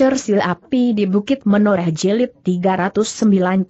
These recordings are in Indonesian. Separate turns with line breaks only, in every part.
Cersil Api di Bukit Menoreh Jelit 396.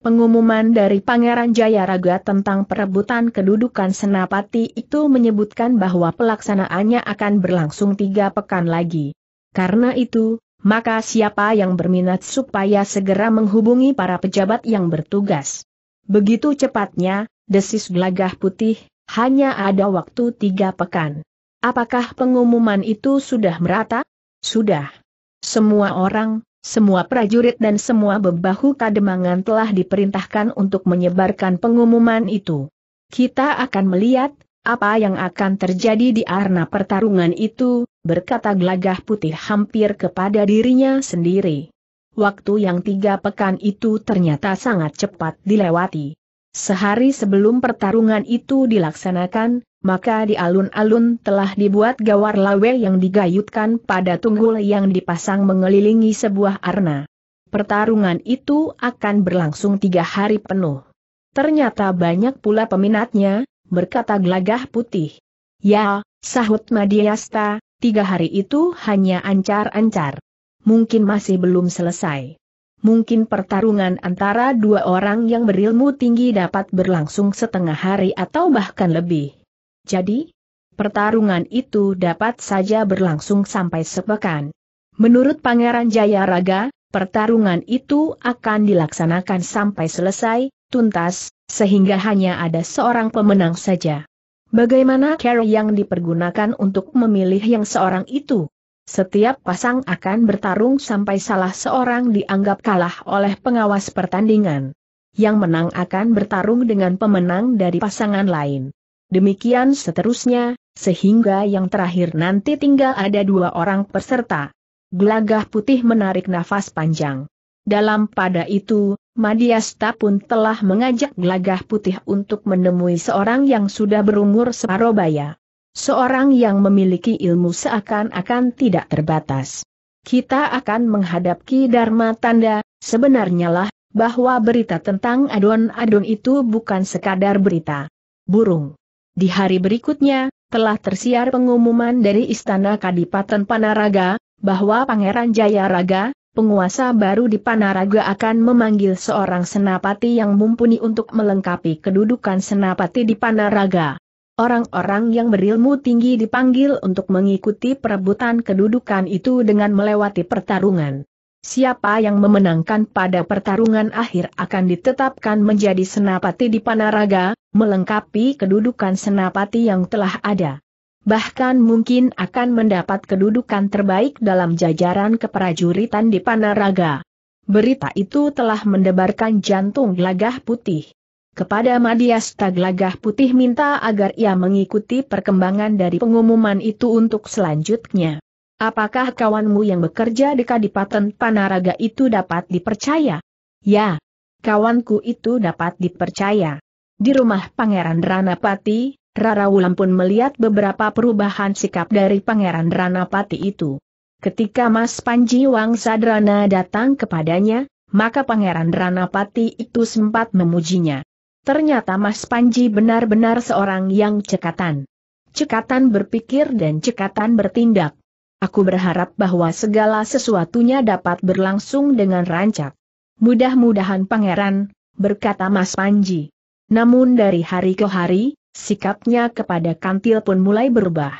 Pengumuman dari Pangeran Jayaraga tentang perebutan kedudukan Senapati itu menyebutkan bahwa pelaksanaannya akan berlangsung tiga pekan lagi. Karena itu, maka siapa yang berminat supaya segera menghubungi para pejabat yang bertugas. Begitu cepatnya, desis gelagah putih, hanya ada waktu tiga pekan. Apakah pengumuman itu sudah merata? Sudah. Semua orang, semua prajurit dan semua bebahu kademangan telah diperintahkan untuk menyebarkan pengumuman itu. Kita akan melihat, apa yang akan terjadi di arena pertarungan itu, berkata Glagah putih hampir kepada dirinya sendiri. Waktu yang tiga pekan itu ternyata sangat cepat dilewati. Sehari sebelum pertarungan itu dilaksanakan, maka di alun-alun telah dibuat gawar lawe yang digayutkan pada tunggul yang dipasang mengelilingi sebuah arna. Pertarungan itu akan berlangsung tiga hari penuh. Ternyata banyak pula peminatnya, berkata gelagah putih. Ya, sahut Madiasta, tiga hari itu hanya ancar-ancar. Mungkin masih belum selesai. Mungkin pertarungan antara dua orang yang berilmu tinggi dapat berlangsung setengah hari atau bahkan lebih. Jadi, pertarungan itu dapat saja berlangsung sampai sepekan. Menurut Pangeran Jayaraga, pertarungan itu akan dilaksanakan sampai selesai, tuntas, sehingga hanya ada seorang pemenang saja. Bagaimana cara yang dipergunakan untuk memilih yang seorang itu? Setiap pasang akan bertarung sampai salah seorang dianggap kalah oleh pengawas pertandingan. Yang menang akan bertarung dengan pemenang dari pasangan lain. Demikian seterusnya, sehingga yang terakhir nanti tinggal ada dua orang peserta. Gelagah putih menarik nafas panjang. Dalam pada itu, Madiasta pun telah mengajak gelagah putih untuk menemui seorang yang sudah berumur separobaya. Seorang yang memiliki ilmu seakan-akan tidak terbatas. Kita akan menghadapi Dharma Tanda, sebenarnya lah, bahwa berita tentang adon-adon itu bukan sekadar berita. Burung. Di hari berikutnya, telah tersiar pengumuman dari Istana Kadipaten Panaraga, bahwa Pangeran Jayaraga, penguasa baru di Panaraga akan memanggil seorang senapati yang mumpuni untuk melengkapi kedudukan senapati di Panaraga. Orang-orang yang berilmu tinggi dipanggil untuk mengikuti perebutan kedudukan itu dengan melewati pertarungan. Siapa yang memenangkan pada pertarungan akhir akan ditetapkan menjadi senapati di Panaraga, melengkapi kedudukan senapati yang telah ada. Bahkan mungkin akan mendapat kedudukan terbaik dalam jajaran keprajuritan di Panaraga. Berita itu telah mendebarkan jantung gelagah putih. Kepada Madiasta gelagah putih minta agar ia mengikuti perkembangan dari pengumuman itu untuk selanjutnya. Apakah kawanmu yang bekerja di Kadipaten Panaraga itu dapat dipercaya? Ya, kawanku itu dapat dipercaya. Di rumah Pangeran Ranapati, Rara Wulan pun melihat beberapa perubahan sikap dari Pangeran Ranapati itu. Ketika Mas Panji Wang Sadrana datang kepadanya, maka Pangeran Ranapati itu sempat memujinya. Ternyata Mas Panji benar-benar seorang yang cekatan. Cekatan berpikir dan cekatan bertindak. Aku berharap bahwa segala sesuatunya dapat berlangsung dengan rancak. Mudah-mudahan pangeran, berkata Mas Panji. Namun dari hari ke hari, sikapnya kepada kantil pun mulai berubah.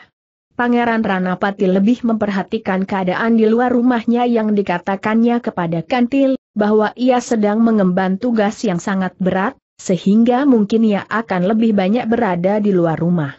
Pangeran Ranapati lebih memperhatikan keadaan di luar rumahnya yang dikatakannya kepada kantil, bahwa ia sedang mengemban tugas yang sangat berat, sehingga mungkin ia akan lebih banyak berada di luar rumah.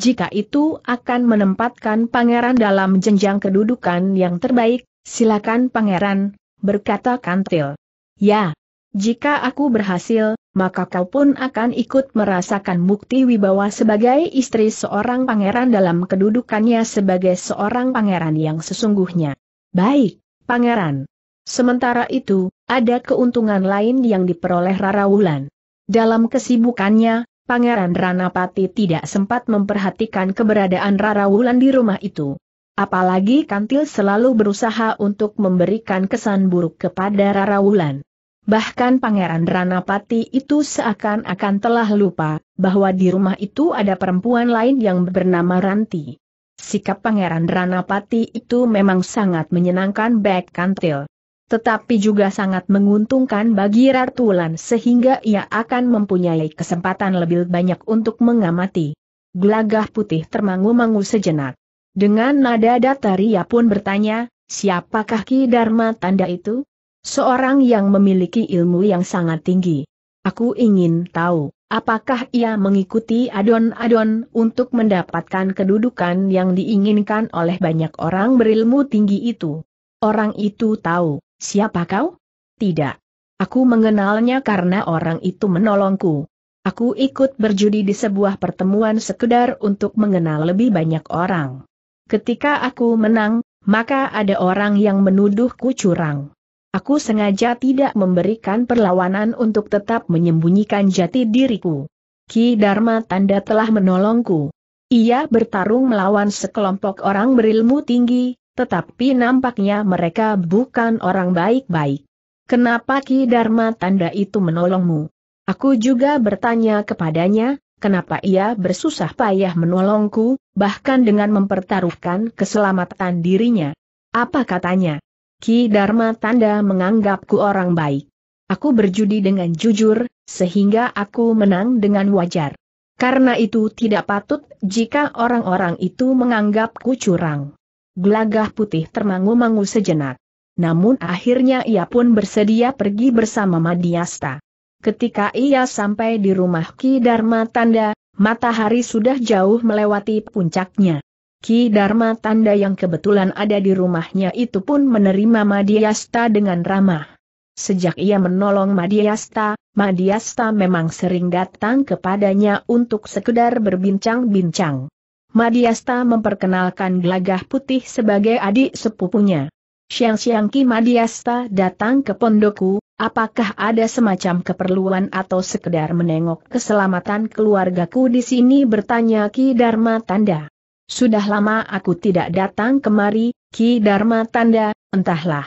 Jika itu akan menempatkan pangeran dalam jenjang kedudukan yang terbaik, silakan pangeran, berkata kantil. Ya, jika aku berhasil, maka kau pun akan ikut merasakan bukti wibawa sebagai istri seorang pangeran dalam kedudukannya sebagai seorang pangeran yang sesungguhnya. Baik, pangeran. Sementara itu, ada keuntungan lain yang diperoleh Rara Wulan. Dalam kesibukannya, Pangeran Ranapati tidak sempat memperhatikan keberadaan Rara Wulan di rumah itu. Apalagi Kantil selalu berusaha untuk memberikan kesan buruk kepada Rara Wulan. Bahkan Pangeran Ranapati itu seakan-akan telah lupa, bahwa di rumah itu ada perempuan lain yang bernama Ranti. Sikap Pangeran Ranapati itu memang sangat menyenangkan baik Kantil tetapi juga sangat menguntungkan bagi Ratu Lan sehingga ia akan mempunyai kesempatan lebih banyak untuk mengamati. Gelagah putih termangu-mangu sejenak. Dengan nada datar ia pun bertanya, siapakah Ki Dharma tanda itu? Seorang yang memiliki ilmu yang sangat tinggi. Aku ingin tahu, apakah ia mengikuti adon-adon untuk mendapatkan kedudukan yang diinginkan oleh banyak orang berilmu tinggi itu. Orang itu tahu, Siapa kau? Tidak. Aku mengenalnya karena orang itu menolongku. Aku ikut berjudi di sebuah pertemuan sekedar untuk mengenal lebih banyak orang. Ketika aku menang, maka ada orang yang menuduhku curang. Aku sengaja tidak memberikan perlawanan untuk tetap menyembunyikan jati diriku. Ki Dharma Tanda telah menolongku. Ia bertarung melawan sekelompok orang berilmu tinggi, tetapi nampaknya mereka bukan orang baik-baik. Kenapa Ki Dharma tanda itu menolongmu? Aku juga bertanya kepadanya, kenapa ia bersusah payah menolongku, bahkan dengan mempertaruhkan keselamatan dirinya. Apa katanya? Ki Dharma Tanda menganggapku orang baik. Aku berjudi dengan jujur, sehingga aku menang dengan wajar. Karena itu tidak patut jika orang-orang itu menganggapku curang. Gelagah putih termangu-mangu sejenak. Namun akhirnya ia pun bersedia pergi bersama Madiasta. Ketika ia sampai di rumah Ki Dharma Tanda, matahari sudah jauh melewati puncaknya. Ki Dharma Tanda yang kebetulan ada di rumahnya itu pun menerima Madiasta dengan ramah. Sejak ia menolong Madiasta, Madiasta memang sering datang kepadanya untuk sekedar berbincang-bincang. Madiasta memperkenalkan gelagah putih sebagai adik sepupunya. Siang-siang Ki Madiasta datang ke pondokku, apakah ada semacam keperluan atau sekedar menengok keselamatan keluargaku di sini bertanya Ki Dharma Tanda. Sudah lama aku tidak datang kemari, Ki Dharma Tanda, entahlah.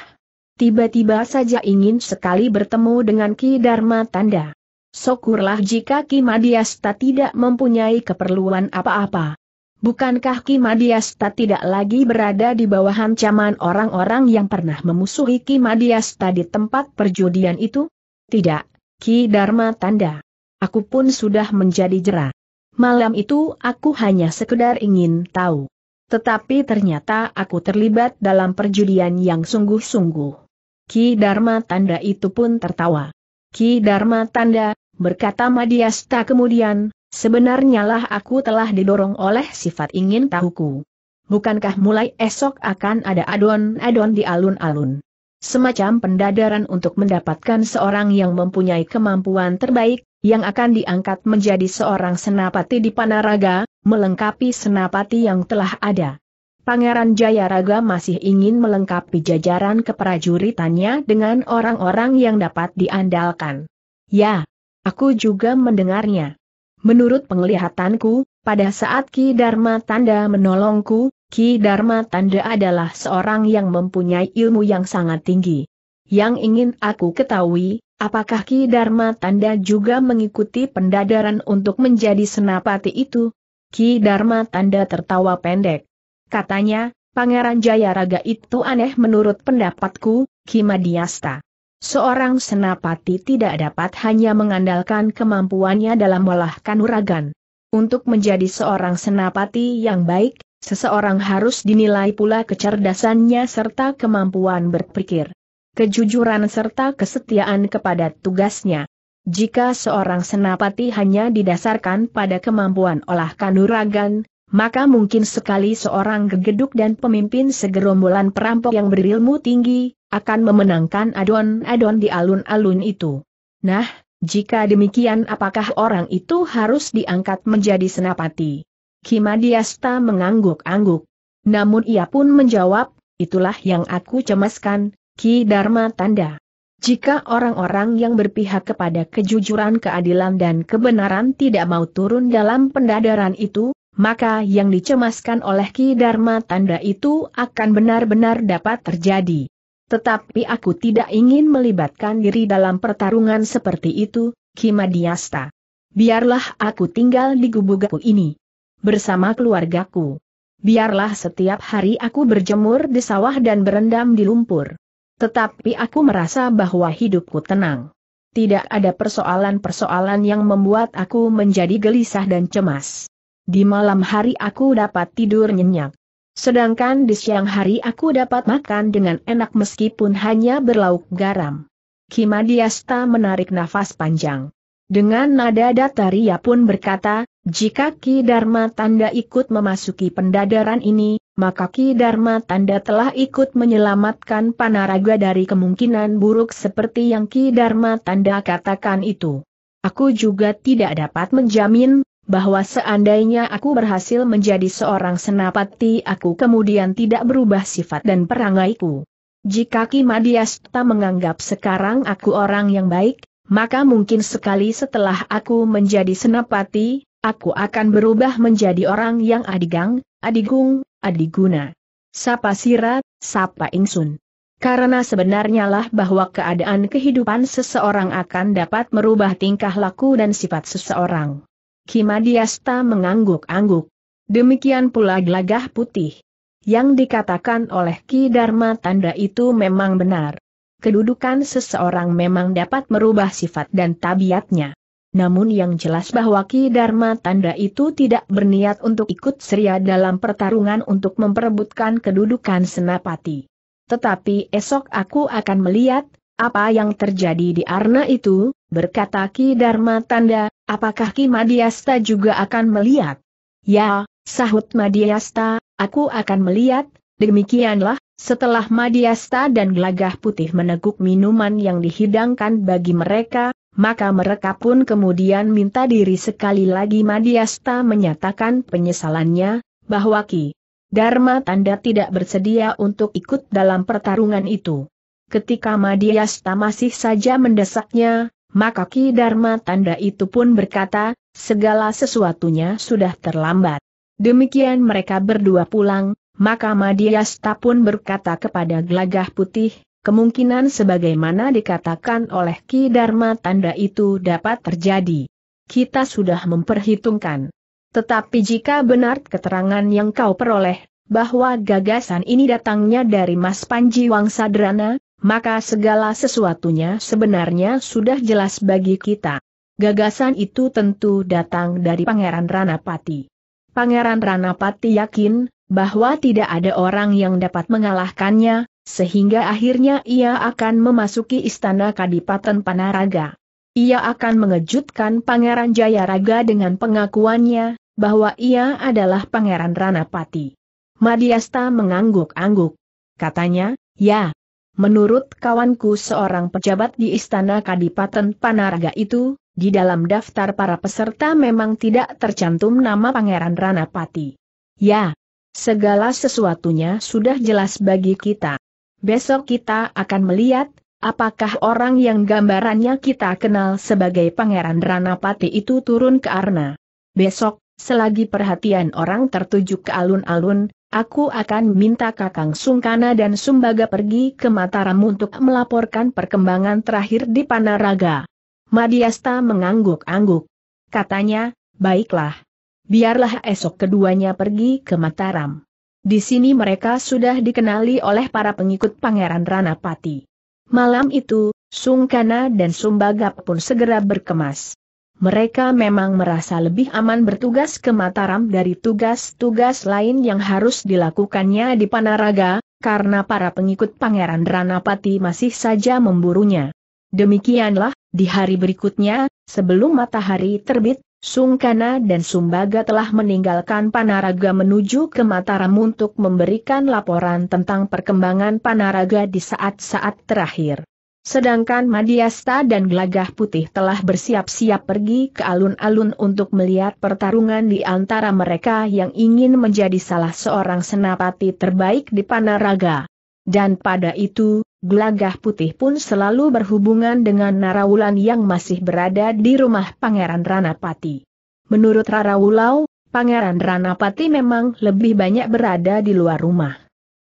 Tiba-tiba saja ingin sekali bertemu dengan Ki Dharma Tanda. Syukurlah jika Ki Madiasta tidak mempunyai keperluan apa-apa. Bukankah Ki Kimadiasta tidak lagi berada di bawah ancaman orang-orang yang pernah memusuhi Ki Kimadiasta di tempat perjudian itu? Tidak, Ki Dharma tanda. Aku pun sudah menjadi jera. Malam itu aku hanya sekedar ingin tahu. Tetapi ternyata aku terlibat dalam perjudian yang sungguh-sungguh. Ki Dharma tanda itu pun tertawa. Ki Dharma tanda, berkata Madiasta kemudian, Sebenarnya lah aku telah didorong oleh sifat ingin tahuku. Bukankah mulai esok akan ada adon-adon di alun-alun? Semacam pendadaran untuk mendapatkan seorang yang mempunyai kemampuan terbaik, yang akan diangkat menjadi seorang senapati di Panaraga, melengkapi senapati yang telah ada. Pangeran Jayaraga masih ingin melengkapi jajaran keprajuritannya dengan orang-orang yang dapat diandalkan. Ya, aku juga mendengarnya. Menurut penglihatanku, pada saat Ki Dharma Tanda menolongku, Ki Dharma Tanda adalah seorang yang mempunyai ilmu yang sangat tinggi. Yang ingin aku ketahui, apakah Ki Dharma Tanda juga mengikuti pendadaran untuk menjadi senapati itu? Ki Dharma Tanda tertawa pendek. Katanya, Pangeran Jayaraga itu aneh menurut pendapatku, Ki Madiasta. Seorang senapati tidak dapat hanya mengandalkan kemampuannya dalam olah kanuragan. Untuk menjadi seorang senapati yang baik, seseorang harus dinilai pula kecerdasannya serta kemampuan berpikir. Kejujuran serta kesetiaan kepada tugasnya. Jika seorang senapati hanya didasarkan pada kemampuan olah kanuragan, maka mungkin sekali seorang gegeduk dan pemimpin segerombolan perampok yang berilmu tinggi, akan memenangkan adon-adon di alun-alun itu. Nah, jika demikian apakah orang itu harus diangkat menjadi senapati? Kimadiasta mengangguk-angguk. Namun ia pun menjawab, itulah yang aku cemaskan, Ki Dharma Tanda. Jika orang-orang yang berpihak kepada kejujuran keadilan dan kebenaran tidak mau turun dalam pendadaran itu, maka yang dicemaskan oleh Ki Dharma Tanda itu akan benar-benar dapat terjadi. Tetapi aku tidak ingin melibatkan diri dalam pertarungan seperti itu, Kimadiasta. Biarlah aku tinggal di gubugaku ini. Bersama keluargaku. Biarlah setiap hari aku berjemur di sawah dan berendam di lumpur. Tetapi aku merasa bahwa hidupku tenang. Tidak ada persoalan-persoalan yang membuat aku menjadi gelisah dan cemas. Di malam hari aku dapat tidur nyenyak. Sedangkan di siang hari aku dapat makan dengan enak meskipun hanya berlauk garam. Kimadiasta menarik nafas panjang. Dengan nada datar ia pun berkata, jika Ki Dharma Tanda ikut memasuki pendadaran ini, maka Ki Dharma Tanda telah ikut menyelamatkan Panaraga dari kemungkinan buruk seperti yang Ki Dharma Tanda katakan itu. Aku juga tidak dapat menjamin, bahwa seandainya aku berhasil menjadi seorang senapati aku kemudian tidak berubah sifat dan perangaiku. Jika Kimadiasta menganggap sekarang aku orang yang baik, maka mungkin sekali setelah aku menjadi senapati, aku akan berubah menjadi orang yang adigang, adigung, adiguna. Sapa sirat, sapa ingsun. Karena sebenarnya lah bahwa keadaan kehidupan seseorang akan dapat merubah tingkah laku dan sifat seseorang. Kimadiasta mengangguk-angguk. Demikian pula gelagah putih. Yang dikatakan oleh Ki Dharma tanda itu memang benar. Kedudukan seseorang memang dapat merubah sifat dan tabiatnya. Namun yang jelas bahwa Ki Dharma tanda itu tidak berniat untuk ikut seria dalam pertarungan untuk memperebutkan kedudukan senapati. Tetapi esok aku akan melihat, apa yang terjadi di Arna itu, berkata Ki Dharma Tanda, apakah Ki Madiasta juga akan melihat? Ya, sahut Madiasta, aku akan melihat, demikianlah, setelah Madiasta dan Gelagah Putih meneguk minuman yang dihidangkan bagi mereka, maka mereka pun kemudian minta diri sekali lagi Madiasta menyatakan penyesalannya, bahwa Ki Dharma Tanda tidak bersedia untuk ikut dalam pertarungan itu. Ketika Madiasta masih saja mendesaknya, maka Ki Dharma tanda itu pun berkata, segala sesuatunya sudah terlambat. Demikian mereka berdua pulang, maka Madiasta pun berkata kepada Gelagah Putih, kemungkinan sebagaimana dikatakan oleh Ki Dharma tanda itu dapat terjadi. Kita sudah memperhitungkan. Tetapi jika benar keterangan yang kau peroleh, bahwa gagasan ini datangnya dari Mas Panji Wangsadrana, maka segala sesuatunya sebenarnya sudah jelas bagi kita. Gagasan itu tentu datang dari Pangeran Ranapati. Pangeran Ranapati yakin bahwa tidak ada orang yang dapat mengalahkannya, sehingga akhirnya ia akan memasuki istana Kadipaten Panaraga. Ia akan mengejutkan Pangeran Jayaraga dengan pengakuannya bahwa ia adalah Pangeran Ranapati. Madiasta mengangguk-angguk. Katanya, ya, Menurut kawanku seorang pejabat di Istana Kadipaten Panaraga itu, di dalam daftar para peserta memang tidak tercantum nama Pangeran Ranapati. Ya, segala sesuatunya sudah jelas bagi kita. Besok kita akan melihat, apakah orang yang gambarannya kita kenal sebagai Pangeran Ranapati itu turun ke Arna. Besok, selagi perhatian orang tertuju ke alun-alun, Aku akan minta Kakang Sungkana dan Sumbaga pergi ke Mataram untuk melaporkan perkembangan terakhir di Panaraga. Madiasta mengangguk-angguk. Katanya, baiklah. Biarlah esok keduanya pergi ke Mataram. Di sini mereka sudah dikenali oleh para pengikut Pangeran Ranapati. Malam itu, Sungkana dan Sumbaga pun segera berkemas mereka memang merasa lebih aman bertugas ke Mataram dari tugas-tugas lain yang harus dilakukannya di Panaraga, karena para pengikut Pangeran Ranapati masih saja memburunya. Demikianlah, di hari berikutnya, sebelum matahari terbit, Sungkana dan Sumbaga telah meninggalkan Panaraga menuju ke Mataram untuk memberikan laporan tentang perkembangan Panaraga di saat-saat terakhir. Sedangkan Madiasta dan Gelagah Putih telah bersiap-siap pergi ke alun-alun untuk melihat pertarungan di antara mereka yang ingin menjadi salah seorang senapati terbaik di Panaraga. Dan pada itu, Gelagah Putih pun selalu berhubungan dengan Narawulan yang masih berada di rumah Pangeran Ranapati. Menurut Wulau, Pangeran Ranapati memang lebih banyak berada di luar rumah.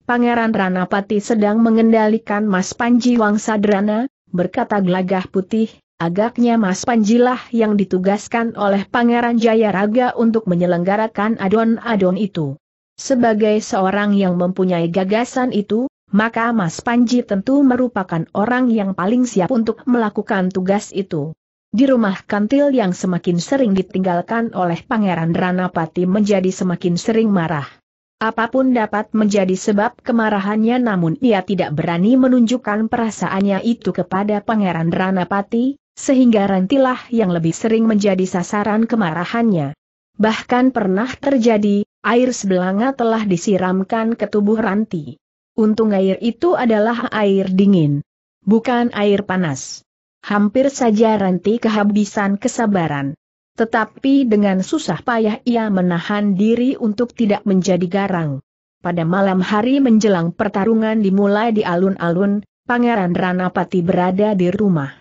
Pangeran Ranapati sedang mengendalikan Mas Panji Wangsadrana, berkata gelagah putih, agaknya Mas Panjilah yang ditugaskan oleh Pangeran Jayaraga untuk menyelenggarakan adon-adon itu. Sebagai seorang yang mempunyai gagasan itu, maka Mas Panji tentu merupakan orang yang paling siap untuk melakukan tugas itu. Di rumah kantil yang semakin sering ditinggalkan oleh Pangeran Ranapati menjadi semakin sering marah. Apapun dapat menjadi sebab kemarahannya namun ia tidak berani menunjukkan perasaannya itu kepada Pangeran Ranapati, sehingga Rantilah yang lebih sering menjadi sasaran kemarahannya. Bahkan pernah terjadi, air sebelanga telah disiramkan ke tubuh Ranti. Untung air itu adalah air dingin. Bukan air panas. Hampir saja Ranti kehabisan kesabaran. Tetapi dengan susah payah ia menahan diri untuk tidak menjadi garang. Pada malam hari menjelang pertarungan dimulai di alun-alun, Pangeran Ranapati berada di rumah.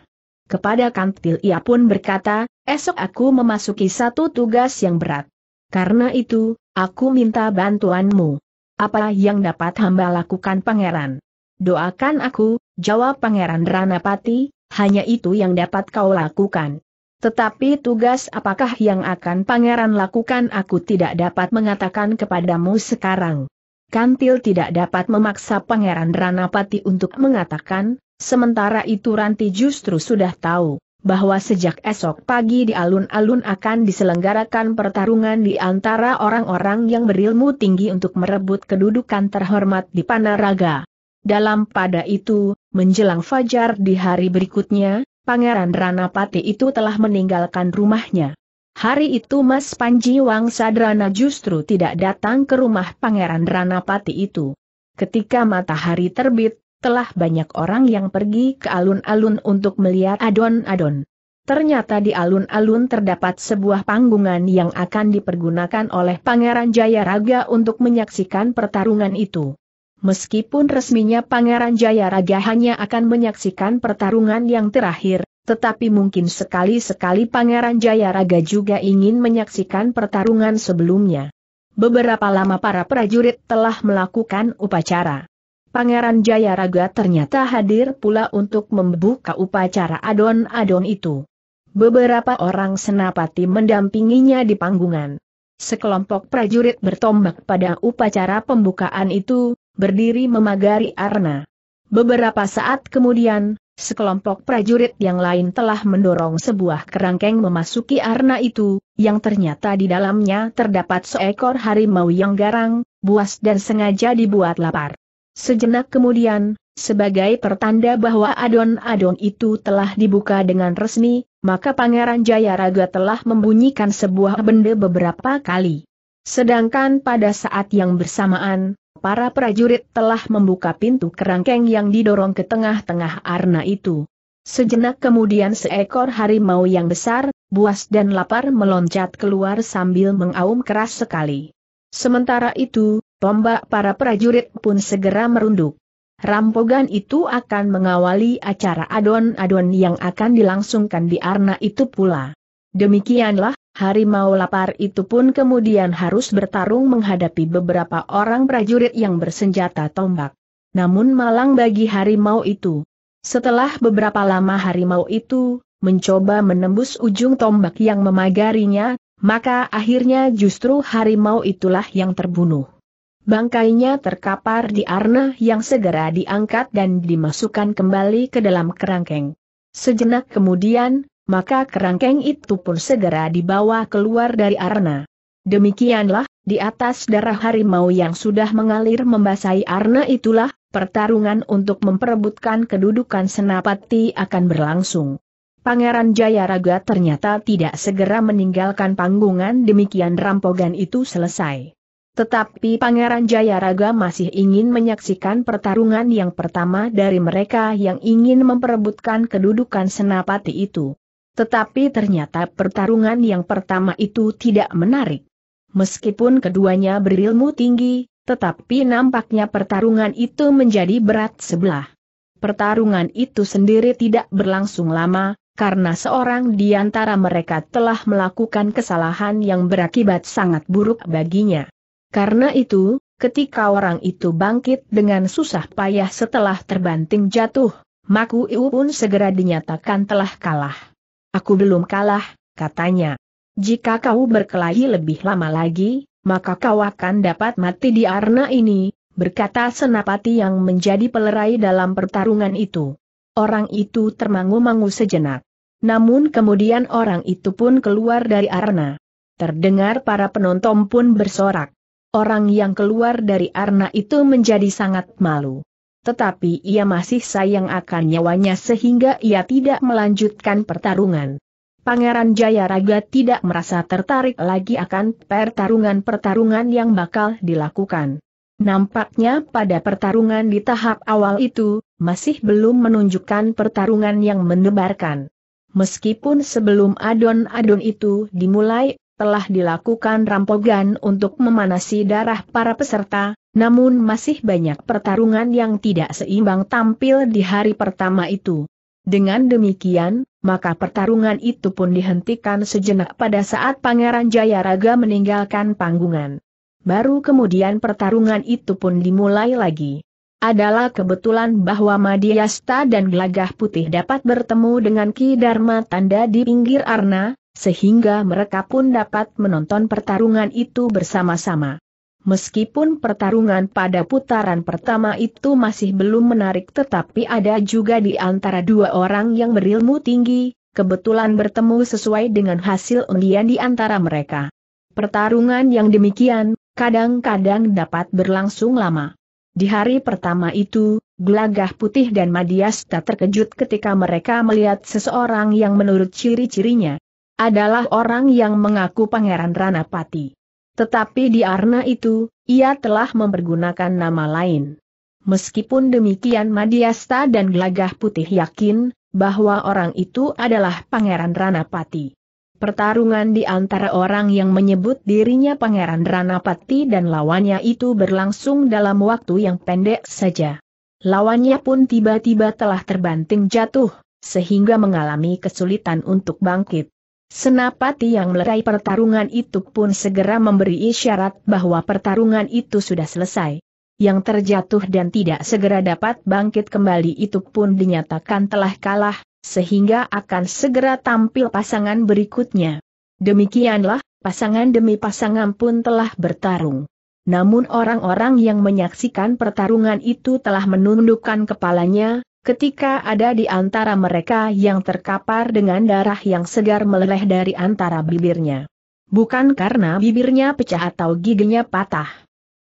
Kepada Kantil ia pun berkata, esok aku memasuki satu tugas yang berat. Karena itu, aku minta bantuanmu. Apa yang dapat hamba lakukan pangeran? Doakan aku, jawab pangeran Ranapati, hanya itu yang dapat kau lakukan. Tetapi tugas apakah yang akan pangeran lakukan aku tidak dapat mengatakan kepadamu sekarang. Kantil tidak dapat memaksa pangeran Ranapati untuk mengatakan, sementara itu Ranti justru sudah tahu, bahwa sejak esok pagi di alun-alun akan diselenggarakan pertarungan di antara orang-orang yang berilmu tinggi untuk merebut kedudukan terhormat di Panaraga. Dalam pada itu, menjelang fajar di hari berikutnya, Pangeran Ranapati itu telah meninggalkan rumahnya. Hari itu Mas Panji Wang Sadrana justru tidak datang ke rumah Pangeran Ranapati itu. Ketika matahari terbit, telah banyak orang yang pergi ke alun-alun untuk melihat adon-adon. Ternyata di alun-alun terdapat sebuah panggungan yang akan dipergunakan oleh Pangeran Jayaraga untuk menyaksikan pertarungan itu. Meskipun resminya Pangeran Jayaraga hanya akan menyaksikan pertarungan yang terakhir, tetapi mungkin sekali-sekali Pangeran Jayaraga juga ingin menyaksikan pertarungan sebelumnya. Beberapa lama para prajurit telah melakukan upacara. Pangeran Jayaraga ternyata hadir pula untuk membuka upacara adon-adon itu. Beberapa orang senapati mendampinginya di panggungan. Sekelompok prajurit bertombak pada upacara pembukaan itu, berdiri memagari Arna. Beberapa saat kemudian, sekelompok prajurit yang lain telah mendorong sebuah kerangkeng memasuki Arna itu, yang ternyata di dalamnya terdapat seekor harimau yang garang, buas dan sengaja dibuat lapar. Sejenak kemudian, sebagai pertanda bahwa adon-adon itu telah dibuka dengan resmi, maka Pangeran Jayaraga telah membunyikan sebuah benda beberapa kali. Sedangkan pada saat yang bersamaan, para prajurit telah membuka pintu kerangkeng yang didorong ke tengah-tengah arna itu. Sejenak kemudian seekor harimau yang besar, buas dan lapar meloncat keluar sambil mengaum keras sekali. Sementara itu, tombak para prajurit pun segera merunduk. Rampogan itu akan mengawali acara adon-adon yang akan dilangsungkan di Arna itu pula. Demikianlah, Harimau lapar itu pun kemudian harus bertarung menghadapi beberapa orang prajurit yang bersenjata tombak. Namun malang bagi harimau itu. Setelah beberapa lama harimau itu mencoba menembus ujung tombak yang memagarinya, maka akhirnya justru harimau itulah yang terbunuh. Bangkainya terkapar di arna yang segera diangkat dan dimasukkan kembali ke dalam kerangkeng. Sejenak kemudian, maka kerangkeng itu pun segera dibawa keluar dari arna. Demikianlah, di atas darah harimau yang sudah mengalir membasahi arna itulah, pertarungan untuk memperebutkan kedudukan senapati akan berlangsung. Pangeran Jayaraga ternyata tidak segera meninggalkan panggungan demikian rampogan itu selesai. Tetapi Pangeran Jayaraga masih ingin menyaksikan pertarungan yang pertama dari mereka yang ingin memperebutkan kedudukan senapati itu. Tetapi ternyata pertarungan yang pertama itu tidak menarik. Meskipun keduanya berilmu tinggi, tetapi nampaknya pertarungan itu menjadi berat sebelah. Pertarungan itu sendiri tidak berlangsung lama, karena seorang di antara mereka telah melakukan kesalahan yang berakibat sangat buruk baginya. Karena itu, ketika orang itu bangkit dengan susah payah setelah terbanting jatuh, Maku Iu pun segera dinyatakan telah kalah. Aku belum kalah, katanya. Jika kau berkelahi lebih lama lagi, maka kau akan dapat mati di arena ini, berkata senapati yang menjadi pelerai dalam pertarungan itu. Orang itu termangu-mangu sejenak. Namun kemudian orang itu pun keluar dari arena. Terdengar para penonton pun bersorak. Orang yang keluar dari arna itu menjadi sangat malu tetapi ia masih sayang akan nyawanya sehingga ia tidak melanjutkan pertarungan. Pangeran Jayaraga tidak merasa tertarik lagi akan pertarungan-pertarungan yang bakal dilakukan. Nampaknya pada pertarungan di tahap awal itu, masih belum menunjukkan pertarungan yang menebarkan. Meskipun sebelum adon-adon itu dimulai, telah dilakukan rampogan untuk memanasi darah para peserta, namun masih banyak pertarungan yang tidak seimbang tampil di hari pertama itu. Dengan demikian, maka pertarungan itu pun dihentikan sejenak pada saat Pangeran Jayaraga meninggalkan panggungan. Baru kemudian pertarungan itu pun dimulai lagi. Adalah kebetulan bahwa Madiasta dan Gelagah Putih dapat bertemu dengan Ki Dharma Tanda di pinggir Arna, sehingga mereka pun dapat menonton pertarungan itu bersama-sama. Meskipun pertarungan pada putaran pertama itu masih belum menarik tetapi ada juga di antara dua orang yang berilmu tinggi, kebetulan bertemu sesuai dengan hasil undian di antara mereka. Pertarungan yang demikian, kadang-kadang dapat berlangsung lama. Di hari pertama itu, Gelagah Putih dan Madiasta terkejut ketika mereka melihat seseorang yang menurut ciri-cirinya adalah orang yang mengaku Pangeran Ranapati. Tetapi di Arna itu, ia telah mempergunakan nama lain. Meskipun demikian Madiasta dan Gelagah Putih yakin, bahwa orang itu adalah Pangeran Ranapati. Pertarungan di antara orang yang menyebut dirinya Pangeran Ranapati dan lawannya itu berlangsung dalam waktu yang pendek saja. Lawannya pun tiba-tiba telah terbanting jatuh, sehingga mengalami kesulitan untuk bangkit. Senapati yang melerai pertarungan itu pun segera memberi isyarat bahwa pertarungan itu sudah selesai. Yang terjatuh dan tidak segera dapat bangkit kembali itu pun dinyatakan telah kalah, sehingga akan segera tampil pasangan berikutnya. Demikianlah, pasangan demi pasangan pun telah bertarung. Namun orang-orang yang menyaksikan pertarungan itu telah menundukkan kepalanya, Ketika ada di antara mereka yang terkapar dengan darah yang segar meleleh dari antara bibirnya. Bukan karena bibirnya pecah atau giginya patah.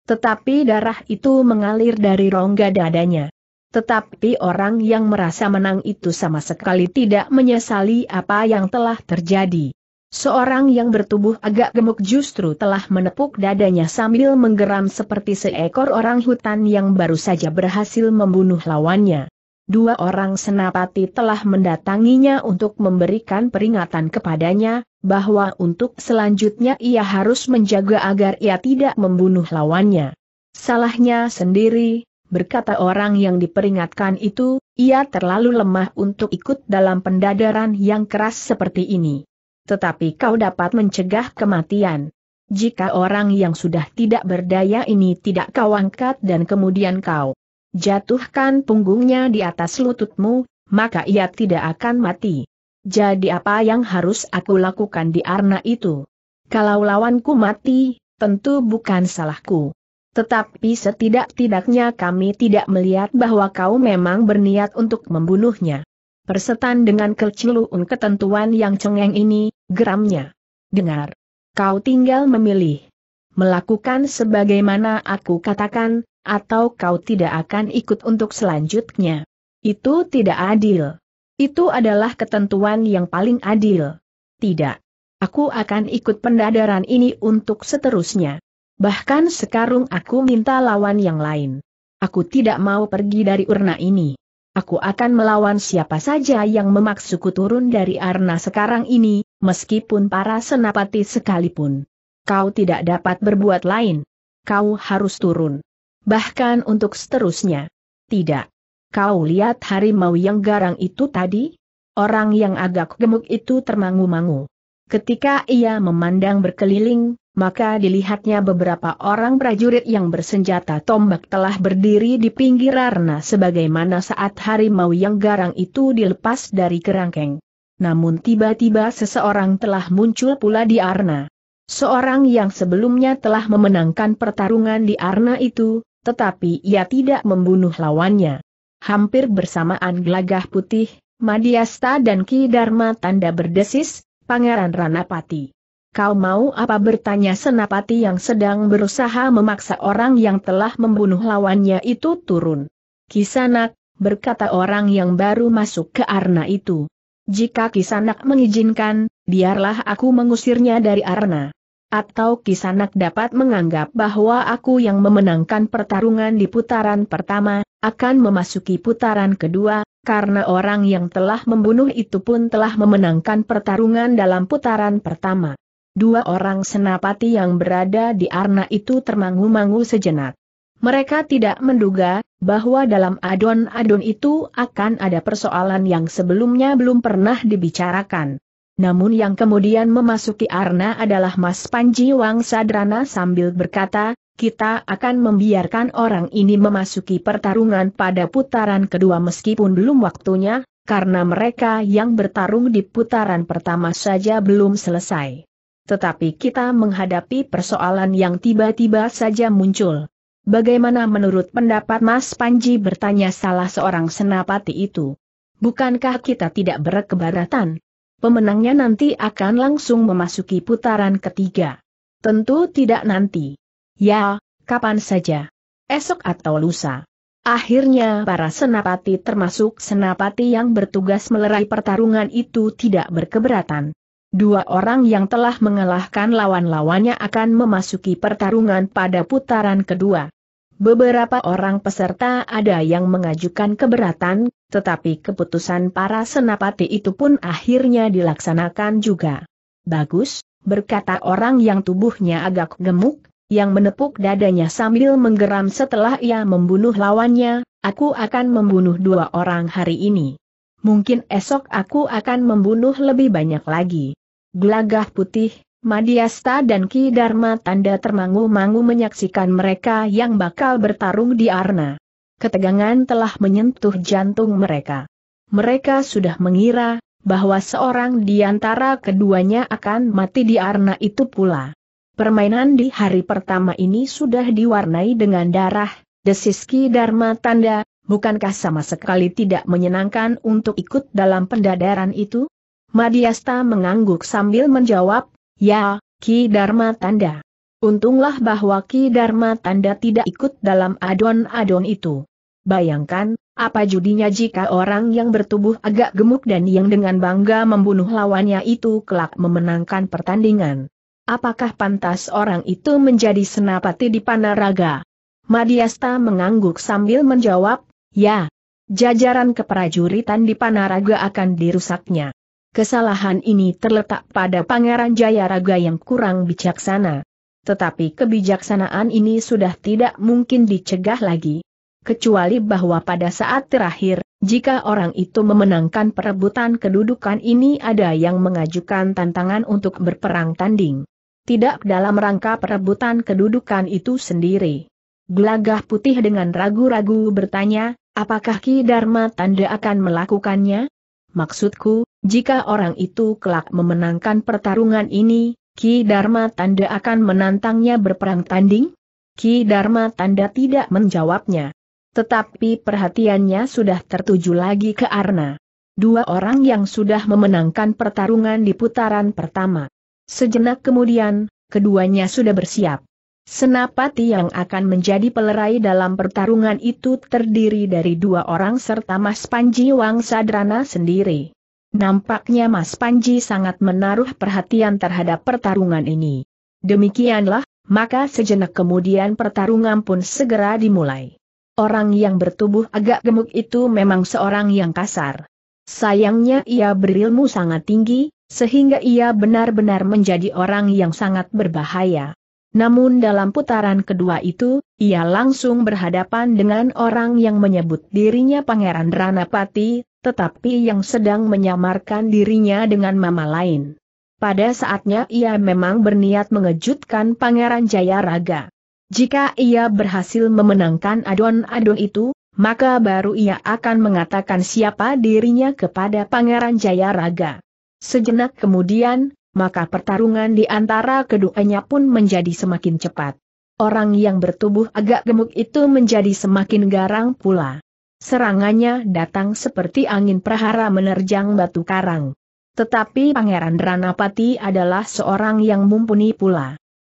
Tetapi darah itu mengalir dari rongga dadanya. Tetapi orang yang merasa menang itu sama sekali tidak menyesali apa yang telah terjadi. Seorang yang bertubuh agak gemuk justru telah menepuk dadanya sambil menggeram seperti seekor orang hutan yang baru saja berhasil membunuh lawannya dua orang senapati telah mendatanginya untuk memberikan peringatan kepadanya, bahwa untuk selanjutnya ia harus menjaga agar ia tidak membunuh lawannya. Salahnya sendiri, berkata orang yang diperingatkan itu, ia terlalu lemah untuk ikut dalam pendadaran yang keras seperti ini. Tetapi kau dapat mencegah kematian. Jika orang yang sudah tidak berdaya ini tidak kau angkat dan kemudian kau jatuhkan punggungnya di atas lututmu, maka ia tidak akan mati. Jadi apa yang harus aku lakukan di arna itu? Kalau lawanku mati, tentu bukan salahku. Tetapi setidak-tidaknya kami tidak melihat bahwa kau memang berniat untuk membunuhnya. Persetan dengan keceluun ketentuan yang cengeng ini, geramnya. Dengar. Kau tinggal memilih. Melakukan sebagaimana aku katakan, atau kau tidak akan ikut untuk selanjutnya. Itu tidak adil. Itu adalah ketentuan yang paling adil. Tidak. Aku akan ikut pendadaran ini untuk seterusnya. Bahkan sekarang aku minta lawan yang lain. Aku tidak mau pergi dari urna ini. Aku akan melawan siapa saja yang memaksuku turun dari arna sekarang ini, meskipun para senapati sekalipun. Kau tidak dapat berbuat lain. Kau harus turun bahkan untuk seterusnya. Tidak. Kau lihat harimau yang garang itu tadi? Orang yang agak gemuk itu termangu-mangu. Ketika ia memandang berkeliling, maka dilihatnya beberapa orang prajurit yang bersenjata tombak telah berdiri di pinggir arna sebagaimana saat harimau yang garang itu dilepas dari kerangkeng. Namun tiba-tiba seseorang telah muncul pula di arna. Seorang yang sebelumnya telah memenangkan pertarungan di arna itu, tetapi ia tidak membunuh lawannya. Hampir bersamaan gelagah putih, Madiasta dan Ki Dharma tanda berdesis, Pangeran Ranapati. Kau mau apa bertanya Senapati yang sedang berusaha memaksa orang yang telah membunuh lawannya itu turun. Kisanak, berkata orang yang baru masuk ke arna itu. Jika Kisanak mengizinkan, biarlah aku mengusirnya dari arna. Atau Kisanak dapat menganggap bahwa aku yang memenangkan pertarungan di putaran pertama, akan memasuki putaran kedua, karena orang yang telah membunuh itu pun telah memenangkan pertarungan dalam putaran pertama. Dua orang senapati yang berada di Arna itu termangu-mangu sejenak. Mereka tidak menduga bahwa dalam adon-adon itu akan ada persoalan yang sebelumnya belum pernah dibicarakan. Namun yang kemudian memasuki arna adalah Mas Panji Wang Sadrana sambil berkata, kita akan membiarkan orang ini memasuki pertarungan pada putaran kedua meskipun belum waktunya, karena mereka yang bertarung di putaran pertama saja belum selesai. Tetapi kita menghadapi persoalan yang tiba-tiba saja muncul. Bagaimana menurut pendapat Mas Panji bertanya salah seorang senapati itu? Bukankah kita tidak berkebaratan? pemenangnya nanti akan langsung memasuki putaran ketiga. Tentu tidak nanti. Ya, kapan saja. Esok atau lusa. Akhirnya para senapati termasuk senapati yang bertugas melerai pertarungan itu tidak berkeberatan. Dua orang yang telah mengalahkan lawan-lawannya akan memasuki pertarungan pada putaran kedua. Beberapa orang peserta ada yang mengajukan keberatan, tetapi keputusan para senapati itu pun akhirnya dilaksanakan juga. Bagus, berkata orang yang tubuhnya agak gemuk, yang menepuk dadanya sambil menggeram setelah ia membunuh lawannya, aku akan membunuh dua orang hari ini. Mungkin esok aku akan membunuh lebih banyak lagi. Gelagah putih, Madiasta dan Ki Dharma tanda termangu-mangu menyaksikan mereka yang bakal bertarung di Arna ketegangan telah menyentuh jantung mereka. Mereka sudah mengira bahwa seorang di antara keduanya akan mati di arna itu pula. Permainan di hari pertama ini sudah diwarnai dengan darah, desis Ki Dharma tanda, bukankah sama sekali tidak menyenangkan untuk ikut dalam pendadaran itu? Madiasta mengangguk sambil menjawab, ya, Ki Dharma tanda. Untunglah bahwa Ki Dharma tanda tidak ikut dalam adon-adon itu. Bayangkan, apa judinya jika orang yang bertubuh agak gemuk dan yang dengan bangga membunuh lawannya itu kelak memenangkan pertandingan. Apakah pantas orang itu menjadi senapati di Panaraga? Madiasta mengangguk sambil menjawab, ya. Jajaran keprajuritan di Panaraga akan dirusaknya. Kesalahan ini terletak pada Pangeran Jayaraga yang kurang bijaksana. Tetapi kebijaksanaan ini sudah tidak mungkin dicegah lagi kecuali bahwa pada saat terakhir, jika orang itu memenangkan perebutan kedudukan ini ada yang mengajukan tantangan untuk berperang tanding. Tidak dalam rangka perebutan kedudukan itu sendiri. Gelagah putih dengan ragu-ragu bertanya, apakah Ki Dharma Tanda akan melakukannya? Maksudku, jika orang itu kelak memenangkan pertarungan ini, Ki Dharma Tanda akan menantangnya berperang tanding? Ki Dharma Tanda tidak menjawabnya. Tetapi perhatiannya sudah tertuju lagi ke Arna. Dua orang yang sudah memenangkan pertarungan di putaran pertama. Sejenak kemudian, keduanya sudah bersiap. Senapati yang akan menjadi pelerai dalam pertarungan itu terdiri dari dua orang serta Mas Panji Wang Sadrana sendiri. Nampaknya Mas Panji sangat menaruh perhatian terhadap pertarungan ini. Demikianlah, maka sejenak kemudian pertarungan pun segera dimulai. Orang yang bertubuh agak gemuk itu memang seorang yang kasar. Sayangnya ia berilmu sangat tinggi, sehingga ia benar-benar menjadi orang yang sangat berbahaya. Namun dalam putaran kedua itu, ia langsung berhadapan dengan orang yang menyebut dirinya Pangeran Ranapati, tetapi yang sedang menyamarkan dirinya dengan mama lain. Pada saatnya ia memang berniat mengejutkan Pangeran Jayaraga. Jika ia berhasil memenangkan adon-adon itu, maka baru ia akan mengatakan siapa dirinya kepada Pangeran Jayaraga. Sejenak kemudian, maka pertarungan di antara keduanya pun menjadi semakin cepat. Orang yang bertubuh agak gemuk itu menjadi semakin garang pula. Serangannya datang seperti angin prahara menerjang batu karang. Tetapi Pangeran Ranapati adalah seorang yang mumpuni pula.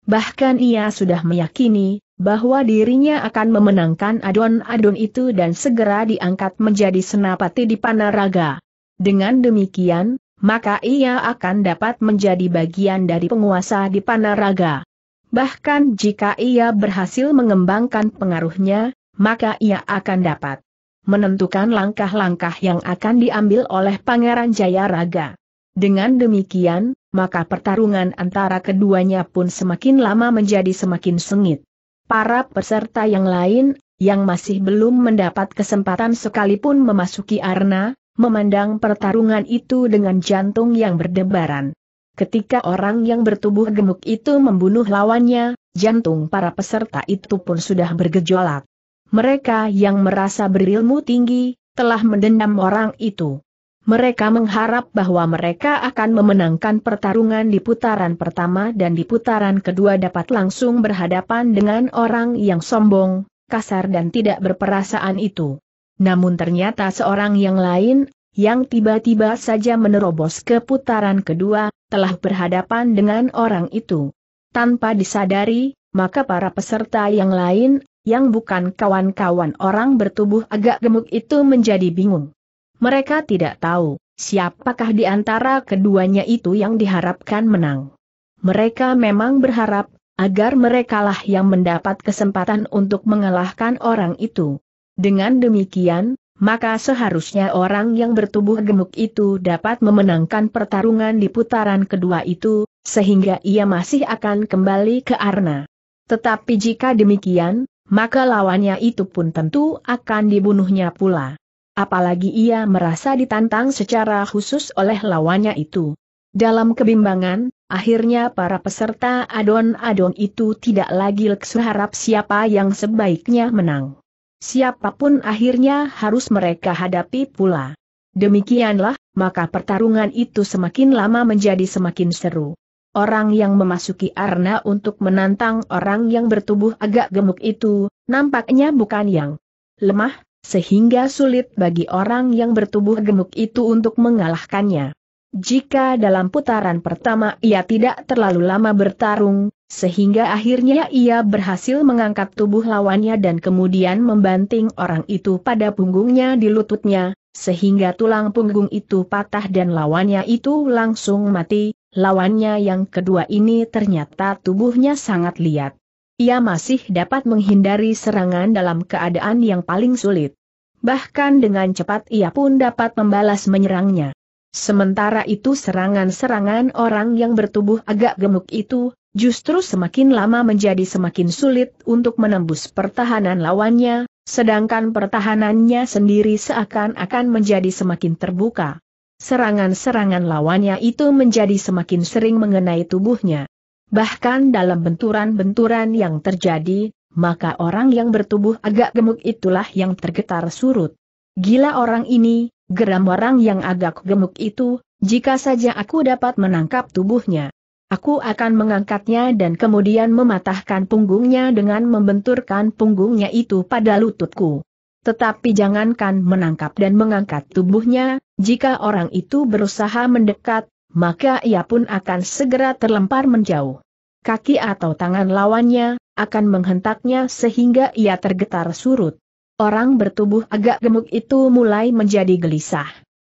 Bahkan ia sudah meyakini bahwa dirinya akan memenangkan adon-adon itu dan segera diangkat menjadi senapati di Panaraga. Dengan demikian, maka ia akan dapat menjadi bagian dari penguasa di Panaraga. Bahkan jika ia berhasil mengembangkan pengaruhnya, maka ia akan dapat menentukan langkah-langkah yang akan diambil oleh Pangeran Jayaraga. Dengan demikian, maka pertarungan antara keduanya pun semakin lama menjadi semakin sengit. Para peserta yang lain, yang masih belum mendapat kesempatan sekalipun memasuki arena, memandang pertarungan itu dengan jantung yang berdebaran. Ketika orang yang bertubuh gemuk itu membunuh lawannya, jantung para peserta itu pun sudah bergejolak. Mereka yang merasa berilmu tinggi, telah mendendam orang itu. Mereka mengharap bahwa mereka akan memenangkan pertarungan di putaran pertama dan di putaran kedua dapat langsung berhadapan dengan orang yang sombong, kasar dan tidak berperasaan itu. Namun ternyata seorang yang lain, yang tiba-tiba saja menerobos ke putaran kedua, telah berhadapan dengan orang itu. Tanpa disadari, maka para peserta yang lain, yang bukan kawan-kawan orang bertubuh agak gemuk itu menjadi bingung. Mereka tidak tahu siapakah di antara keduanya itu yang diharapkan menang. Mereka memang berharap agar merekalah yang mendapat kesempatan untuk mengalahkan orang itu. Dengan demikian, maka seharusnya orang yang bertubuh gemuk itu dapat memenangkan pertarungan di putaran kedua itu, sehingga ia masih akan kembali ke Arna. Tetapi jika demikian, maka lawannya itu pun tentu akan dibunuhnya pula apalagi ia merasa ditantang secara khusus oleh lawannya itu. Dalam kebimbangan, akhirnya para peserta adon-adon itu tidak lagi leksu harap siapa yang sebaiknya menang. Siapapun akhirnya harus mereka hadapi pula. Demikianlah, maka pertarungan itu semakin lama menjadi semakin seru. Orang yang memasuki arena untuk menantang orang yang bertubuh agak gemuk itu, nampaknya bukan yang lemah, sehingga sulit bagi orang yang bertubuh gemuk itu untuk mengalahkannya. Jika dalam putaran pertama ia tidak terlalu lama bertarung, sehingga akhirnya ia berhasil mengangkat tubuh lawannya dan kemudian membanting orang itu pada punggungnya di lututnya, sehingga tulang punggung itu patah dan lawannya itu langsung mati, lawannya yang kedua ini ternyata tubuhnya sangat liat ia masih dapat menghindari serangan dalam keadaan yang paling sulit. Bahkan dengan cepat ia pun dapat membalas menyerangnya. Sementara itu serangan-serangan orang yang bertubuh agak gemuk itu, justru semakin lama menjadi semakin sulit untuk menembus pertahanan lawannya, sedangkan pertahanannya sendiri seakan-akan menjadi semakin terbuka. Serangan-serangan lawannya itu menjadi semakin sering mengenai tubuhnya. Bahkan dalam benturan-benturan yang terjadi, maka orang yang bertubuh agak gemuk itulah yang tergetar surut. Gila orang ini, geram orang yang agak gemuk itu, jika saja aku dapat menangkap tubuhnya. Aku akan mengangkatnya dan kemudian mematahkan punggungnya dengan membenturkan punggungnya itu pada lututku. Tetapi jangankan menangkap dan mengangkat tubuhnya, jika orang itu berusaha mendekat, maka ia pun akan segera terlempar menjauh. Kaki atau tangan lawannya akan menghentaknya sehingga ia tergetar surut. Orang bertubuh agak gemuk itu mulai menjadi gelisah.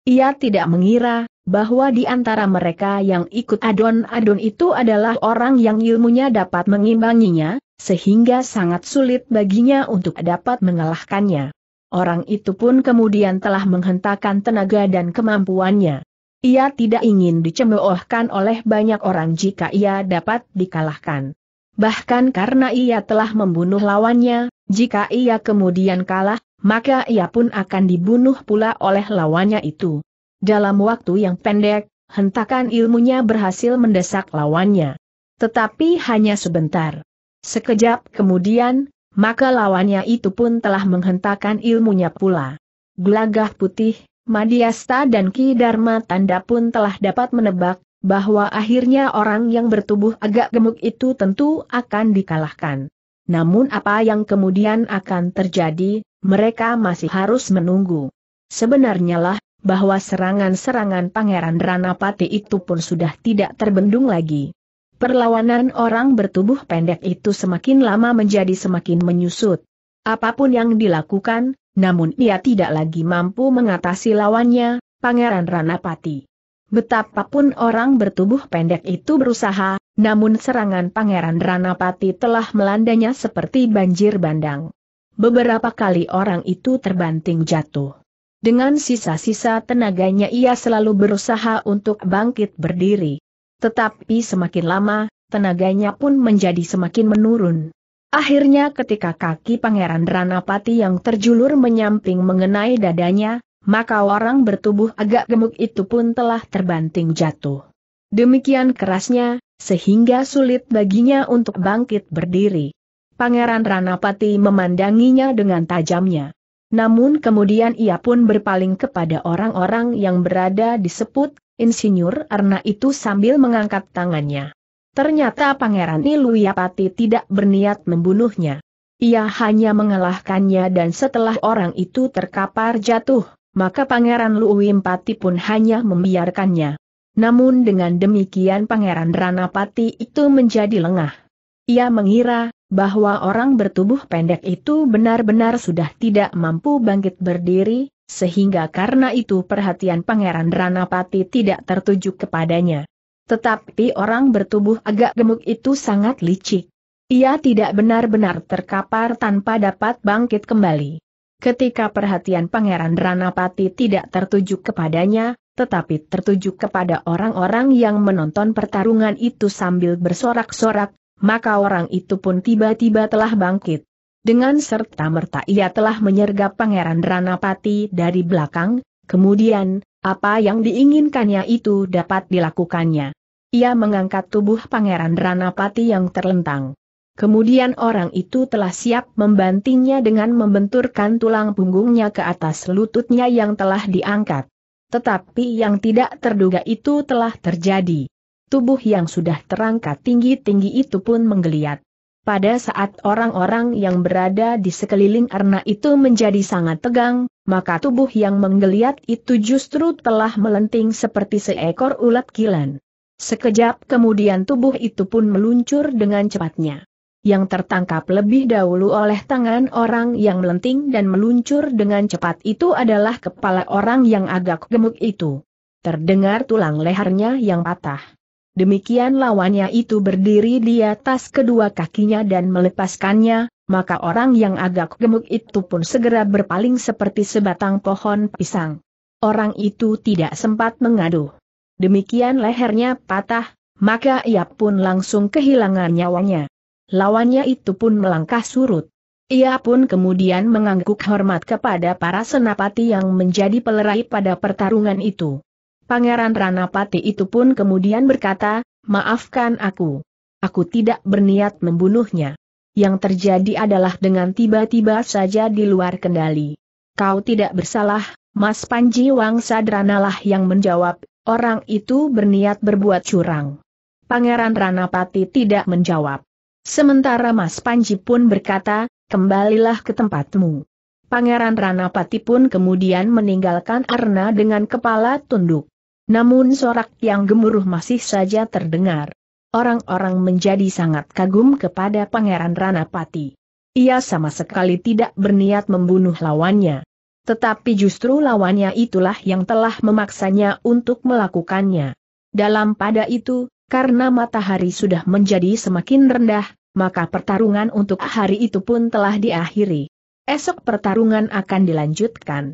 Ia tidak mengira bahwa di antara mereka yang ikut adon-adon itu adalah orang yang ilmunya dapat mengimbanginya, sehingga sangat sulit baginya untuk dapat mengalahkannya. Orang itu pun kemudian telah menghentakkan tenaga dan kemampuannya. Ia tidak ingin dicemoohkan oleh banyak orang jika ia dapat dikalahkan. Bahkan karena ia telah membunuh lawannya, jika ia kemudian kalah, maka ia pun akan dibunuh pula oleh lawannya itu. Dalam waktu yang pendek, hentakan ilmunya berhasil mendesak lawannya. Tetapi hanya sebentar. Sekejap kemudian, maka lawannya itu pun telah menghentakan ilmunya pula. Gelagah putih, Madiasta dan Ki Dharma Tanda pun telah dapat menebak, bahwa akhirnya orang yang bertubuh agak gemuk itu tentu akan dikalahkan. Namun apa yang kemudian akan terjadi, mereka masih harus menunggu. Sebenarnya lah, bahwa serangan-serangan Pangeran Ranapati itu pun sudah tidak terbendung lagi. Perlawanan orang bertubuh pendek itu semakin lama menjadi semakin menyusut. Apapun yang dilakukan, namun ia tidak lagi mampu mengatasi lawannya, Pangeran Ranapati. Betapapun orang bertubuh pendek itu berusaha, namun serangan Pangeran Ranapati telah melandanya seperti banjir bandang. Beberapa kali orang itu terbanting jatuh. Dengan sisa-sisa tenaganya ia selalu berusaha untuk bangkit berdiri. Tetapi semakin lama, tenaganya pun menjadi semakin menurun. Akhirnya ketika kaki Pangeran Ranapati yang terjulur menyamping mengenai dadanya, maka orang bertubuh agak gemuk itu pun telah terbanting jatuh. Demikian kerasnya, sehingga sulit baginya untuk bangkit berdiri. Pangeran Ranapati memandanginya dengan tajamnya. Namun kemudian ia pun berpaling kepada orang-orang yang berada di seput, insinyur karena itu sambil mengangkat tangannya. Ternyata Pangeran Iluyapati tidak berniat membunuhnya. Ia hanya mengalahkannya dan setelah orang itu terkapar jatuh, maka Pangeran Luwimpati pun hanya membiarkannya. Namun dengan demikian Pangeran Ranapati itu menjadi lengah. Ia mengira, bahwa orang bertubuh pendek itu benar-benar sudah tidak mampu bangkit berdiri, sehingga karena itu perhatian Pangeran Ranapati tidak tertuju kepadanya. Tetapi orang bertubuh agak gemuk itu sangat licik. Ia tidak benar-benar terkapar tanpa dapat bangkit kembali. Ketika perhatian Pangeran Ranapati tidak tertuju kepadanya, tetapi tertuju kepada orang-orang yang menonton pertarungan itu sambil bersorak-sorak, maka orang itu pun tiba-tiba telah bangkit. Dengan serta-merta ia telah menyergap Pangeran Ranapati dari belakang, kemudian, apa yang diinginkannya itu dapat dilakukannya. Ia mengangkat tubuh Pangeran Ranapati yang terlentang. Kemudian orang itu telah siap membantingnya dengan membenturkan tulang punggungnya ke atas lututnya yang telah diangkat. Tetapi yang tidak terduga itu telah terjadi. Tubuh yang sudah terangkat tinggi-tinggi itu pun menggeliat. Pada saat orang-orang yang berada di sekeliling Arna itu menjadi sangat tegang, maka tubuh yang menggeliat itu justru telah melenting seperti seekor ulat kilan. Sekejap kemudian tubuh itu pun meluncur dengan cepatnya. Yang tertangkap lebih dahulu oleh tangan orang yang melenting dan meluncur dengan cepat itu adalah kepala orang yang agak gemuk itu. Terdengar tulang lehernya yang patah. Demikian lawannya itu berdiri di atas kedua kakinya dan melepaskannya, maka orang yang agak gemuk itu pun segera berpaling seperti sebatang pohon pisang. Orang itu tidak sempat mengaduh. Demikian lehernya patah, maka ia pun langsung kehilangan nyawanya. Lawannya itu pun melangkah surut. Ia pun kemudian mengangguk hormat kepada para senapati yang menjadi pelerai pada pertarungan itu. Pangeran Ranapati itu pun kemudian berkata, maafkan aku. Aku tidak berniat membunuhnya. Yang terjadi adalah dengan tiba-tiba saja di luar kendali. Kau tidak bersalah, Mas Panji Wangsa Dranalah yang menjawab, Orang itu berniat berbuat curang. Pangeran Ranapati tidak menjawab. Sementara Mas Panji pun berkata, kembalilah ke tempatmu. Pangeran Ranapati pun kemudian meninggalkan Arna dengan kepala tunduk. Namun sorak yang gemuruh masih saja terdengar. Orang-orang menjadi sangat kagum kepada Pangeran Ranapati. Ia sama sekali tidak berniat membunuh lawannya tetapi justru lawannya itulah yang telah memaksanya untuk melakukannya. Dalam pada itu, karena matahari sudah menjadi semakin rendah, maka pertarungan untuk hari itu pun telah diakhiri. Esok pertarungan akan dilanjutkan.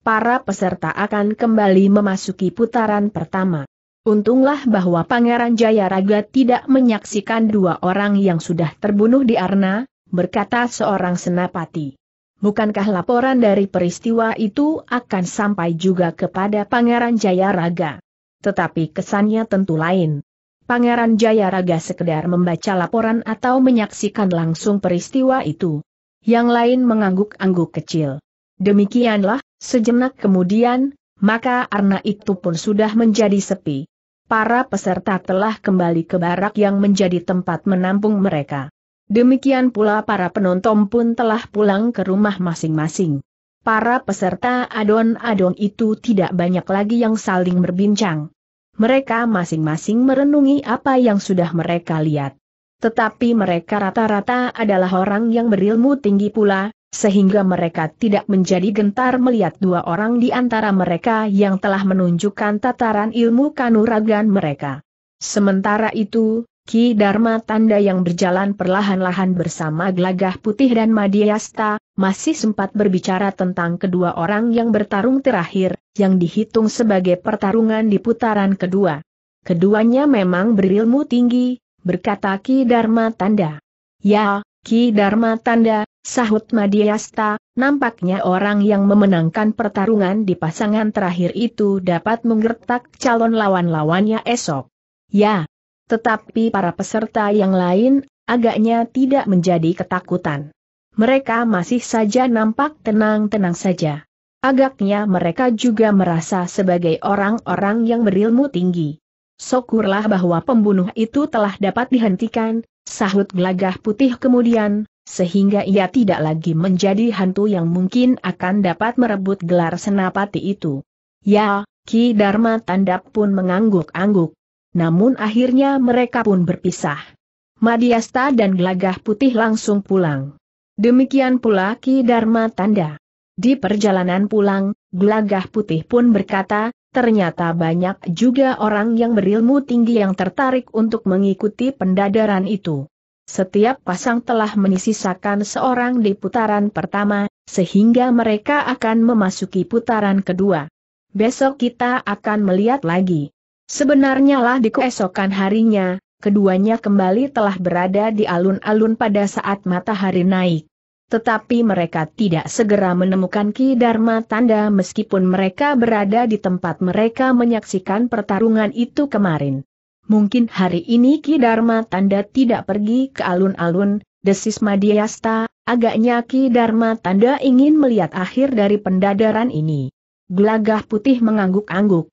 Para peserta akan kembali memasuki putaran pertama. Untunglah bahwa Pangeran Jayaraga tidak menyaksikan dua orang yang sudah terbunuh di Arna, berkata seorang senapati bukankah laporan dari peristiwa itu akan sampai juga kepada Pangeran Jayaraga? Tetapi kesannya tentu lain. Pangeran Jayaraga sekedar membaca laporan atau menyaksikan langsung peristiwa itu. Yang lain mengangguk-angguk kecil. Demikianlah, sejenak kemudian, maka arna itu pun sudah menjadi sepi. Para peserta telah kembali ke barak yang menjadi tempat menampung mereka. Demikian pula para penonton pun telah pulang ke rumah masing-masing. Para peserta adon-adon itu tidak banyak lagi yang saling berbincang. Mereka masing-masing merenungi apa yang sudah mereka lihat. Tetapi mereka rata-rata adalah orang yang berilmu tinggi pula, sehingga mereka tidak menjadi gentar melihat dua orang di antara mereka yang telah menunjukkan tataran ilmu kanuragan mereka. Sementara itu, Ki Dharma Tanda yang berjalan perlahan-lahan bersama Gelagah Putih dan Madiasta, masih sempat berbicara tentang kedua orang yang bertarung terakhir, yang dihitung sebagai pertarungan di putaran kedua. Keduanya memang berilmu tinggi, berkata Ki Dharma Tanda. Ya, Ki Dharma Tanda, sahut Madiasta, nampaknya orang yang memenangkan pertarungan di pasangan terakhir itu dapat menggertak calon lawan-lawannya esok. Ya, tetapi para peserta yang lain, agaknya tidak menjadi ketakutan. Mereka masih saja nampak tenang-tenang saja. Agaknya mereka juga merasa sebagai orang-orang yang berilmu tinggi. Syukurlah bahwa pembunuh itu telah dapat dihentikan, sahut gelagah putih kemudian, sehingga ia tidak lagi menjadi hantu yang mungkin akan dapat merebut gelar senapati itu. Ya, Ki Dharma Tandap pun mengangguk-angguk namun akhirnya mereka pun berpisah. Madiasta dan Glagah Putih langsung pulang. Demikian pula Ki Dharma Tanda. Di perjalanan pulang, Glagah Putih pun berkata, ternyata banyak juga orang yang berilmu tinggi yang tertarik untuk mengikuti pendadaran itu. Setiap pasang telah menisisakan seorang di putaran pertama, sehingga mereka akan memasuki putaran kedua. Besok kita akan melihat lagi. Sebenarnya lah di keesokan harinya, keduanya kembali telah berada di alun-alun pada saat matahari naik. Tetapi mereka tidak segera menemukan Ki Dharma Tanda meskipun mereka berada di tempat mereka menyaksikan pertarungan itu kemarin. Mungkin hari ini Ki Dharma Tanda tidak pergi ke alun-alun, desis Madiasta, agaknya Ki Dharma Tanda ingin melihat akhir dari pendadaran ini. Gelagah putih mengangguk-angguk.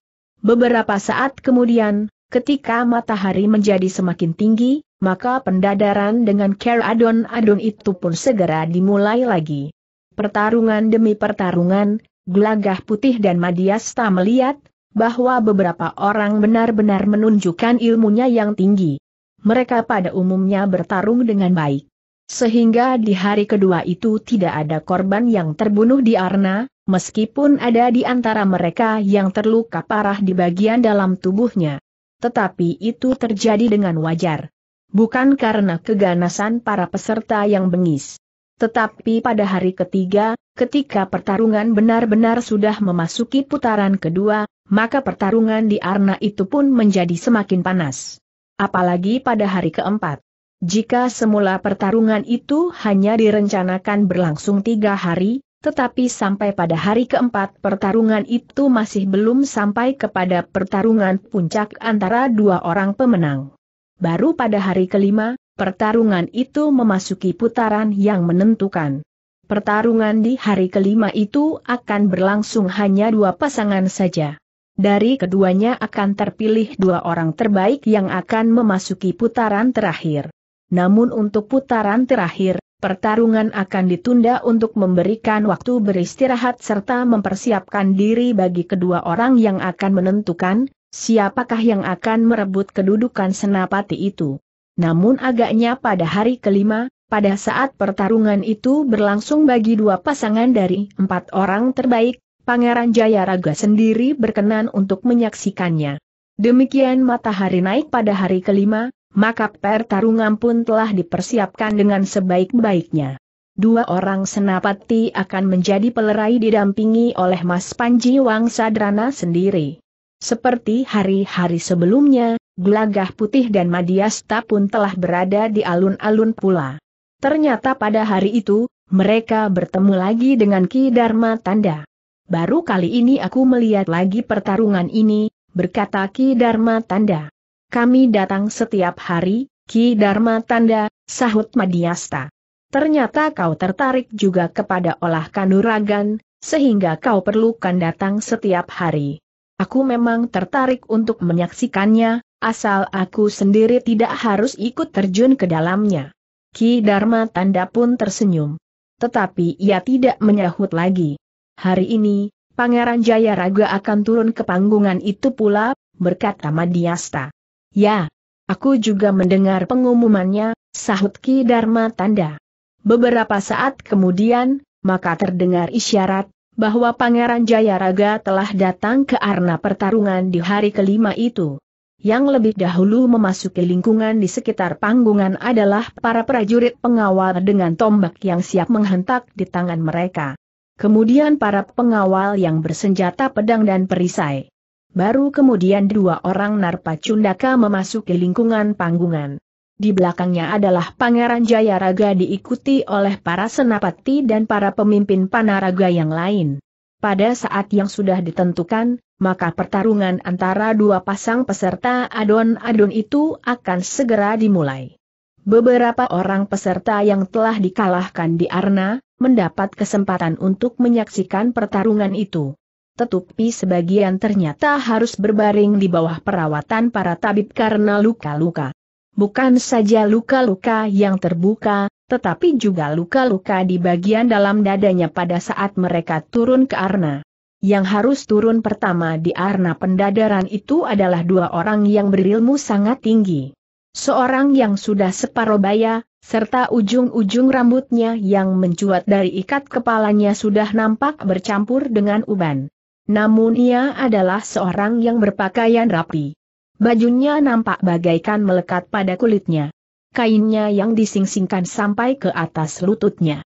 Beberapa saat kemudian, ketika matahari menjadi semakin tinggi, maka pendadaran dengan care adon-adon itu pun segera dimulai lagi. Pertarungan demi pertarungan, Gelagah Putih dan Madiasta melihat, bahwa beberapa orang benar-benar menunjukkan ilmunya yang tinggi. Mereka pada umumnya bertarung dengan baik. Sehingga di hari kedua itu tidak ada korban yang terbunuh di Arna, meskipun ada di antara mereka yang terluka parah di bagian dalam tubuhnya. Tetapi itu terjadi dengan wajar. Bukan karena keganasan para peserta yang bengis. Tetapi pada hari ketiga, ketika pertarungan benar-benar sudah memasuki putaran kedua, maka pertarungan di Arna itu pun menjadi semakin panas. Apalagi pada hari keempat. Jika semula pertarungan itu hanya direncanakan berlangsung tiga hari, tetapi sampai pada hari keempat pertarungan itu masih belum sampai kepada pertarungan puncak antara dua orang pemenang. Baru pada hari kelima, pertarungan itu memasuki putaran yang menentukan. Pertarungan di hari kelima itu akan berlangsung hanya dua pasangan saja. Dari keduanya akan terpilih dua orang terbaik yang akan memasuki putaran terakhir. Namun untuk putaran terakhir, pertarungan akan ditunda untuk memberikan waktu beristirahat serta mempersiapkan diri bagi kedua orang yang akan menentukan siapakah yang akan merebut kedudukan senapati itu. Namun agaknya pada hari kelima, pada saat pertarungan itu berlangsung bagi dua pasangan dari empat orang terbaik, Pangeran Jayaraga sendiri berkenan untuk menyaksikannya. Demikian matahari naik pada hari kelima, maka pertarungan pun telah dipersiapkan dengan sebaik-baiknya. Dua orang senapati akan menjadi pelerai didampingi oleh Mas Panji Wang Sadrana sendiri. Seperti hari-hari sebelumnya, Gelagah Putih dan Madiasta pun telah berada di alun-alun pula. Ternyata pada hari itu, mereka bertemu lagi dengan Ki Dharma Tanda. Baru kali ini aku melihat lagi pertarungan ini, berkata Ki Dharma Tanda. Kami datang setiap hari, Ki Dharma Tanda, sahut Madiasta. Ternyata kau tertarik juga kepada olah kanuragan, sehingga kau perlukan datang setiap hari. Aku memang tertarik untuk menyaksikannya, asal aku sendiri tidak harus ikut terjun ke dalamnya. Ki Dharma Tanda pun tersenyum. Tetapi ia tidak menyahut lagi. Hari ini, Pangeran Jayaraga akan turun ke panggungan itu pula, berkata Madiasta. Ya, aku juga mendengar pengumumannya, sahut Ki Dharma tanda. Beberapa saat kemudian, maka terdengar isyarat, bahwa Pangeran Jayaraga telah datang ke arena pertarungan di hari kelima itu. Yang lebih dahulu memasuki lingkungan di sekitar panggungan adalah para prajurit pengawal dengan tombak yang siap menghentak di tangan mereka. Kemudian para pengawal yang bersenjata pedang dan perisai. Baru kemudian dua orang narpacundaka memasuki lingkungan panggungan. Di belakangnya adalah Pangeran Jayaraga diikuti oleh para senapati dan para pemimpin panaraga yang lain. Pada saat yang sudah ditentukan, maka pertarungan antara dua pasang peserta adon-adon itu akan segera dimulai. Beberapa orang peserta yang telah dikalahkan di Arna, mendapat kesempatan untuk menyaksikan pertarungan itu. Tetapi sebagian ternyata harus berbaring di bawah perawatan para tabib karena luka-luka. Bukan saja luka-luka yang terbuka, tetapi juga luka-luka di bagian dalam dadanya pada saat mereka turun ke Arna. Yang harus turun pertama di Arna pendadaran itu adalah dua orang yang berilmu sangat tinggi. Seorang yang sudah separuh baya, serta ujung-ujung rambutnya yang mencuat dari ikat kepalanya sudah nampak bercampur dengan uban. Namun ia adalah seorang yang berpakaian rapi. Bajunya nampak bagaikan melekat pada kulitnya. Kainnya yang disingsingkan sampai ke atas lututnya.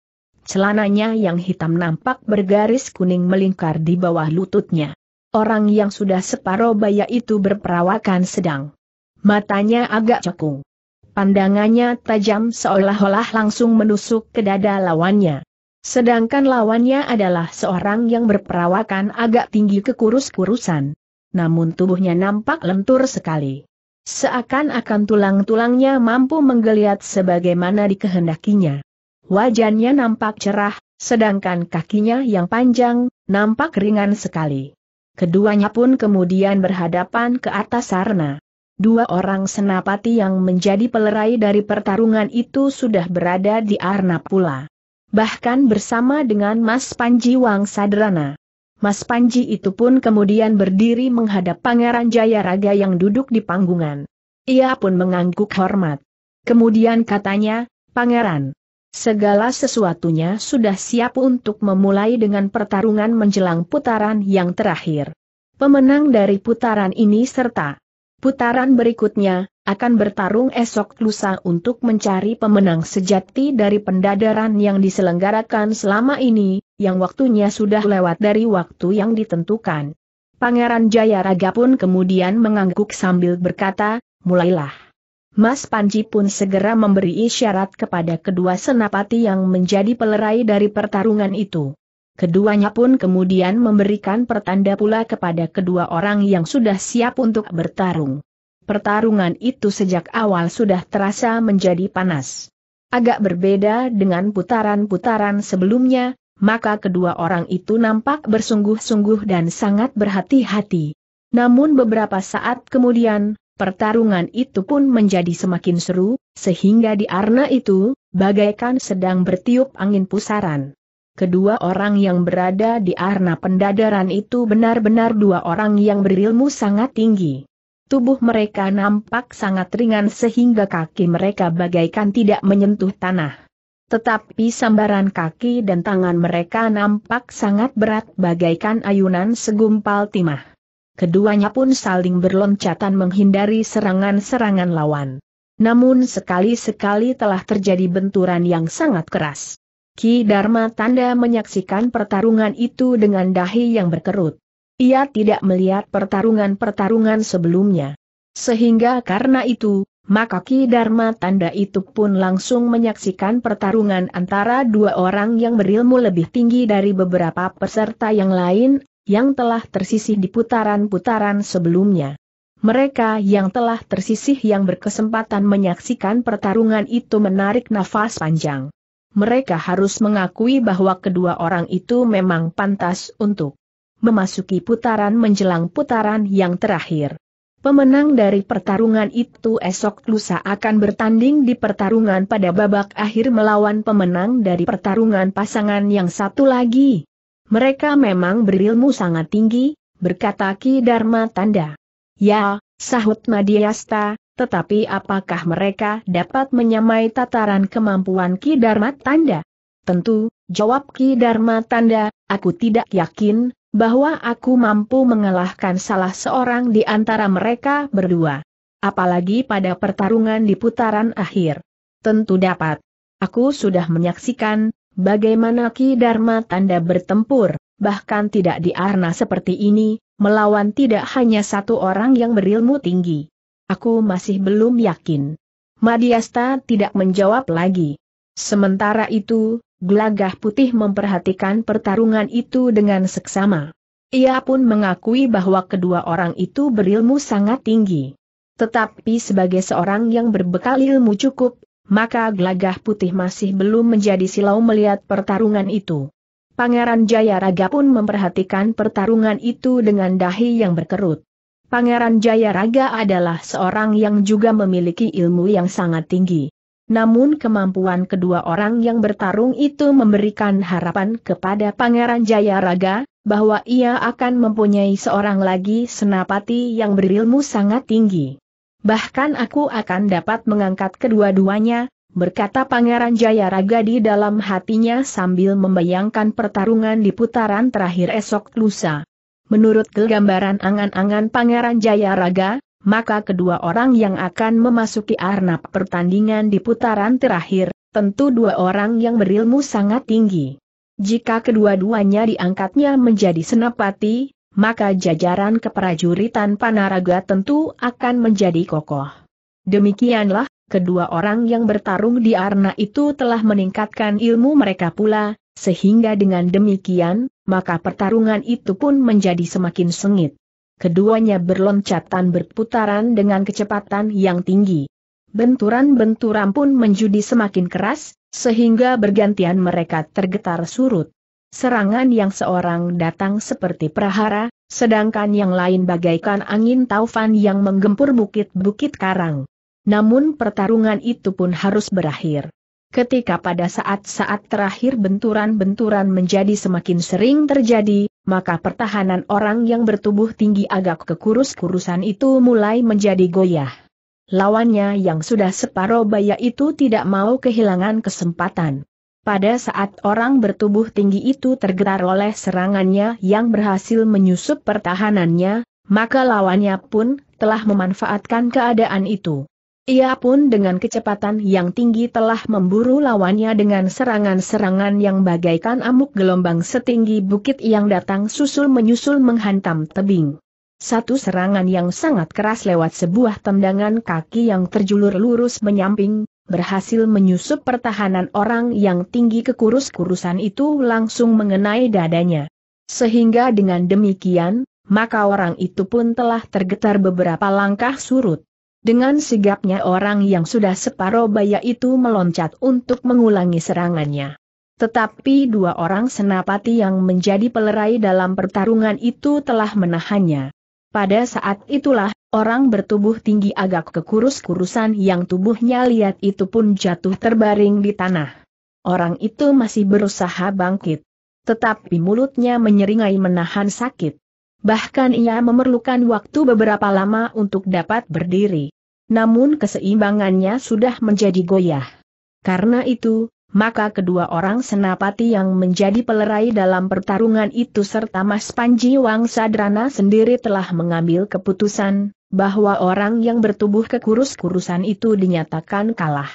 Celananya yang hitam nampak bergaris kuning melingkar di bawah lututnya. Orang yang sudah separuh baya itu berperawakan sedang. Matanya agak cekung pandangannya tajam seolah-olah langsung menusuk ke dada lawannya. Sedangkan lawannya adalah seorang yang berperawakan agak tinggi kekurus-kurusan. Namun tubuhnya nampak lentur sekali. Seakan-akan tulang-tulangnya mampu menggeliat sebagaimana dikehendakinya. Wajannya nampak cerah, sedangkan kakinya yang panjang, nampak ringan sekali. Keduanya pun kemudian berhadapan ke atas sarna. Dua orang senapati yang menjadi pelerai dari pertarungan itu sudah berada di arna pula bahkan bersama dengan Mas Panji Wang Sadrana. Mas Panji itu pun kemudian berdiri menghadap Pangeran Jayaraga yang duduk di panggungan. Ia pun mengangguk hormat. Kemudian katanya, Pangeran, segala sesuatunya sudah siap untuk memulai dengan pertarungan menjelang putaran yang terakhir. Pemenang dari putaran ini serta putaran berikutnya, akan bertarung esok lusa untuk mencari pemenang sejati dari pendadaran yang diselenggarakan selama ini, yang waktunya sudah lewat dari waktu yang ditentukan. Pangeran Jayaraga pun kemudian mengangguk sambil berkata, mulailah. Mas Panji pun segera memberi isyarat kepada kedua senapati yang menjadi pelerai dari pertarungan itu. Keduanya pun kemudian memberikan pertanda pula kepada kedua orang yang sudah siap untuk bertarung pertarungan itu sejak awal sudah terasa menjadi panas. Agak berbeda dengan putaran-putaran sebelumnya, maka kedua orang itu nampak bersungguh-sungguh dan sangat berhati-hati. Namun beberapa saat kemudian, pertarungan itu pun menjadi semakin seru, sehingga di arna itu, bagaikan sedang bertiup angin pusaran. Kedua orang yang berada di arna pendadaran itu benar-benar dua orang yang berilmu sangat tinggi. Tubuh mereka nampak sangat ringan sehingga kaki mereka bagaikan tidak menyentuh tanah. Tetapi sambaran kaki dan tangan mereka nampak sangat berat bagaikan ayunan segumpal timah. Keduanya pun saling berloncatan menghindari serangan-serangan lawan. Namun sekali-sekali telah terjadi benturan yang sangat keras. Ki Dharma Tanda menyaksikan pertarungan itu dengan dahi yang berkerut. Ia tidak melihat pertarungan-pertarungan sebelumnya. Sehingga karena itu, maka Ki Dharma tanda itu pun langsung menyaksikan pertarungan antara dua orang yang berilmu lebih tinggi dari beberapa peserta yang lain, yang telah tersisih di putaran-putaran sebelumnya. Mereka yang telah tersisih yang berkesempatan menyaksikan pertarungan itu menarik nafas panjang. Mereka harus mengakui bahwa kedua orang itu memang pantas untuk memasuki putaran menjelang putaran yang terakhir. Pemenang dari pertarungan itu esok lusa akan bertanding di pertarungan pada babak akhir melawan pemenang dari pertarungan pasangan yang satu lagi. Mereka memang berilmu sangat tinggi, berkata Ki Dharma Tanda. Ya, sahut Madiasta, tetapi apakah mereka dapat menyamai tataran kemampuan Ki Dharma Tanda? Tentu, jawab Ki Dharma Tanda, aku tidak yakin, bahwa aku mampu mengalahkan salah seorang di antara mereka berdua. Apalagi pada pertarungan di putaran akhir. Tentu dapat. Aku sudah menyaksikan, bagaimana Ki Dharma tanda bertempur, bahkan tidak diarna seperti ini, melawan tidak hanya satu orang yang berilmu tinggi. Aku masih belum yakin. Madiasta tidak menjawab lagi. Sementara itu, Gelagah putih memperhatikan pertarungan itu dengan seksama. Ia pun mengakui bahwa kedua orang itu berilmu sangat tinggi. Tetapi sebagai seorang yang berbekal ilmu cukup, maka gelagah putih masih belum menjadi silau melihat pertarungan itu. Pangeran Jayaraga pun memperhatikan pertarungan itu dengan dahi yang berkerut. Pangeran Jayaraga adalah seorang yang juga memiliki ilmu yang sangat tinggi. Namun kemampuan kedua orang yang bertarung itu memberikan harapan kepada Pangeran Jayaraga, bahwa ia akan mempunyai seorang lagi senapati yang berilmu sangat tinggi. Bahkan aku akan dapat mengangkat kedua-duanya, berkata Pangeran Jayaraga di dalam hatinya sambil membayangkan pertarungan di putaran terakhir esok lusa. Menurut kegambaran angan-angan Pangeran Jayaraga, maka kedua orang yang akan memasuki arnab pertandingan di putaran terakhir, tentu dua orang yang berilmu sangat tinggi. Jika kedua-duanya diangkatnya menjadi senapati, maka jajaran keprajuritan Panaraga tentu akan menjadi kokoh. Demikianlah, kedua orang yang bertarung di Arna itu telah meningkatkan ilmu mereka pula, sehingga dengan demikian, maka pertarungan itu pun menjadi semakin sengit keduanya berloncatan berputaran dengan kecepatan yang tinggi. Benturan-benturan pun menjadi semakin keras, sehingga bergantian mereka tergetar surut. Serangan yang seorang datang seperti prahara, sedangkan yang lain bagaikan angin taufan yang menggempur bukit-bukit karang. Namun pertarungan itu pun harus berakhir. Ketika pada saat-saat terakhir benturan-benturan menjadi semakin sering terjadi, maka pertahanan orang yang bertubuh tinggi agak kekurus-kurusan itu mulai menjadi goyah. Lawannya yang sudah separuh baya itu tidak mau kehilangan kesempatan. Pada saat orang bertubuh tinggi itu tergetar oleh serangannya yang berhasil menyusup pertahanannya, maka lawannya pun telah memanfaatkan keadaan itu. Ia pun dengan kecepatan yang tinggi telah memburu lawannya dengan serangan-serangan yang bagaikan amuk gelombang setinggi bukit yang datang susul-menyusul menghantam tebing. Satu serangan yang sangat keras lewat sebuah tendangan kaki yang terjulur lurus menyamping, berhasil menyusup pertahanan orang yang tinggi kekurus-kurusan itu langsung mengenai dadanya. Sehingga dengan demikian, maka orang itu pun telah tergetar beberapa langkah surut. Dengan sigapnya orang yang sudah separuh baya itu meloncat untuk mengulangi serangannya. Tetapi dua orang senapati yang menjadi pelerai dalam pertarungan itu telah menahannya. Pada saat itulah, orang bertubuh tinggi agak kekurus-kurusan yang tubuhnya liat itu pun jatuh terbaring di tanah. Orang itu masih berusaha bangkit. Tetapi mulutnya menyeringai menahan sakit. Bahkan ia memerlukan waktu beberapa lama untuk dapat berdiri namun keseimbangannya sudah menjadi goyah. Karena itu, maka kedua orang senapati yang menjadi pelerai dalam pertarungan itu serta Mas Panji Wang Sadrana sendiri telah mengambil keputusan, bahwa orang yang bertubuh kekurus-kurusan itu dinyatakan kalah.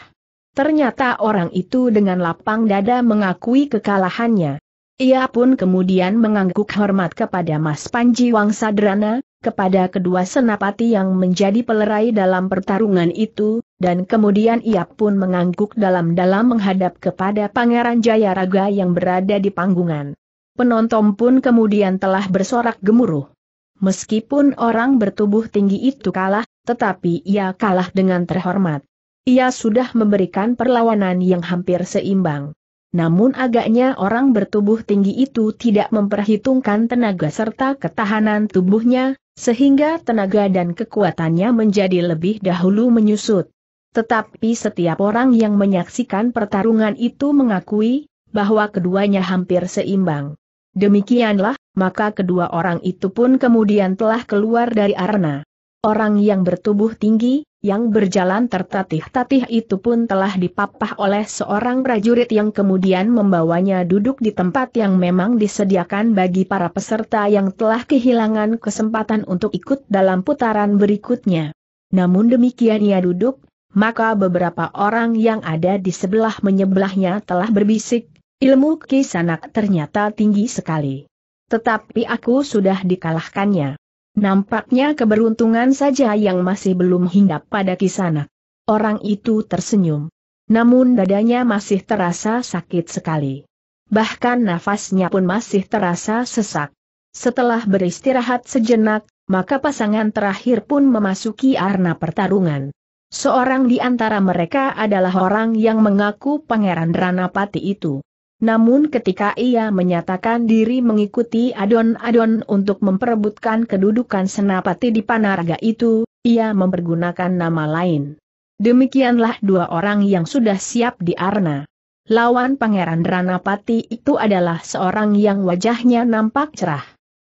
Ternyata orang itu dengan lapang dada mengakui kekalahannya. Ia pun kemudian mengangguk hormat kepada Mas Panji Wang Sadrana, kepada kedua senapati yang menjadi pelerai dalam pertarungan itu, dan kemudian ia pun mengangguk dalam-dalam menghadap kepada Pangeran Jayaraga yang berada di panggungan. Penonton pun kemudian telah bersorak gemuruh. Meskipun orang bertubuh tinggi itu kalah, tetapi ia kalah dengan terhormat. Ia sudah memberikan perlawanan yang hampir seimbang namun agaknya orang bertubuh tinggi itu tidak memperhitungkan tenaga serta ketahanan tubuhnya, sehingga tenaga dan kekuatannya menjadi lebih dahulu menyusut. Tetapi setiap orang yang menyaksikan pertarungan itu mengakui, bahwa keduanya hampir seimbang. Demikianlah, maka kedua orang itu pun kemudian telah keluar dari arena. Orang yang bertubuh tinggi, yang berjalan tertatih-tatih itu pun telah dipapah oleh seorang prajurit yang kemudian membawanya duduk di tempat yang memang disediakan bagi para peserta yang telah kehilangan kesempatan untuk ikut dalam putaran berikutnya. Namun demikian ia duduk, maka beberapa orang yang ada di sebelah menyebelahnya telah berbisik, ilmu kisanak ternyata tinggi sekali. Tetapi aku sudah dikalahkannya. Nampaknya keberuntungan saja yang masih belum hinggap pada kisana. Orang itu tersenyum. Namun dadanya masih terasa sakit sekali. Bahkan nafasnya pun masih terasa sesak. Setelah beristirahat sejenak, maka pasangan terakhir pun memasuki arena pertarungan. Seorang di antara mereka adalah orang yang mengaku Pangeran Ranapati itu. Namun ketika ia menyatakan diri mengikuti adon-adon untuk memperebutkan kedudukan senapati di Panaraga itu, ia mempergunakan nama lain. Demikianlah dua orang yang sudah siap di Arna. Lawan Pangeran Ranapati itu adalah seorang yang wajahnya nampak cerah.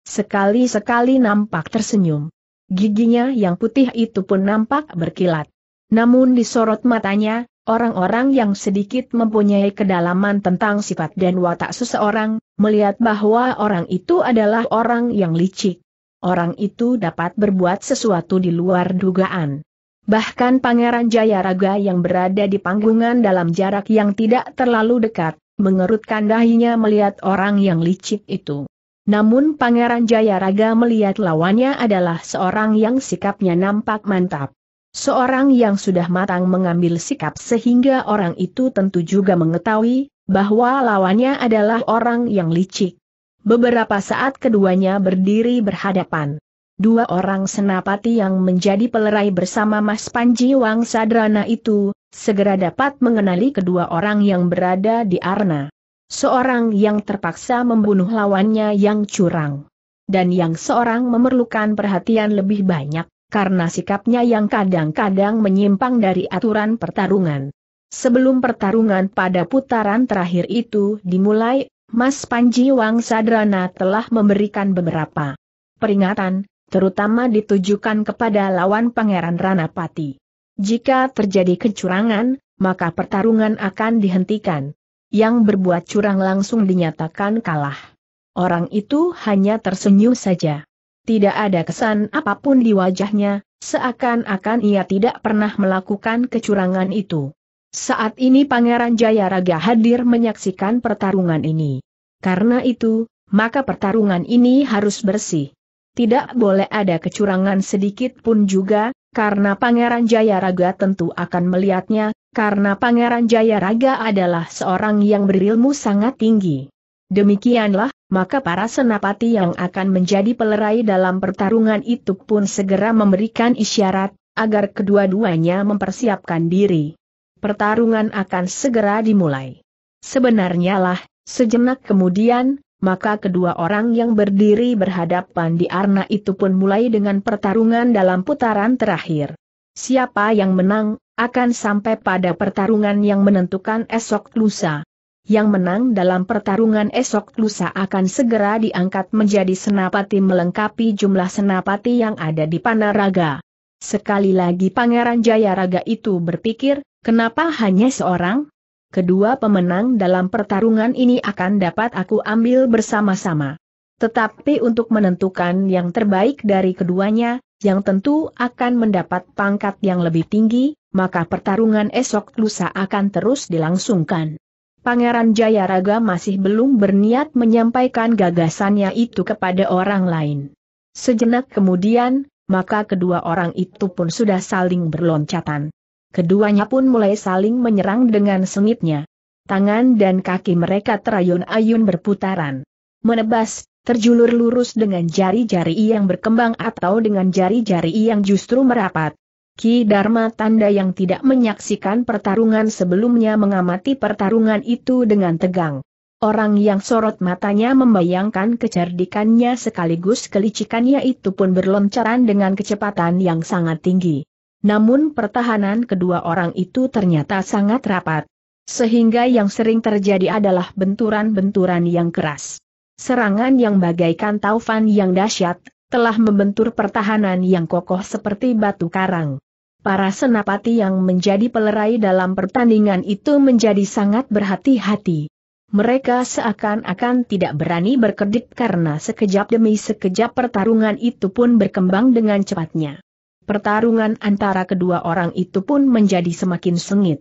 Sekali-sekali nampak tersenyum. Giginya yang putih itu pun nampak berkilat. Namun disorot matanya, Orang-orang yang sedikit mempunyai kedalaman tentang sifat dan watak seseorang, melihat bahwa orang itu adalah orang yang licik. Orang itu dapat berbuat sesuatu di luar dugaan. Bahkan Pangeran Jayaraga yang berada di panggungan dalam jarak yang tidak terlalu dekat, mengerutkan dahinya melihat orang yang licik itu. Namun Pangeran Jayaraga melihat lawannya adalah seorang yang sikapnya nampak mantap. Seorang yang sudah matang mengambil sikap sehingga orang itu tentu juga mengetahui bahwa lawannya adalah orang yang licik. Beberapa saat keduanya berdiri berhadapan. Dua orang senapati yang menjadi pelerai bersama Mas Panji Wang Sadrana itu, segera dapat mengenali kedua orang yang berada di Arna. Seorang yang terpaksa membunuh lawannya yang curang. Dan yang seorang memerlukan perhatian lebih banyak karena sikapnya yang kadang-kadang menyimpang dari aturan pertarungan. Sebelum pertarungan pada putaran terakhir itu dimulai, Mas Panji Wang Sadrana telah memberikan beberapa peringatan, terutama ditujukan kepada lawan Pangeran Ranapati. Jika terjadi kecurangan, maka pertarungan akan dihentikan. Yang berbuat curang langsung dinyatakan kalah. Orang itu hanya tersenyum saja tidak ada kesan apapun di wajahnya, seakan-akan ia tidak pernah melakukan kecurangan itu. Saat ini Pangeran Jayaraga hadir menyaksikan pertarungan ini. Karena itu, maka pertarungan ini harus bersih. Tidak boleh ada kecurangan sedikit pun juga, karena Pangeran Jayaraga tentu akan melihatnya, karena Pangeran Jayaraga adalah seorang yang berilmu sangat tinggi. Demikianlah, maka para senapati yang akan menjadi pelerai dalam pertarungan itu pun segera memberikan isyarat, agar kedua-duanya mempersiapkan diri. Pertarungan akan segera dimulai. Sebenarnya lah, sejenak kemudian, maka kedua orang yang berdiri berhadapan di arna itu pun mulai dengan pertarungan dalam putaran terakhir. Siapa yang menang, akan sampai pada pertarungan yang menentukan esok lusa yang menang dalam pertarungan esok lusa akan segera diangkat menjadi senapati melengkapi jumlah senapati yang ada di Panaraga. Sekali lagi Pangeran Jayaraga itu berpikir, kenapa hanya seorang? Kedua pemenang dalam pertarungan ini akan dapat aku ambil bersama-sama. Tetapi untuk menentukan yang terbaik dari keduanya, yang tentu akan mendapat pangkat yang lebih tinggi, maka pertarungan esok lusa akan terus dilangsungkan. Pangeran Jayaraga masih belum berniat menyampaikan gagasannya itu kepada orang lain. Sejenak kemudian, maka kedua orang itu pun sudah saling berloncatan. Keduanya pun mulai saling menyerang dengan sengitnya. Tangan dan kaki mereka terayun-ayun berputaran. Menebas, terjulur lurus dengan jari-jari yang berkembang atau dengan jari-jari yang justru merapat, Ki Dharma Tanda yang tidak menyaksikan pertarungan sebelumnya mengamati pertarungan itu dengan tegang. Orang yang sorot matanya membayangkan kecerdikannya sekaligus kelicikannya itu pun berloncaran dengan kecepatan yang sangat tinggi. Namun pertahanan kedua orang itu ternyata sangat rapat. Sehingga yang sering terjadi adalah benturan-benturan yang keras. Serangan yang bagaikan taufan yang dahsyat, telah membentur pertahanan yang kokoh seperti batu karang. Para senapati yang menjadi pelerai dalam pertandingan itu menjadi sangat berhati-hati. Mereka seakan-akan tidak berani berkedip karena sekejap demi sekejap pertarungan itu pun berkembang dengan cepatnya. Pertarungan antara kedua orang itu pun menjadi semakin sengit.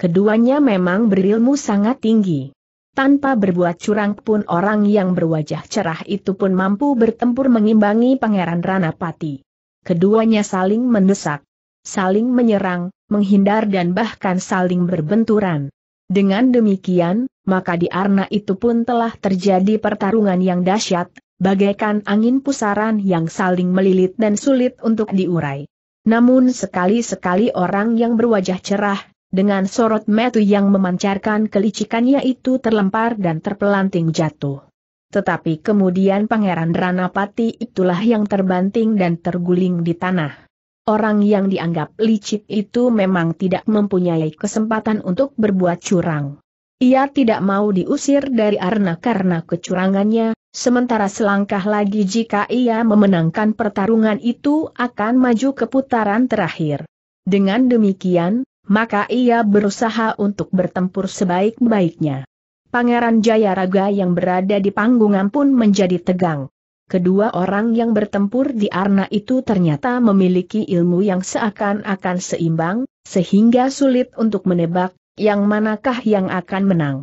Keduanya memang berilmu sangat tinggi. Tanpa berbuat curang pun orang yang berwajah cerah itu pun mampu bertempur mengimbangi Pangeran Ranapati. Keduanya saling mendesak saling menyerang, menghindar dan bahkan saling berbenturan. Dengan demikian, maka di Arna itu pun telah terjadi pertarungan yang dahsyat, bagaikan angin pusaran yang saling melilit dan sulit untuk diurai. Namun sekali-sekali orang yang berwajah cerah, dengan sorot metu yang memancarkan kelicikannya itu terlempar dan terpelanting jatuh. Tetapi kemudian Pangeran Ranapati itulah yang terbanting dan terguling di tanah orang yang dianggap licik itu memang tidak mempunyai kesempatan untuk berbuat curang. Ia tidak mau diusir dari Arna karena kecurangannya, sementara selangkah lagi jika ia memenangkan pertarungan itu akan maju ke putaran terakhir. Dengan demikian, maka ia berusaha untuk bertempur sebaik-baiknya. Pangeran Jayaraga yang berada di panggungan pun menjadi tegang kedua orang yang bertempur di arna itu ternyata memiliki ilmu yang seakan-akan seimbang, sehingga sulit untuk menebak yang manakah yang akan menang.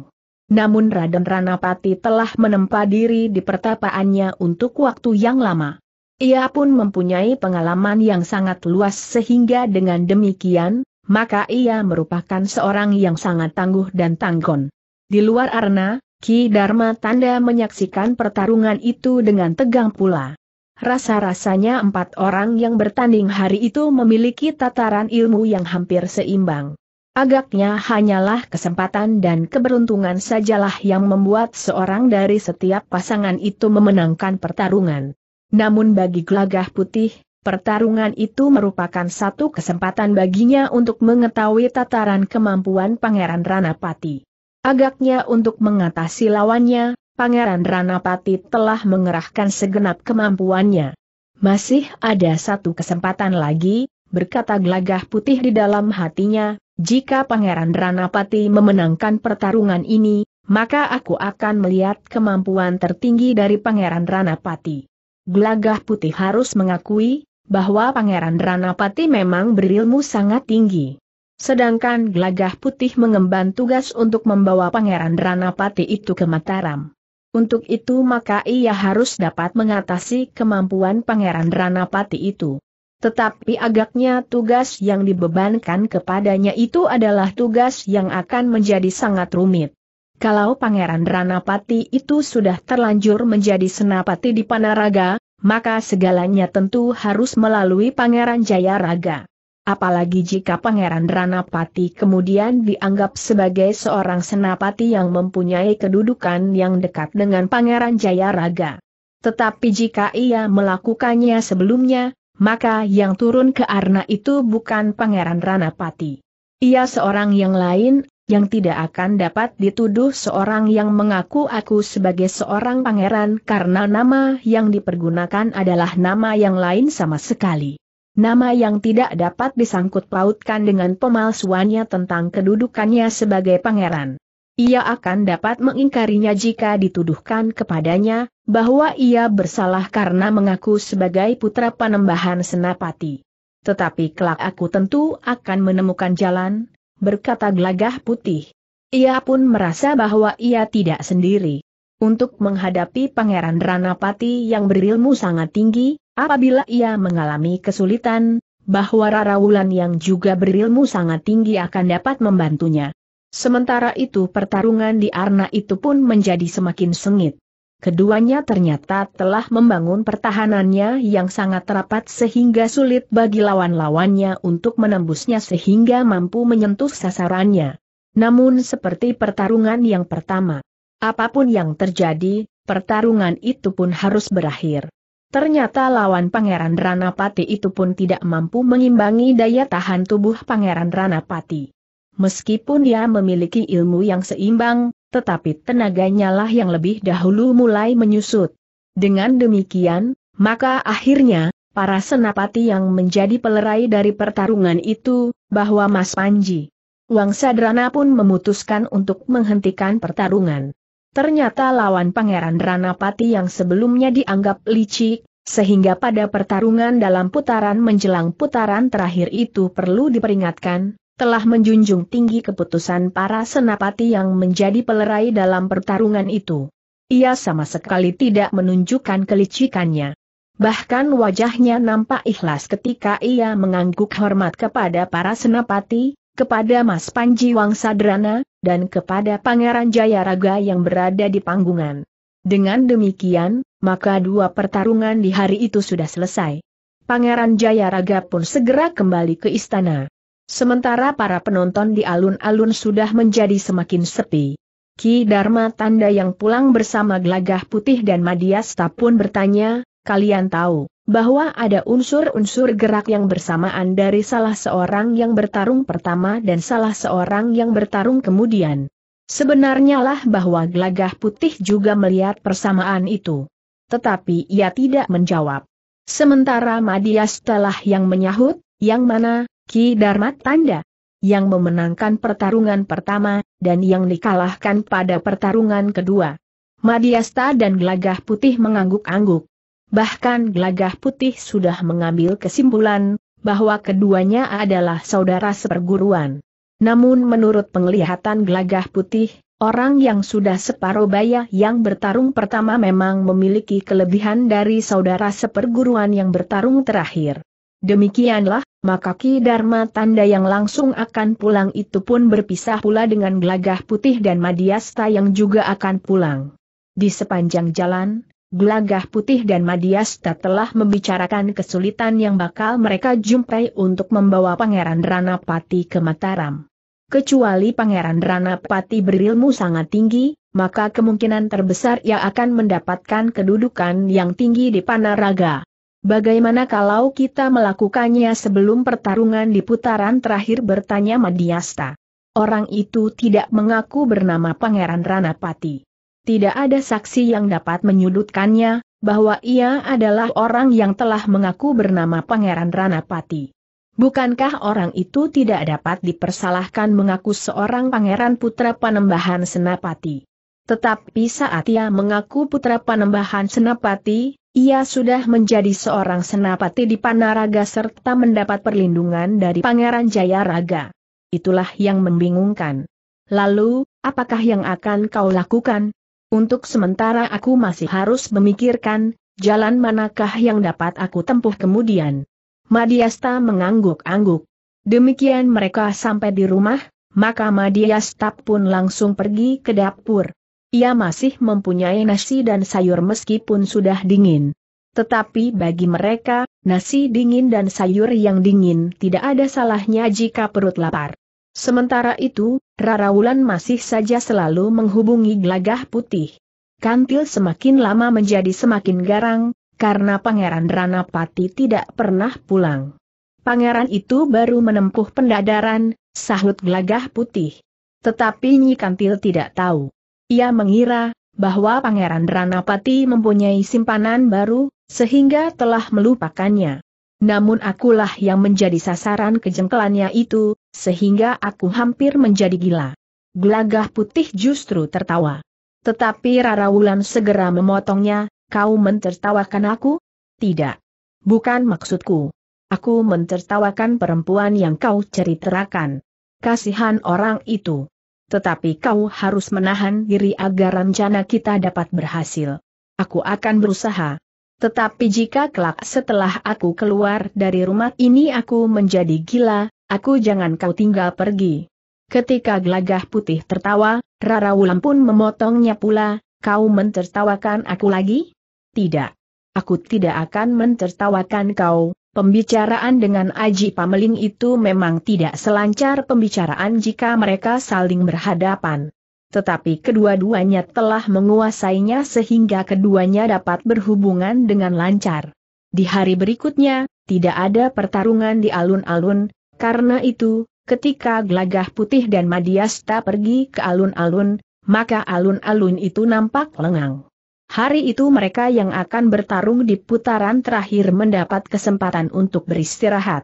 Namun Raden Ranapati telah menempa diri di pertapaannya untuk waktu yang lama. Ia pun mempunyai pengalaman yang sangat luas sehingga dengan demikian, maka ia merupakan seorang yang sangat tangguh dan tanggon. Di luar arna, Ki Dharma Tanda menyaksikan pertarungan itu dengan tegang pula. Rasa-rasanya empat orang yang bertanding hari itu memiliki tataran ilmu yang hampir seimbang. Agaknya hanyalah kesempatan dan keberuntungan sajalah yang membuat seorang dari setiap pasangan itu memenangkan pertarungan. Namun bagi gelagah putih, pertarungan itu merupakan satu kesempatan baginya untuk mengetahui tataran kemampuan Pangeran Ranapati. Agaknya untuk mengatasi lawannya, Pangeran Ranapati telah mengerahkan segenap kemampuannya. Masih ada satu kesempatan lagi, berkata Glagah putih di dalam hatinya, jika Pangeran Ranapati memenangkan pertarungan ini, maka aku akan melihat kemampuan tertinggi dari Pangeran Ranapati. Glagah putih harus mengakui, bahwa Pangeran Ranapati memang berilmu sangat tinggi. Sedangkan Gelagah Putih mengemban tugas untuk membawa Pangeran Ranapati itu ke Mataram. Untuk itu maka ia harus dapat mengatasi kemampuan Pangeran Ranapati itu. Tetapi agaknya tugas yang dibebankan kepadanya itu adalah tugas yang akan menjadi sangat rumit. Kalau Pangeran Ranapati itu sudah terlanjur menjadi senapati di Panaraga, maka segalanya tentu harus melalui Pangeran Jayaraga. Apalagi jika Pangeran Ranapati kemudian dianggap sebagai seorang senapati yang mempunyai kedudukan yang dekat dengan Pangeran Jayaraga. Tetapi jika ia melakukannya sebelumnya, maka yang turun ke arna itu bukan Pangeran Ranapati. Ia seorang yang lain, yang tidak akan dapat dituduh seorang yang mengaku aku sebagai seorang pangeran karena nama yang dipergunakan adalah nama yang lain sama sekali. Nama yang tidak dapat disangkut pautkan dengan pemalsuannya tentang kedudukannya sebagai pangeran. Ia akan dapat mengingkarinya jika dituduhkan kepadanya, bahwa ia bersalah karena mengaku sebagai putra panembahan Senapati. Tetapi kelak aku tentu akan menemukan jalan, berkata gelagah putih. Ia pun merasa bahwa ia tidak sendiri. Untuk menghadapi Pangeran Ranapati yang berilmu sangat tinggi, Apabila ia mengalami kesulitan, bahwa Rara Wulan yang juga berilmu sangat tinggi akan dapat membantunya. Sementara itu pertarungan di Arna itu pun menjadi semakin sengit. Keduanya ternyata telah membangun pertahanannya yang sangat rapat sehingga sulit bagi lawan-lawannya untuk menembusnya sehingga mampu menyentuh sasarannya. Namun seperti pertarungan yang pertama, apapun yang terjadi, pertarungan itu pun harus berakhir. Ternyata lawan Pangeran Ranapati itu pun tidak mampu mengimbangi daya tahan tubuh Pangeran Ranapati. Meskipun dia memiliki ilmu yang seimbang, tetapi tenaganya lah yang lebih dahulu mulai menyusut. Dengan demikian, maka akhirnya, para senapati yang menjadi pelerai dari pertarungan itu, bahwa Mas Panji Sadrana pun memutuskan untuk menghentikan pertarungan. Ternyata lawan Pangeran Ranapati yang sebelumnya dianggap licik, sehingga pada pertarungan dalam putaran menjelang putaran terakhir itu perlu diperingatkan, telah menjunjung tinggi keputusan para senapati yang menjadi pelerai dalam pertarungan itu. Ia sama sekali tidak menunjukkan kelicikannya. Bahkan wajahnya nampak ikhlas ketika ia mengangguk hormat kepada para senapati, kepada Mas Panji Wangsadrana, dan kepada Pangeran Jayaraga yang berada di panggungan. Dengan demikian, maka dua pertarungan di hari itu sudah selesai. Pangeran Jayaraga pun segera kembali ke istana. Sementara para penonton di alun-alun sudah menjadi semakin sepi. Ki Dharma Tanda yang pulang bersama Gelagah Putih dan Madiasta pun bertanya, kalian tahu, bahwa ada unsur-unsur gerak yang bersamaan dari salah seorang yang bertarung pertama dan salah seorang yang bertarung kemudian. Sebenarnya lah bahwa gelagah putih juga melihat persamaan itu. Tetapi ia tidak menjawab. Sementara Madias setelah yang menyahut, yang mana, Ki Darmat Tanda, yang memenangkan pertarungan pertama, dan yang dikalahkan pada pertarungan kedua. Madiasta dan Gelagah Putih mengangguk-angguk. Bahkan Glagah Putih sudah mengambil kesimpulan bahwa keduanya adalah saudara seperguruan. Namun menurut penglihatan Glagah Putih, orang yang sudah separuh baya yang bertarung pertama memang memiliki kelebihan dari saudara seperguruan yang bertarung terakhir. Demikianlah, maka Ki Dharma tanda yang langsung akan pulang itu pun berpisah pula dengan Glagah Putih dan Madiasta yang juga akan pulang. Di sepanjang jalan, Gelagah Putih dan Madiasta telah membicarakan kesulitan yang bakal mereka jumpai untuk membawa Pangeran Ranapati ke Mataram. Kecuali Pangeran Ranapati berilmu sangat tinggi, maka kemungkinan terbesar ia akan mendapatkan kedudukan yang tinggi di Panaraga. Bagaimana kalau kita melakukannya sebelum pertarungan di putaran terakhir bertanya Madiasta? Orang itu tidak mengaku bernama Pangeran Ranapati tidak ada saksi yang dapat menyudutkannya, bahwa ia adalah orang yang telah mengaku bernama Pangeran Ranapati. Bukankah orang itu tidak dapat dipersalahkan mengaku seorang pangeran putra panembahan Senapati? Tetapi saat ia mengaku putra panembahan Senapati, ia sudah menjadi seorang Senapati di Panaraga serta mendapat perlindungan dari Pangeran Jayaraga. Itulah yang membingungkan. Lalu, apakah yang akan kau lakukan? Untuk sementara aku masih harus memikirkan, jalan manakah yang dapat aku tempuh kemudian. Madiasta mengangguk-angguk. Demikian mereka sampai di rumah, maka Madiasta pun langsung pergi ke dapur. Ia masih mempunyai nasi dan sayur meskipun sudah dingin. Tetapi bagi mereka, nasi dingin dan sayur yang dingin tidak ada salahnya jika perut lapar. Sementara itu, Rara Wulan masih saja selalu menghubungi Glagah putih. Kantil semakin lama menjadi semakin garang, karena Pangeran Ranapati tidak pernah pulang. Pangeran itu baru menempuh pendadaran, sahut Glagah putih. Tetapi Nyi Kantil tidak tahu. Ia mengira, bahwa Pangeran Ranapati mempunyai simpanan baru, sehingga telah melupakannya. Namun akulah yang menjadi sasaran kejengkelannya itu, sehingga aku hampir menjadi gila. Gelagah putih justru tertawa. Tetapi Rara Wulan segera memotongnya, kau mentertawakan aku? Tidak. Bukan maksudku. Aku mentertawakan perempuan yang kau ceritakan. Kasihan orang itu. Tetapi kau harus menahan diri agar rencana kita dapat berhasil. Aku akan berusaha. Tetapi jika kelak setelah aku keluar dari rumah ini aku menjadi gila, aku jangan kau tinggal pergi. Ketika gelagah putih tertawa, Rara Wulan pun memotongnya pula, kau mentertawakan aku lagi? Tidak. Aku tidak akan mentertawakan kau, pembicaraan dengan Aji Pameling itu memang tidak selancar pembicaraan jika mereka saling berhadapan tetapi kedua-duanya telah menguasainya sehingga keduanya dapat berhubungan dengan lancar. Di hari berikutnya, tidak ada pertarungan di alun-alun, karena itu, ketika Gelagah Putih dan Madiasta pergi ke alun-alun, maka alun-alun itu nampak lengang. Hari itu mereka yang akan bertarung di putaran terakhir mendapat kesempatan untuk beristirahat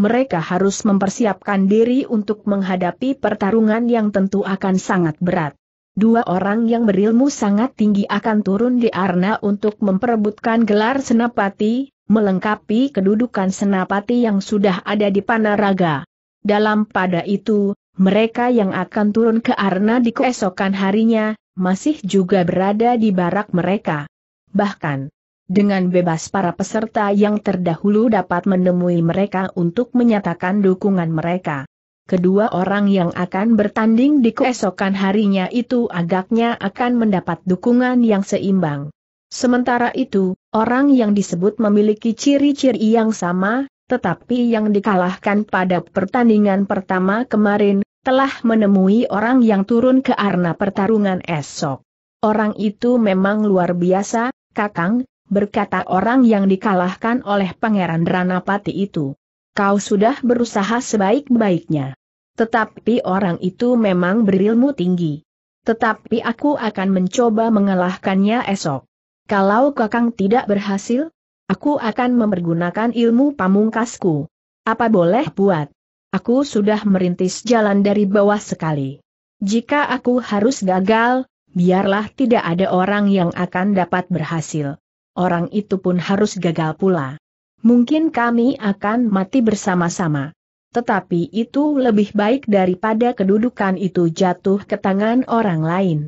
mereka harus mempersiapkan diri untuk menghadapi pertarungan yang tentu akan sangat berat. Dua orang yang berilmu sangat tinggi akan turun di arena untuk memperebutkan gelar senapati, melengkapi kedudukan senapati yang sudah ada di Panaraga. Dalam pada itu, mereka yang akan turun ke arena di keesokan harinya, masih juga berada di barak mereka. Bahkan, dengan bebas para peserta yang terdahulu dapat menemui mereka untuk menyatakan dukungan mereka. Kedua orang yang akan bertanding di keesokan harinya itu agaknya akan mendapat dukungan yang seimbang. Sementara itu, orang yang disebut memiliki ciri-ciri yang sama, tetapi yang dikalahkan pada pertandingan pertama kemarin, telah menemui orang yang turun ke arena pertarungan esok. Orang itu memang luar biasa, Kakang, berkata orang yang dikalahkan oleh Pangeran Ranapati itu. Kau sudah berusaha sebaik-baiknya. Tetapi orang itu memang berilmu tinggi. Tetapi aku akan mencoba mengalahkannya esok. Kalau Kakang tidak berhasil, aku akan mempergunakan ilmu pamungkasku. Apa boleh buat? Aku sudah merintis jalan dari bawah sekali. Jika aku harus gagal, biarlah tidak ada orang yang akan dapat berhasil orang itu pun harus gagal pula. Mungkin kami akan mati bersama-sama. Tetapi itu lebih baik daripada kedudukan itu jatuh ke tangan orang lain.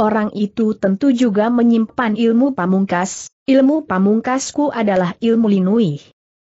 Orang itu tentu juga menyimpan ilmu pamungkas, ilmu pamungkasku adalah ilmu linuih.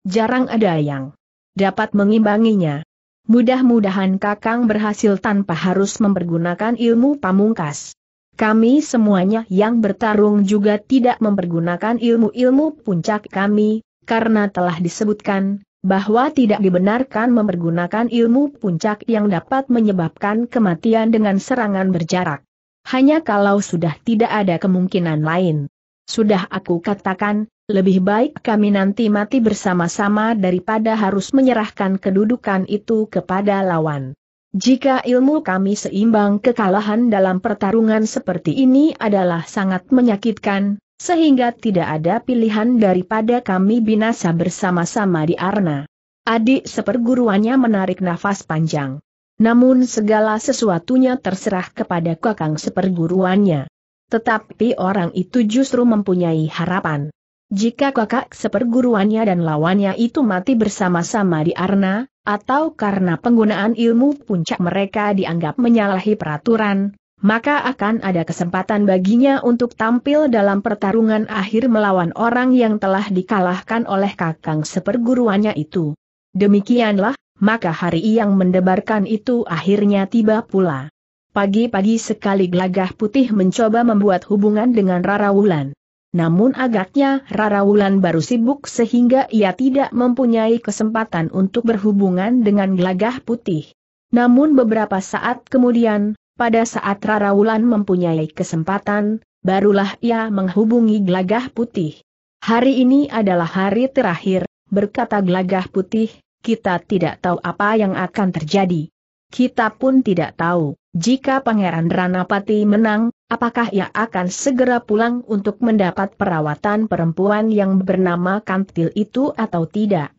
Jarang ada yang dapat mengimbanginya. Mudah-mudahan Kakang berhasil tanpa harus mempergunakan ilmu pamungkas. Kami semuanya yang bertarung juga tidak mempergunakan ilmu-ilmu puncak kami, karena telah disebutkan, bahwa tidak dibenarkan mempergunakan ilmu puncak yang dapat menyebabkan kematian dengan serangan berjarak. Hanya kalau sudah tidak ada kemungkinan lain. Sudah aku katakan, lebih baik kami nanti mati bersama-sama daripada harus menyerahkan kedudukan itu kepada lawan. Jika ilmu kami seimbang kekalahan dalam pertarungan seperti ini adalah sangat menyakitkan, sehingga tidak ada pilihan daripada kami binasa bersama-sama di Arna. Adik seperguruannya menarik nafas panjang. Namun segala sesuatunya terserah kepada kakang seperguruannya. Tetapi orang itu justru mempunyai harapan. Jika kakak seperguruannya dan lawannya itu mati bersama-sama di Arna, atau karena penggunaan ilmu puncak mereka dianggap menyalahi peraturan, maka akan ada kesempatan baginya untuk tampil dalam pertarungan akhir melawan orang yang telah dikalahkan oleh kakang seperguruannya itu. Demikianlah, maka hari yang mendebarkan itu akhirnya tiba pula. Pagi-pagi sekali Glagah putih mencoba membuat hubungan dengan Rara Wulan. Namun agaknya Rara Wulan baru sibuk sehingga ia tidak mempunyai kesempatan untuk berhubungan dengan gelagah putih. Namun beberapa saat kemudian, pada saat Rara Wulan mempunyai kesempatan, barulah ia menghubungi gelagah putih. Hari ini adalah hari terakhir, berkata gelagah putih, kita tidak tahu apa yang akan terjadi. Kita pun tidak tahu, jika Pangeran Ranapati menang, apakah ia akan segera pulang untuk mendapat perawatan perempuan yang bernama Kantil itu atau tidak.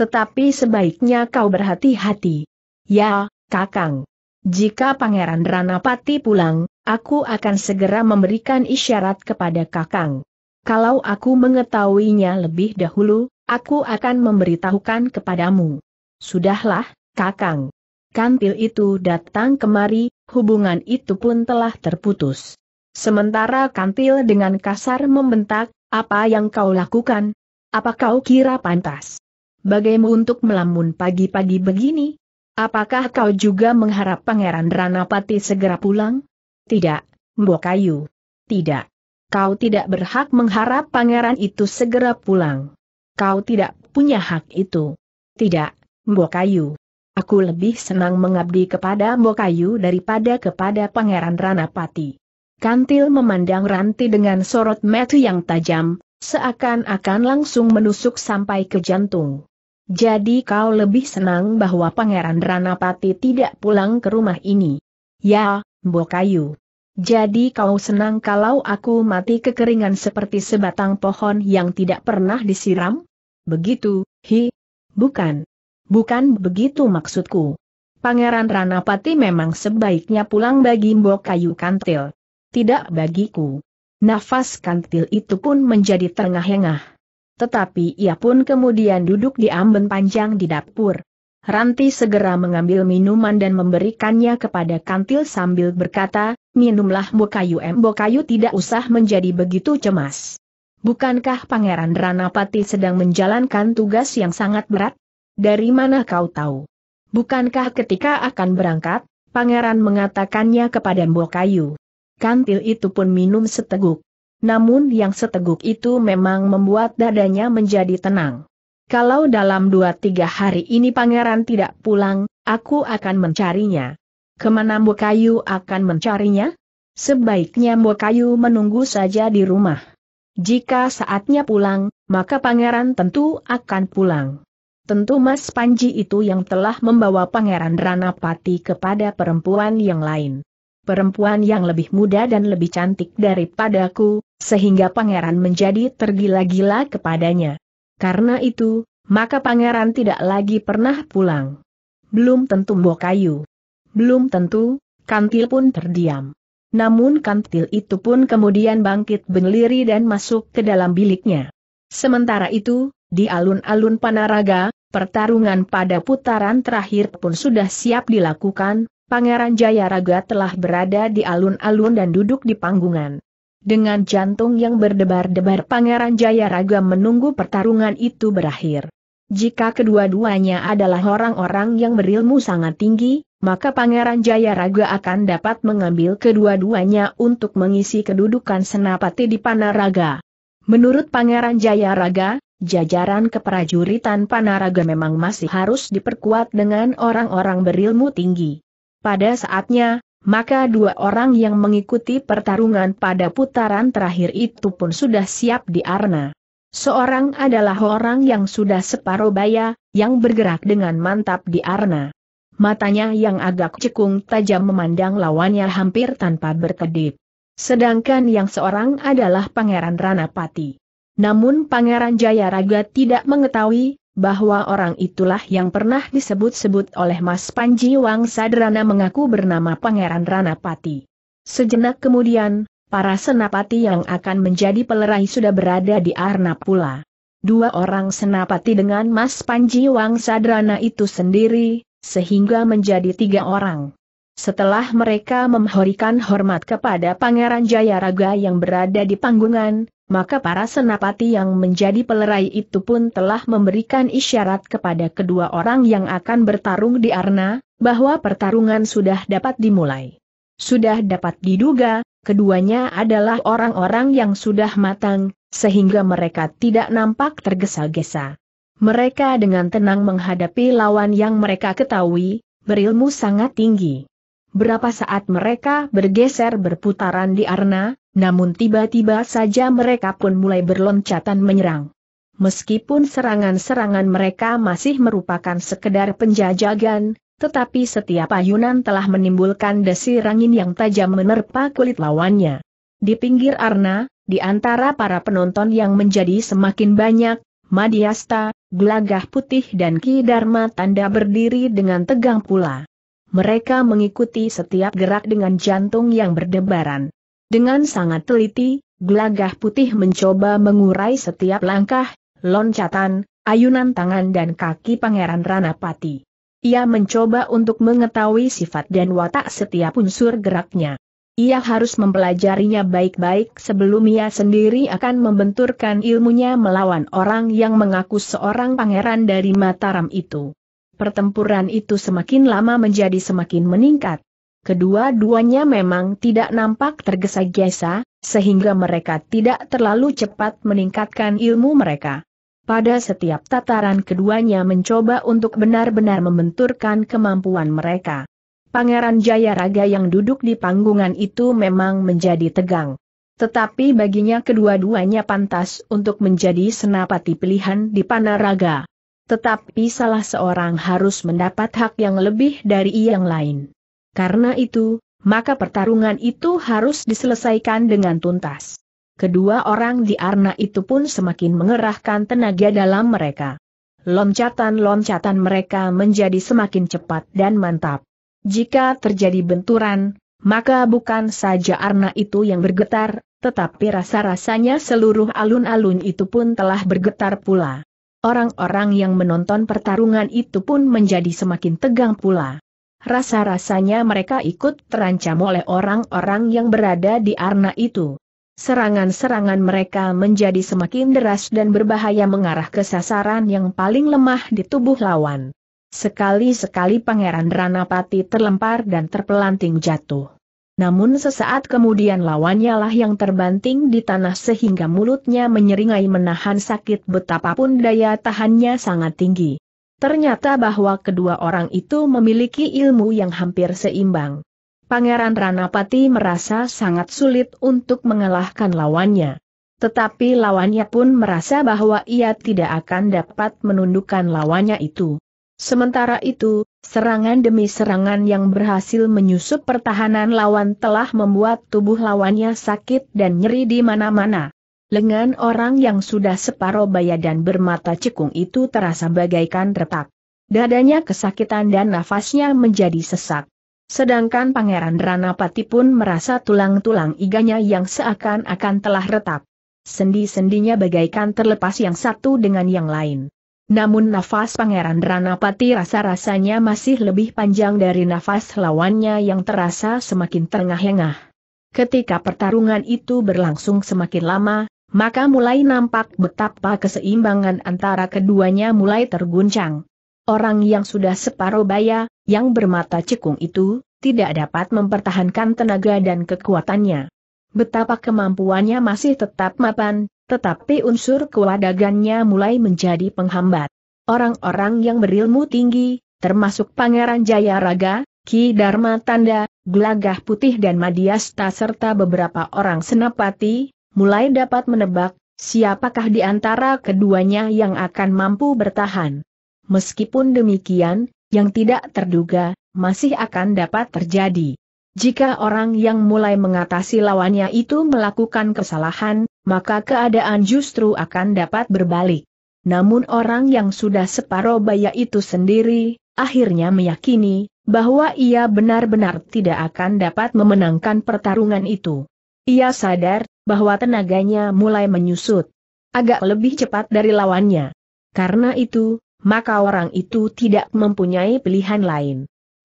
Tetapi sebaiknya kau berhati-hati. Ya, Kakang. Jika Pangeran Ranapati pulang, aku akan segera memberikan isyarat kepada Kakang. Kalau aku mengetahuinya lebih dahulu, aku akan memberitahukan kepadamu. Sudahlah, Kakang. Kantil itu datang kemari, hubungan itu pun telah terputus. Sementara kantil dengan kasar membentak, apa yang kau lakukan? Apa kau kira pantas? Bagaimu untuk melamun pagi-pagi begini? Apakah kau juga mengharap Pangeran Ranapati segera pulang? Tidak, Mbok Tidak. Kau tidak berhak mengharap pangeran itu segera pulang. Kau tidak punya hak itu. Tidak, Mbok Aku lebih senang mengabdi kepada Mbokayu daripada kepada Pangeran Ranapati. Kantil memandang Ranti dengan sorot mata yang tajam, seakan-akan langsung menusuk sampai ke jantung. Jadi kau lebih senang bahwa Pangeran Ranapati tidak pulang ke rumah ini. Ya, Mbokayu. Jadi kau senang kalau aku mati kekeringan seperti sebatang pohon yang tidak pernah disiram? Begitu, hi. Bukan. Bukan begitu maksudku. Pangeran Ranapati memang sebaiknya pulang bagi Mbok Kayu Kantil. Tidak bagiku. Nafas Kantil itu pun menjadi terengah-engah. Tetapi ia pun kemudian duduk di amben panjang di dapur. Ranti segera mengambil minuman dan memberikannya kepada Kantil sambil berkata, minumlah Mbok Kayu Mbok Kayu tidak usah menjadi begitu cemas. Bukankah Pangeran Ranapati sedang menjalankan tugas yang sangat berat? Dari mana kau tahu? Bukankah ketika akan berangkat, pangeran mengatakannya kepada Mbok Kayu? Kantil itu pun minum seteguk. Namun yang seteguk itu memang membuat dadanya menjadi tenang. Kalau dalam dua tiga hari ini pangeran tidak pulang, aku akan mencarinya. Kemana Mbok Kayu akan mencarinya? Sebaiknya Mbok Kayu menunggu saja di rumah. Jika saatnya pulang, maka pangeran tentu akan pulang. Tentu Mas Panji itu yang telah membawa Pangeran Ranapati kepada perempuan yang lain. Perempuan yang lebih muda dan lebih cantik daripadaku, sehingga Pangeran menjadi tergila-gila kepadanya. Karena itu, maka Pangeran tidak lagi pernah pulang. Belum tentu Mbok Kayu, Belum tentu, Kantil pun terdiam. Namun kantil itu pun kemudian bangkit berliri dan masuk ke dalam biliknya. Sementara itu, di alun-alun Panaraga, Pertarungan pada putaran terakhir pun sudah siap dilakukan, Pangeran Jayaraga telah berada di alun-alun dan duduk di panggungan. Dengan jantung yang berdebar-debar Pangeran Jayaraga menunggu pertarungan itu berakhir. Jika kedua-duanya adalah orang-orang yang berilmu sangat tinggi, maka Pangeran Jayaraga akan dapat mengambil kedua-duanya untuk mengisi kedudukan senapati di Panaraga. Menurut Pangeran Jayaraga, jajaran keprajuritan Panaraga memang masih harus diperkuat dengan orang-orang berilmu tinggi. Pada saatnya, maka dua orang yang mengikuti pertarungan pada putaran terakhir itu pun sudah siap di arena. Seorang adalah orang yang sudah separuh baya, yang bergerak dengan mantap di arena. Matanya yang agak cekung tajam memandang lawannya hampir tanpa berkedip. Sedangkan yang seorang adalah Pangeran Ranapati. Namun Pangeran Jayaraga tidak mengetahui, bahwa orang itulah yang pernah disebut-sebut oleh Mas Panji Wang Sadrana mengaku bernama Pangeran Ranapati. Sejenak kemudian, para senapati yang akan menjadi pelerai sudah berada di Arna pula. Dua orang senapati dengan Mas Panji Wang Sadrana itu sendiri, sehingga menjadi tiga orang. Setelah mereka memhorikan hormat kepada Pangeran Jayaraga yang berada di panggungan, maka para senapati yang menjadi pelerai itu pun telah memberikan isyarat kepada kedua orang yang akan bertarung di Arna, bahwa pertarungan sudah dapat dimulai. Sudah dapat diduga, keduanya adalah orang-orang yang sudah matang, sehingga mereka tidak nampak tergesa-gesa. Mereka dengan tenang menghadapi lawan yang mereka ketahui, berilmu sangat tinggi. Berapa saat mereka bergeser berputaran di arena, namun tiba-tiba saja mereka pun mulai berloncatan menyerang. Meskipun serangan-serangan mereka masih merupakan sekedar penjajagan, tetapi setiap ayunan telah menimbulkan desir angin yang tajam menerpa kulit lawannya. Di pinggir arna, di antara para penonton yang menjadi semakin banyak, Madiasta, Gelagah Putih dan Ki Dharma Tanda berdiri dengan tegang pula mereka mengikuti setiap gerak dengan jantung yang berdebaran. Dengan sangat teliti, gelagah putih mencoba mengurai setiap langkah, loncatan, ayunan tangan dan kaki Pangeran Ranapati. Ia mencoba untuk mengetahui sifat dan watak setiap unsur geraknya. Ia harus mempelajarinya baik-baik sebelum ia sendiri akan membenturkan ilmunya melawan orang yang mengaku seorang pangeran dari Mataram itu pertempuran itu semakin lama menjadi semakin meningkat. Kedua-duanya memang tidak nampak tergesa-gesa, sehingga mereka tidak terlalu cepat meningkatkan ilmu mereka. Pada setiap tataran keduanya mencoba untuk benar-benar membenturkan kemampuan mereka. Pangeran Jayaraga yang duduk di panggungan itu memang menjadi tegang. Tetapi baginya kedua-duanya pantas untuk menjadi senapati pilihan di Panaraga. Tetapi salah seorang harus mendapat hak yang lebih dari yang lain. Karena itu, maka pertarungan itu harus diselesaikan dengan tuntas. Kedua orang di Arna itu pun semakin mengerahkan tenaga dalam mereka. Loncatan-loncatan mereka menjadi semakin cepat dan mantap. Jika terjadi benturan, maka bukan saja Arna itu yang bergetar, tetapi rasa-rasanya seluruh alun-alun itu pun telah bergetar pula. Orang-orang yang menonton pertarungan itu pun menjadi semakin tegang pula. Rasa-rasanya mereka ikut terancam oleh orang-orang yang berada di arna itu. Serangan-serangan mereka menjadi semakin deras dan berbahaya mengarah ke sasaran yang paling lemah di tubuh lawan. Sekali-sekali Pangeran Ranapati terlempar dan terpelanting jatuh namun sesaat kemudian lawannya lah yang terbanting di tanah sehingga mulutnya menyeringai menahan sakit betapapun daya tahannya sangat tinggi. Ternyata bahwa kedua orang itu memiliki ilmu yang hampir seimbang. Pangeran Ranapati merasa sangat sulit untuk mengalahkan lawannya. Tetapi lawannya pun merasa bahwa ia tidak akan dapat menundukkan lawannya itu. Sementara itu, serangan demi serangan yang berhasil menyusup pertahanan lawan telah membuat tubuh lawannya sakit dan nyeri di mana-mana. Lengan orang yang sudah separuh baya dan bermata cekung itu terasa bagaikan retak. Dadanya kesakitan dan nafasnya menjadi sesak. Sedangkan Pangeran Ranapati pun merasa tulang-tulang iganya yang seakan-akan telah retak. Sendi-sendinya bagaikan terlepas yang satu dengan yang lain. Namun nafas Pangeran Ranapati rasa-rasanya masih lebih panjang dari nafas lawannya yang terasa semakin terengah-engah. Ketika pertarungan itu berlangsung semakin lama, maka mulai nampak betapa keseimbangan antara keduanya mulai terguncang. Orang yang sudah separuh baya, yang bermata cekung itu, tidak dapat mempertahankan tenaga dan kekuatannya. Betapa kemampuannya masih tetap mapan, tetapi unsur kewadagannya mulai menjadi penghambat. Orang-orang yang berilmu tinggi, termasuk Pangeran Jayaraga, Ki Dharma Tanda, Gelagah Putih dan Madiasta serta beberapa orang senapati, mulai dapat menebak siapakah di antara keduanya yang akan mampu bertahan. Meskipun demikian, yang tidak terduga, masih akan dapat terjadi. Jika orang yang mulai mengatasi lawannya itu melakukan kesalahan, maka keadaan justru akan dapat berbalik. Namun orang yang sudah separoh baya itu sendiri, akhirnya meyakini, bahwa ia benar-benar tidak akan dapat memenangkan pertarungan itu. Ia sadar, bahwa tenaganya mulai menyusut. Agak lebih cepat dari lawannya. Karena itu, maka orang itu tidak mempunyai pilihan lain.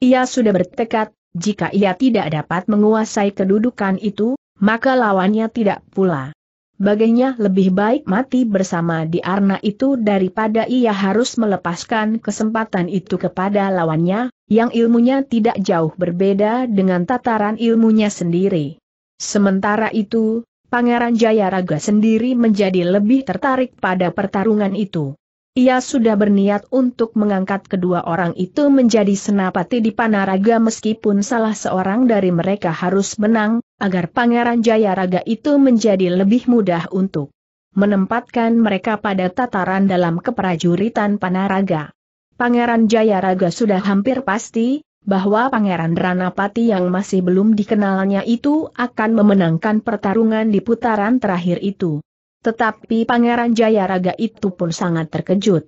Ia sudah bertekad jika ia tidak dapat menguasai kedudukan itu, maka lawannya tidak pula. Baginya lebih baik mati bersama di arna itu daripada ia harus melepaskan kesempatan itu kepada lawannya, yang ilmunya tidak jauh berbeda dengan tataran ilmunya sendiri. Sementara itu, Pangeran Jayaraga sendiri menjadi lebih tertarik pada pertarungan itu. Ia sudah berniat untuk mengangkat kedua orang itu menjadi senapati di Panaraga meskipun salah seorang dari mereka harus menang, agar Pangeran Jayaraga itu menjadi lebih mudah untuk menempatkan mereka pada tataran dalam keprajuritan Panaraga. Pangeran Jayaraga sudah hampir pasti, bahwa Pangeran Ranapati yang masih belum dikenalnya itu akan memenangkan pertarungan di putaran terakhir itu. Tetapi Pangeran Jayaraga itu pun sangat terkejut.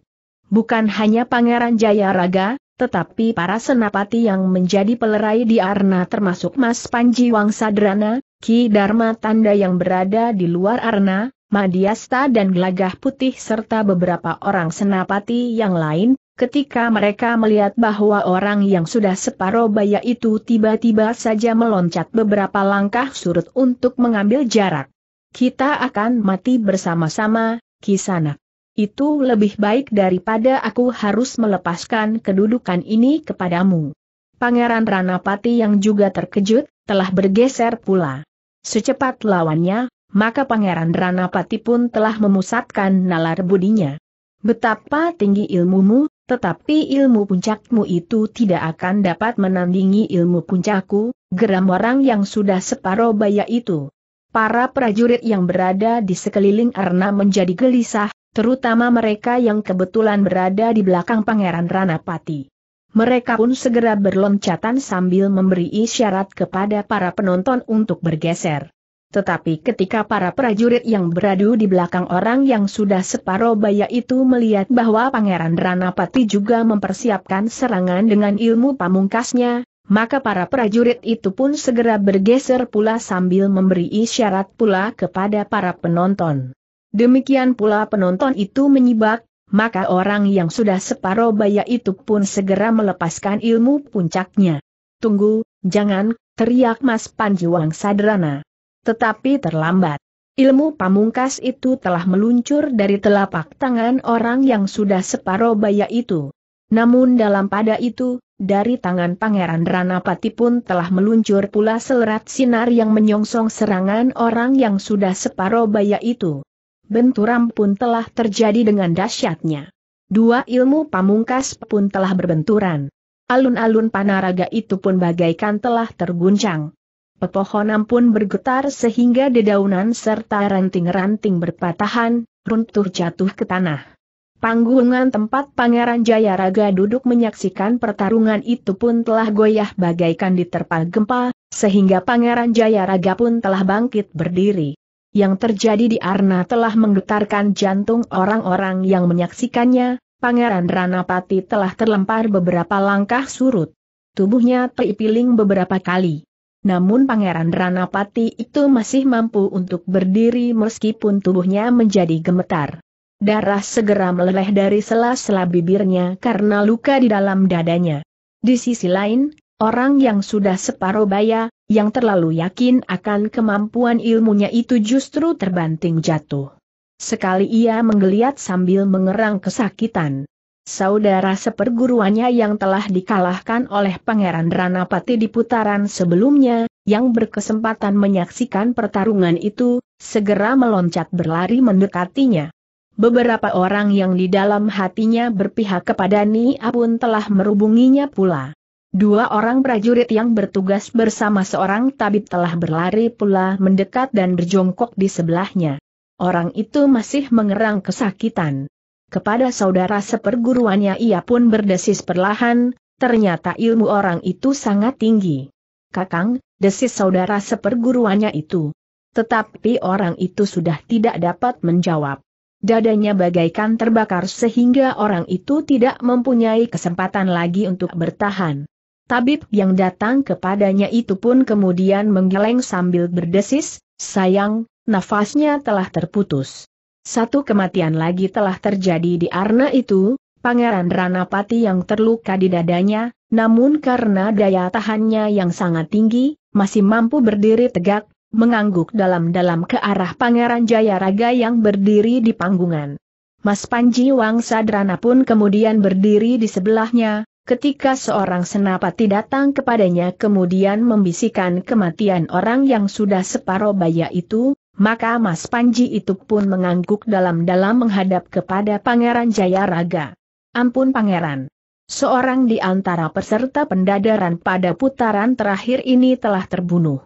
Bukan hanya Pangeran Jayaraga, tetapi para senapati yang menjadi pelerai di Arna termasuk Mas Panji Wangsadrana, Ki Dharma Tanda yang berada di luar Arna, Madiasta dan Gelagah Putih serta beberapa orang senapati yang lain, ketika mereka melihat bahwa orang yang sudah separuh baya itu tiba-tiba saja meloncat beberapa langkah surut untuk mengambil jarak. Kita akan mati bersama-sama, Kisanak. Itu lebih baik daripada aku harus melepaskan kedudukan ini kepadamu. Pangeran Ranapati yang juga terkejut, telah bergeser pula. Secepat lawannya, maka Pangeran Ranapati pun telah memusatkan nalar budinya. Betapa tinggi ilmumu, tetapi ilmu puncakmu itu tidak akan dapat menandingi ilmu puncakku. geram orang yang sudah separoh baya itu. Para prajurit yang berada di sekeliling Arna menjadi gelisah, terutama mereka yang kebetulan berada di belakang Pangeran Ranapati. Mereka pun segera berloncatan sambil memberi isyarat kepada para penonton untuk bergeser. Tetapi ketika para prajurit yang beradu di belakang orang yang sudah separuh baya itu melihat bahwa Pangeran Ranapati juga mempersiapkan serangan dengan ilmu pamungkasnya, maka para prajurit itu pun segera bergeser pula sambil memberi isyarat pula kepada para penonton. Demikian pula penonton itu menyibak, maka orang yang sudah separuh baya itu pun segera melepaskan ilmu puncaknya. Tunggu, jangan, teriak Mas Panjiwang Sadrana. Tetapi terlambat. Ilmu pamungkas itu telah meluncur dari telapak tangan orang yang sudah separuh baya itu. Namun dalam pada itu, dari tangan Pangeran Ranapati pun telah meluncur pula selerat sinar yang menyongsong serangan orang yang sudah separuh baya itu. Benturan pun telah terjadi dengan dahsyatnya. Dua ilmu pamungkas pun telah berbenturan. Alun-alun panaraga itu pun bagaikan telah terguncang. Pepohonan pun bergetar sehingga dedaunan serta ranting-ranting berpatahan, runtuh jatuh ke tanah. Panggungan tempat Pangeran Jayaraga duduk menyaksikan pertarungan itu pun telah goyah bagaikan diterpa gempa, sehingga Pangeran Jayaraga pun telah bangkit berdiri. Yang terjadi di Arna telah menggetarkan jantung orang-orang yang menyaksikannya, Pangeran Ranapati telah terlempar beberapa langkah surut. Tubuhnya teripiling beberapa kali. Namun Pangeran Ranapati itu masih mampu untuk berdiri meskipun tubuhnya menjadi gemetar. Darah segera meleleh dari sela-sela bibirnya karena luka di dalam dadanya. Di sisi lain, orang yang sudah separuh baya, yang terlalu yakin akan kemampuan ilmunya itu justru terbanting jatuh. Sekali ia menggeliat sambil mengerang kesakitan. Saudara seperguruannya yang telah dikalahkan oleh Pangeran Ranapati di putaran sebelumnya, yang berkesempatan menyaksikan pertarungan itu, segera meloncat berlari mendekatinya. Beberapa orang yang di dalam hatinya berpihak kepada Nia pun telah merubunginya pula. Dua orang prajurit yang bertugas bersama seorang tabib telah berlari pula mendekat dan berjongkok di sebelahnya. Orang itu masih mengerang kesakitan. Kepada saudara seperguruannya ia pun berdesis perlahan, ternyata ilmu orang itu sangat tinggi. Kakang, desis saudara seperguruannya itu. Tetapi orang itu sudah tidak dapat menjawab. Dadanya bagaikan terbakar sehingga orang itu tidak mempunyai kesempatan lagi untuk bertahan. Tabib yang datang kepadanya itu pun kemudian menggeleng sambil berdesis, sayang, nafasnya telah terputus. Satu kematian lagi telah terjadi di Arna itu, Pangeran Ranapati yang terluka di dadanya, namun karena daya tahannya yang sangat tinggi, masih mampu berdiri tegak, mengangguk dalam-dalam ke arah Pangeran Jayaraga yang berdiri di panggungan. Mas Panji Wang Sadrana pun kemudian berdiri di sebelahnya, ketika seorang senapati datang kepadanya kemudian membisikkan kematian orang yang sudah separuh baya itu, maka Mas Panji itu pun mengangguk dalam-dalam menghadap kepada Pangeran Jayaraga. Ampun Pangeran! Seorang di antara peserta pendadaran pada putaran terakhir ini telah terbunuh.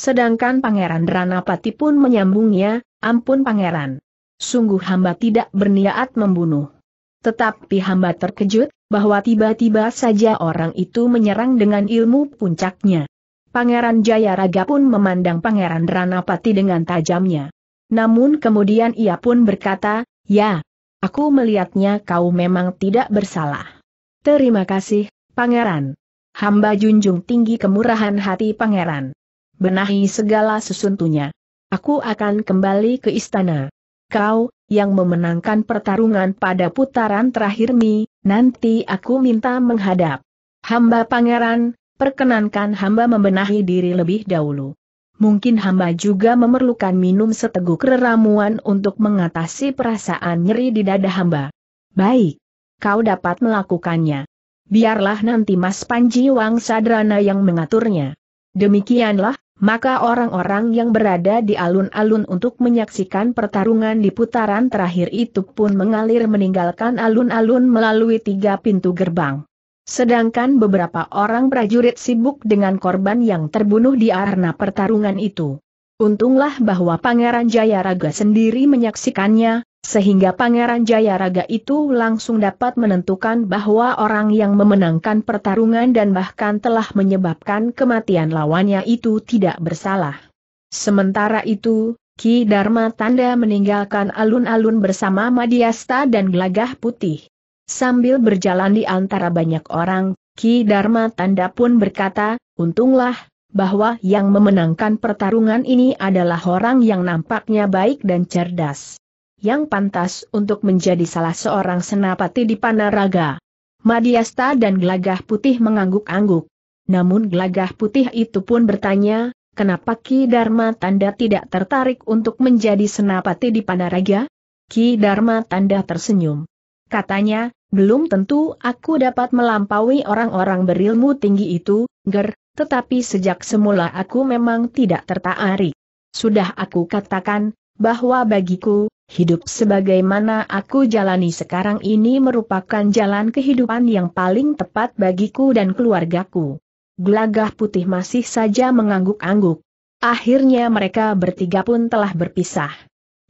Sedangkan Pangeran Ranapati pun menyambungnya, ampun Pangeran. Sungguh hamba tidak berniat membunuh. Tetapi hamba terkejut, bahwa tiba-tiba saja orang itu menyerang dengan ilmu puncaknya. Pangeran Jayaraga pun memandang Pangeran Ranapati dengan tajamnya. Namun kemudian ia pun berkata, ya, aku melihatnya kau memang tidak bersalah. Terima kasih, Pangeran. Hamba junjung tinggi kemurahan hati Pangeran benahi segala sesuntunya. Aku akan kembali ke istana. Kau, yang memenangkan pertarungan pada putaran terakhir Mi, nanti aku minta menghadap. Hamba pangeran, perkenankan hamba membenahi diri lebih dahulu. Mungkin hamba juga memerlukan minum seteguk reramuan untuk mengatasi perasaan nyeri di dada hamba. Baik. Kau dapat melakukannya. Biarlah nanti Mas Panji Wang Sadrana yang mengaturnya. Demikianlah, maka orang-orang yang berada di alun-alun untuk menyaksikan pertarungan di putaran terakhir itu pun mengalir meninggalkan alun-alun melalui tiga pintu gerbang. Sedangkan beberapa orang prajurit sibuk dengan korban yang terbunuh di arena pertarungan itu. Untunglah bahwa Pangeran Jayaraga sendiri menyaksikannya, sehingga Pangeran Jayaraga itu langsung dapat menentukan bahwa orang yang memenangkan pertarungan dan bahkan telah menyebabkan kematian lawannya itu tidak bersalah. Sementara itu, Ki Dharma Tanda meninggalkan alun-alun bersama Madiasta dan Gelagah Putih. Sambil berjalan di antara banyak orang, Ki Dharma Tanda pun berkata, untunglah, bahwa yang memenangkan pertarungan ini adalah orang yang nampaknya baik dan cerdas yang pantas untuk menjadi salah seorang senapati di Panaraga. Madiasta dan Gelagah Putih mengangguk-angguk. Namun Gelagah Putih itu pun bertanya, kenapa Ki Dharma Tanda tidak tertarik untuk menjadi senapati di Panaraga? Ki Dharma Tanda tersenyum. Katanya, belum tentu aku dapat melampaui orang-orang berilmu tinggi itu, ger, tetapi sejak semula aku memang tidak tertarik. Sudah aku katakan, bahwa bagiku, Hidup sebagaimana aku jalani sekarang ini merupakan jalan kehidupan yang paling tepat bagiku dan keluargaku. Gelagah putih masih saja mengangguk-angguk. Akhirnya mereka bertiga pun telah berpisah.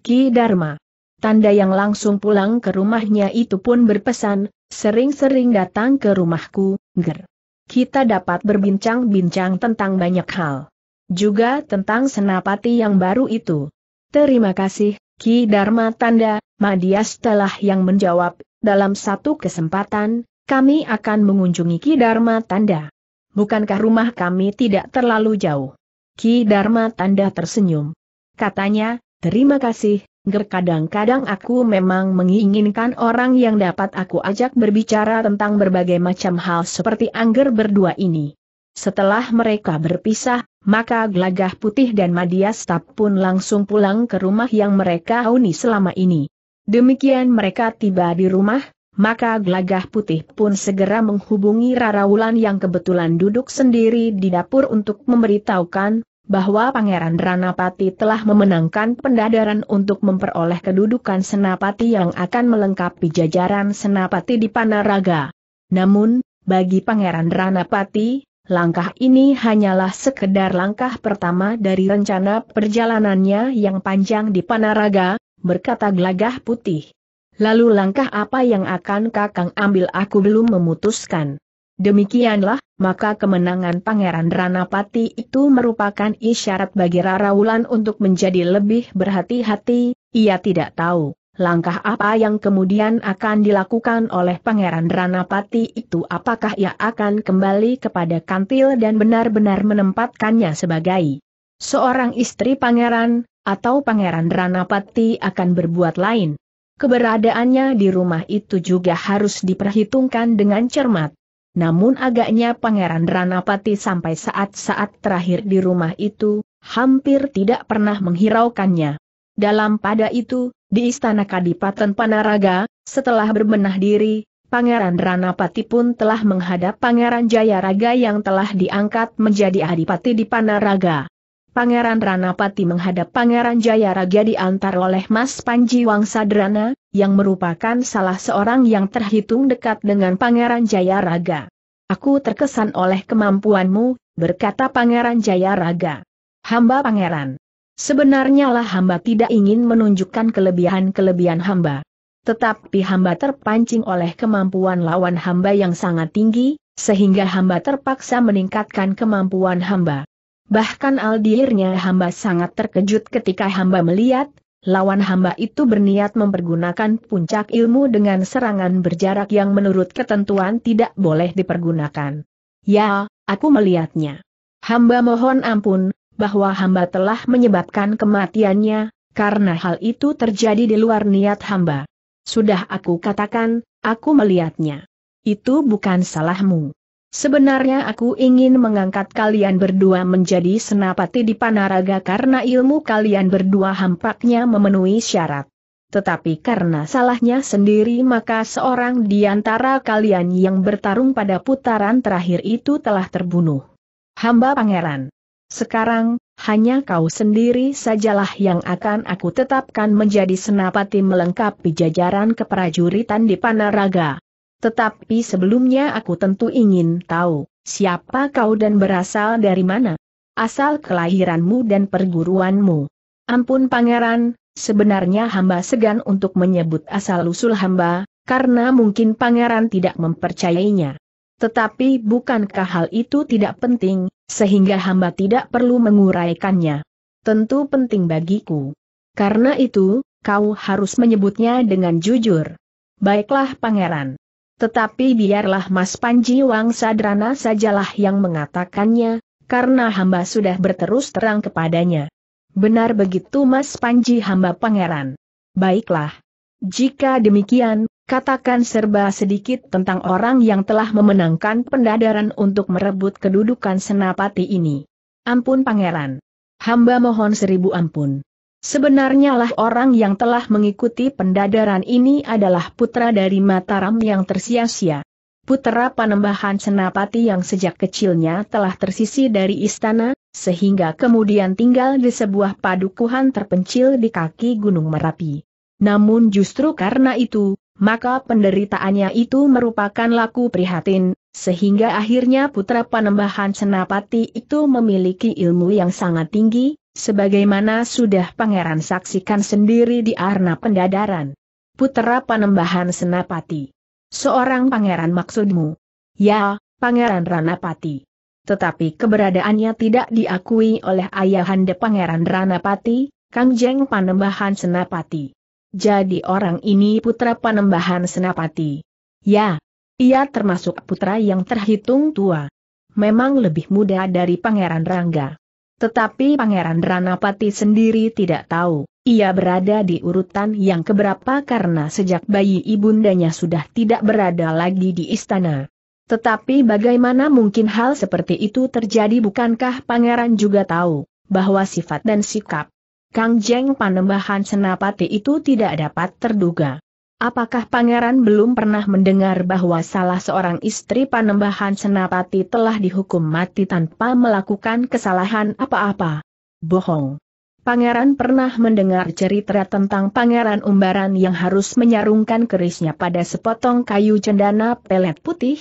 Ki Dharma. Tanda yang langsung pulang ke rumahnya itu pun berpesan, sering-sering datang ke rumahku, ger. Kita dapat berbincang-bincang tentang banyak hal. Juga tentang senapati yang baru itu. Terima kasih, Ki Dharma Tanda, Madias telah yang menjawab, dalam satu kesempatan, kami akan mengunjungi Ki Dharma Tanda. Bukankah rumah kami tidak terlalu jauh? Ki Dharma Tanda tersenyum. Katanya, terima kasih, Ger kadang-kadang aku memang menginginkan orang yang dapat aku ajak berbicara tentang berbagai macam hal seperti Angger berdua ini. Setelah mereka berpisah, maka Glagah Putih dan Madiasta pun langsung pulang ke rumah yang mereka huni selama ini. Demikian mereka tiba di rumah, maka Glagah Putih pun segera menghubungi Rara Wulan yang kebetulan duduk sendiri di dapur untuk memberitahukan bahwa Pangeran Ranapati telah memenangkan pendadaran untuk memperoleh kedudukan senapati yang akan melengkapi jajaran senapati di Panaraga. Namun, bagi Pangeran Ranapati, Langkah ini hanyalah sekedar langkah pertama dari rencana perjalanannya yang panjang di Panaraga, berkata gelagah putih. Lalu langkah apa yang akan kakang ambil aku belum memutuskan. Demikianlah, maka kemenangan Pangeran Ranapati itu merupakan isyarat bagi Rara Wulan untuk menjadi lebih berhati-hati, ia tidak tahu Langkah apa yang kemudian akan dilakukan oleh Pangeran Ranapati itu apakah ia akan kembali kepada kantil dan benar-benar menempatkannya sebagai seorang istri pangeran, atau Pangeran Ranapati akan berbuat lain. Keberadaannya di rumah itu juga harus diperhitungkan dengan cermat. Namun agaknya Pangeran Ranapati sampai saat-saat terakhir di rumah itu, hampir tidak pernah menghiraukannya. Dalam pada itu, di istana Kadipaten Panaraga, setelah berbenah diri, Pangeran Ranapati pun telah menghadap Pangeran Jayaraga yang telah diangkat menjadi adipati di Panaraga. Pangeran Ranapati menghadap Pangeran Jayaraga diantar oleh Mas Panji Wangsadrana, yang merupakan salah seorang yang terhitung dekat dengan Pangeran Jayaraga. Aku terkesan oleh kemampuanmu, berkata Pangeran Jayaraga. Hamba Pangeran. Sebenarnya lah hamba tidak ingin menunjukkan kelebihan-kelebihan hamba. Tetapi hamba terpancing oleh kemampuan lawan hamba yang sangat tinggi, sehingga hamba terpaksa meningkatkan kemampuan hamba. Bahkan aldirnya hamba sangat terkejut ketika hamba melihat, lawan hamba itu berniat mempergunakan puncak ilmu dengan serangan berjarak yang menurut ketentuan tidak boleh dipergunakan. Ya, aku melihatnya. Hamba mohon ampun, bahwa hamba telah menyebabkan kematiannya, karena hal itu terjadi di luar niat hamba. Sudah aku katakan, aku melihatnya. Itu bukan salahmu. Sebenarnya aku ingin mengangkat kalian berdua menjadi senapati di Panaraga karena ilmu kalian berdua hampaknya memenuhi syarat. Tetapi karena salahnya sendiri maka seorang di antara kalian yang bertarung pada putaran terakhir itu telah terbunuh. Hamba pangeran. Sekarang, hanya kau sendiri sajalah yang akan aku tetapkan menjadi senapati melengkapi jajaran keprajuritan di Panaraga. Tetapi sebelumnya aku tentu ingin tahu, siapa kau dan berasal dari mana? Asal kelahiranmu dan perguruanmu. Ampun pangeran, sebenarnya hamba segan untuk menyebut asal-usul hamba, karena mungkin pangeran tidak mempercayainya. Tetapi bukankah hal itu tidak penting, sehingga hamba tidak perlu menguraikannya? Tentu penting bagiku. Karena itu, kau harus menyebutnya dengan jujur. Baiklah pangeran. Tetapi biarlah Mas Panji Wang Sadrana sajalah yang mengatakannya, karena hamba sudah berterus terang kepadanya. Benar begitu Mas Panji hamba pangeran. Baiklah. Jika demikian, Katakan serba sedikit tentang orang yang telah memenangkan pendadaran untuk merebut kedudukan senapati ini. Ampun pangeran. Hamba mohon seribu ampun. Sebenarnya lah orang yang telah mengikuti pendadaran ini adalah putra dari Mataram yang tersia-sia. Putra panembahan senapati yang sejak kecilnya telah tersisi dari istana, sehingga kemudian tinggal di sebuah padukuhan terpencil di kaki Gunung Merapi. Namun justru karena itu, maka penderitaannya itu merupakan laku prihatin, sehingga akhirnya putra panembahan Senapati itu memiliki ilmu yang sangat tinggi, sebagaimana sudah pangeran saksikan sendiri di arna pendadaran. Putra panembahan Senapati. Seorang pangeran maksudmu? Ya, pangeran Ranapati. Tetapi keberadaannya tidak diakui oleh ayahanda pangeran Ranapati, Kang Jeng Panembahan Senapati. Jadi orang ini putra panembahan Senapati. Ya, ia termasuk putra yang terhitung tua. Memang lebih muda dari Pangeran Rangga. Tetapi Pangeran Ranapati sendiri tidak tahu, ia berada di urutan yang keberapa karena sejak bayi ibundanya sudah tidak berada lagi di istana. Tetapi bagaimana mungkin hal seperti itu terjadi bukankah pangeran juga tahu, bahwa sifat dan sikap, Kang Jeng panembahan senapati itu tidak dapat terduga. Apakah pangeran belum pernah mendengar bahwa salah seorang istri panembahan senapati telah dihukum mati tanpa melakukan kesalahan apa-apa? Bohong. Pangeran pernah mendengar cerita tentang pangeran umbaran yang harus menyarungkan kerisnya pada sepotong kayu cendana pelet putih?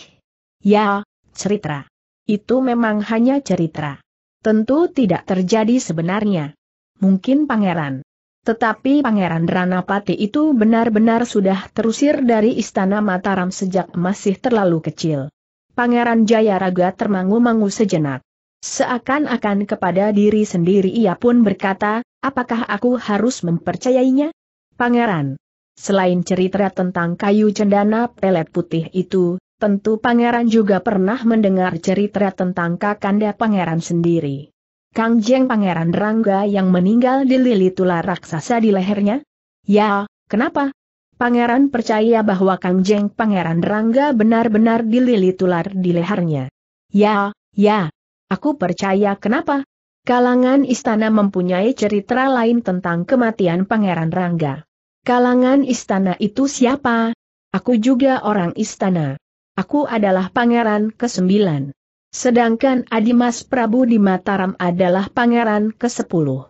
Ya, cerita. Itu memang hanya cerita. Tentu tidak terjadi sebenarnya mungkin pangeran. Tetapi Pangeran Ranapati itu benar-benar sudah terusir dari istana Mataram sejak masih terlalu kecil. Pangeran Jayaraga termangu-mangu sejenak. Seakan-akan kepada diri sendiri ia pun berkata, apakah aku harus mempercayainya? Pangeran. Selain cerita tentang kayu cendana pelet putih itu, tentu Pangeran juga pernah mendengar cerita tentang Kakanda Pangeran sendiri. Kang Jeng Pangeran Rangga yang meninggal dililit tular raksasa di lehernya? Ya, kenapa? Pangeran percaya bahwa Kang Jeng Pangeran Rangga benar-benar dililit tular di lehernya. Ya, ya. Aku percaya kenapa? Kalangan istana mempunyai cerita lain tentang kematian Pangeran Rangga. Kalangan istana itu siapa? Aku juga orang istana. Aku adalah pangeran ke-9. Sedangkan Adimas Prabu di Mataram adalah pangeran ke-10.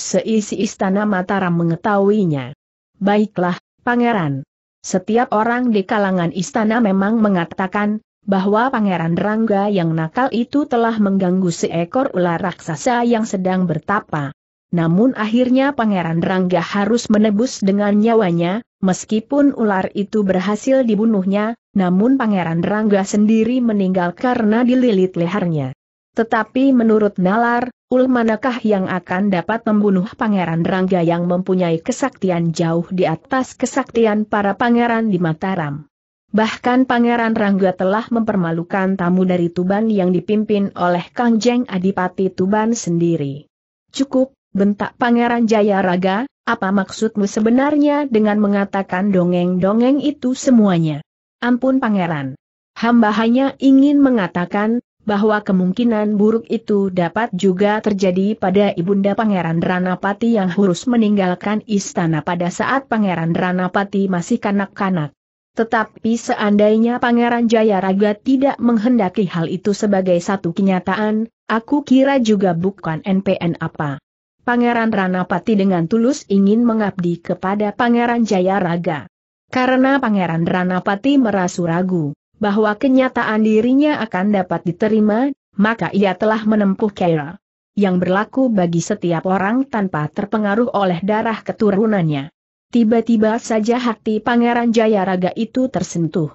Seisi istana Mataram mengetahuinya. Baiklah, pangeran. Setiap orang di kalangan istana memang mengatakan, bahwa Pangeran Rangga yang nakal itu telah mengganggu seekor ular raksasa yang sedang bertapa. Namun akhirnya Pangeran Rangga harus menebus dengan nyawanya, meskipun ular itu berhasil dibunuhnya, namun Pangeran Rangga sendiri meninggal karena dililit lehernya. Tetapi menurut Nalar, Ulmanakah yang akan dapat membunuh Pangeran Rangga yang mempunyai kesaktian jauh di atas kesaktian para pangeran di Mataram? Bahkan Pangeran Rangga telah mempermalukan tamu dari Tuban yang dipimpin oleh Kangjeng Adipati Tuban sendiri. Cukup, bentak Pangeran Jaya Raga, apa maksudmu sebenarnya dengan mengatakan dongeng-dongeng itu semuanya? Ampun pangeran. Hamba hanya ingin mengatakan, bahwa kemungkinan buruk itu dapat juga terjadi pada Ibunda Pangeran Ranapati yang harus meninggalkan istana pada saat Pangeran Ranapati masih kanak-kanak. Tetapi seandainya Pangeran Jayaraga tidak menghendaki hal itu sebagai satu kenyataan, aku kira juga bukan NPN apa. Pangeran Ranapati dengan tulus ingin mengabdi kepada Pangeran Jayaraga. Karena Pangeran Ranapati merasa ragu bahwa kenyataan dirinya akan dapat diterima, maka ia telah menempuh kera yang berlaku bagi setiap orang tanpa terpengaruh oleh darah keturunannya. Tiba-tiba saja hati Pangeran Jayaraga itu tersentuh.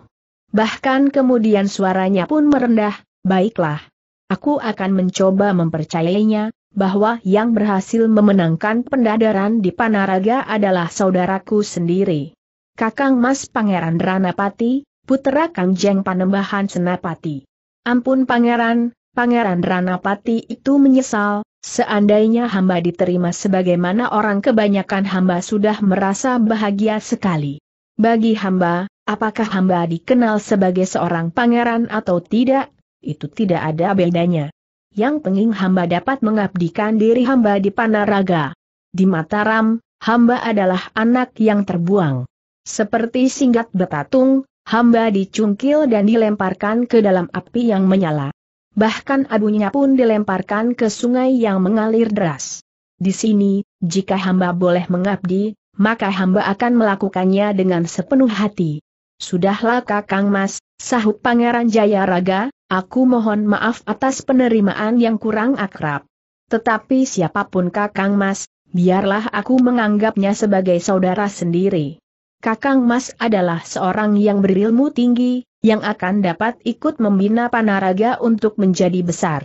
Bahkan kemudian suaranya pun merendah, baiklah. Aku akan mencoba mempercayainya, bahwa yang berhasil memenangkan pendadaran di Panaraga adalah saudaraku sendiri. Kakang Mas Pangeran Ranapati, putera Kang Jeng Panembahan Senapati. Ampun Pangeran, Pangeran Ranapati itu menyesal, seandainya hamba diterima sebagaimana orang kebanyakan hamba sudah merasa bahagia sekali. Bagi hamba, apakah hamba dikenal sebagai seorang pangeran atau tidak, itu tidak ada bedanya. Yang penging hamba dapat mengabdikan diri hamba di Panaraga. Di Mataram, hamba adalah anak yang terbuang. Seperti singkat betatung, hamba dicungkil dan dilemparkan ke dalam api yang menyala. Bahkan abunya pun dilemparkan ke sungai yang mengalir deras. Di sini, jika hamba boleh mengabdi, maka hamba akan melakukannya dengan sepenuh hati. Sudahlah Kakang Mas, sahut Pangeran Jayaraga, aku mohon maaf atas penerimaan yang kurang akrab. Tetapi siapapun Kakang Mas, biarlah aku menganggapnya sebagai saudara sendiri. Kakang Mas adalah seorang yang berilmu tinggi, yang akan dapat ikut membina panaraga untuk menjadi besar.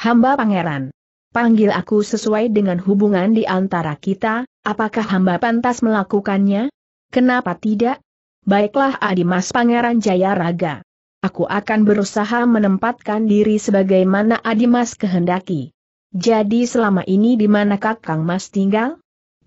Hamba pangeran. Panggil aku sesuai dengan hubungan di antara kita, apakah hamba pantas melakukannya? Kenapa tidak? Baiklah Adi Mas Pangeran Jaya Raga. Aku akan berusaha menempatkan diri sebagaimana Adi Mas kehendaki. Jadi selama ini di mana Kakang Mas tinggal?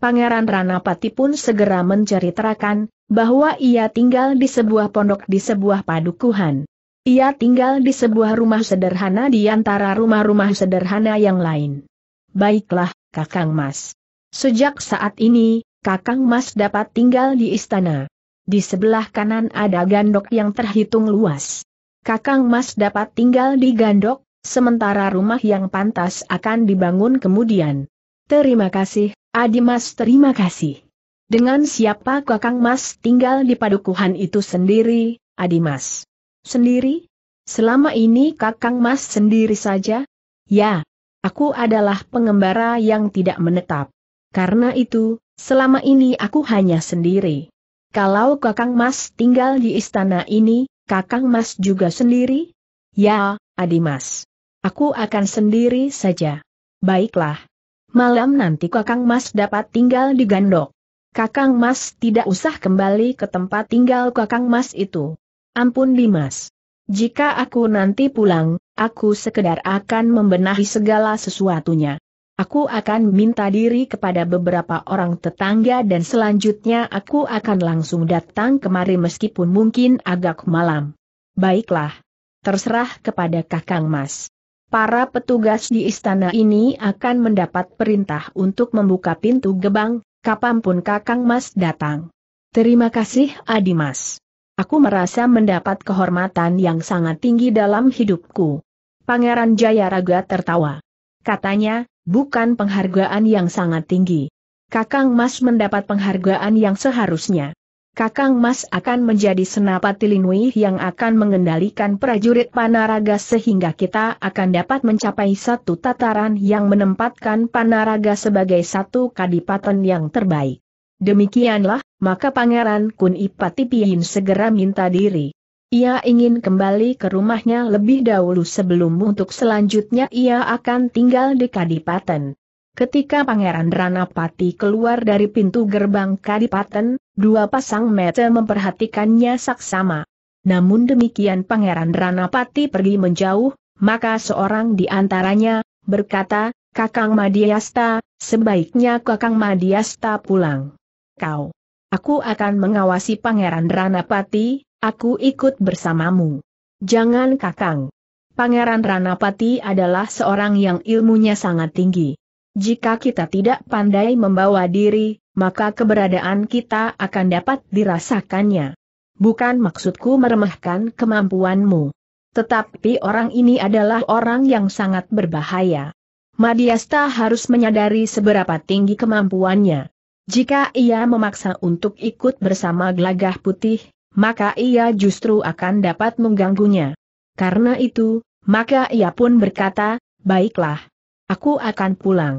Pangeran Ranapati pun segera menceritakan, bahwa ia tinggal di sebuah pondok di sebuah padukuhan. Ia tinggal di sebuah rumah sederhana di antara rumah-rumah sederhana yang lain. Baiklah, Kakang Mas. Sejak saat ini, Kakang Mas dapat tinggal di istana. Di sebelah kanan ada gandok yang terhitung luas. Kakang Mas dapat tinggal di gandok, sementara rumah yang pantas akan dibangun kemudian. Terima kasih, Adimas terima kasih. Dengan siapa kakang mas tinggal di padukuhan itu sendiri, Adimas? Sendiri? Selama ini kakang mas sendiri saja? Ya, aku adalah pengembara yang tidak menetap. Karena itu, selama ini aku hanya sendiri. Kalau kakang mas tinggal di istana ini, kakang mas juga sendiri? Ya, Adimas. Aku akan sendiri saja. Baiklah. Malam nanti Kakang Mas dapat tinggal di Gandok. Kakang Mas tidak usah kembali ke tempat tinggal Kakang Mas itu. Ampun Dimas. Jika aku nanti pulang, aku sekedar akan membenahi segala sesuatunya. Aku akan minta diri kepada beberapa orang tetangga dan selanjutnya aku akan langsung datang kemari meskipun mungkin agak malam. Baiklah. Terserah kepada Kakang Mas para petugas di istana ini akan mendapat perintah untuk membuka pintu gebang, kapanpun Kakang Mas datang. Terima kasih Adi Mas. Aku merasa mendapat kehormatan yang sangat tinggi dalam hidupku. Pangeran Jayaraga tertawa. Katanya, bukan penghargaan yang sangat tinggi. Kakang Mas mendapat penghargaan yang seharusnya. Kakang Mas akan menjadi senapati Linui yang akan mengendalikan prajurit Panaraga sehingga kita akan dapat mencapai satu tataran yang menempatkan Panaraga sebagai satu kadipaten yang terbaik. Demikianlah, maka Pangeran Kun Ipatipiin segera minta diri. Ia ingin kembali ke rumahnya lebih dahulu sebelum untuk selanjutnya ia akan tinggal di kadipaten. Ketika Pangeran Ranapati keluar dari pintu gerbang Kadipaten, dua pasang mata memperhatikannya saksama. Namun demikian Pangeran Ranapati pergi menjauh, maka seorang di antaranya, berkata, Kakang Madiasta, sebaiknya Kakang Madiasta pulang. Kau. Aku akan mengawasi Pangeran Ranapati, aku ikut bersamamu. Jangan Kakang. Pangeran Ranapati adalah seorang yang ilmunya sangat tinggi. Jika kita tidak pandai membawa diri, maka keberadaan kita akan dapat dirasakannya. Bukan maksudku meremehkan kemampuanmu. Tetapi orang ini adalah orang yang sangat berbahaya. Madiasta harus menyadari seberapa tinggi kemampuannya. Jika ia memaksa untuk ikut bersama gelagah putih, maka ia justru akan dapat mengganggunya. Karena itu, maka ia pun berkata, baiklah, aku akan pulang.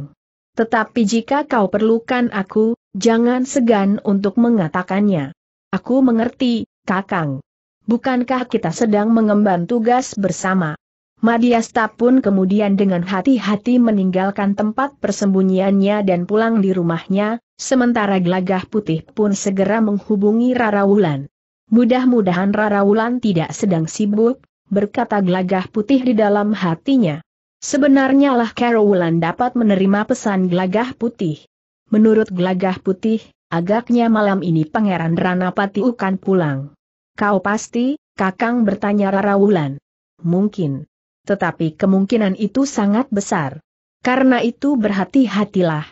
Tetapi jika kau perlukan aku, jangan segan untuk mengatakannya. Aku mengerti, Kakang. Bukankah kita sedang mengemban tugas bersama? Madiasta pun kemudian dengan hati-hati meninggalkan tempat persembunyiannya dan pulang di rumahnya, sementara gelagah putih pun segera menghubungi Rarawulan. Mudah-mudahan Rarawulan tidak sedang sibuk, berkata gelagah putih di dalam hatinya. Sebenarnya lah Carolan dapat menerima pesan gelagah putih. Menurut gelagah putih, agaknya malam ini Pangeran Ranapati akan pulang. Kau pasti, Kakang bertanya Rara Wulan. Mungkin. Tetapi kemungkinan itu sangat besar. Karena itu berhati-hatilah.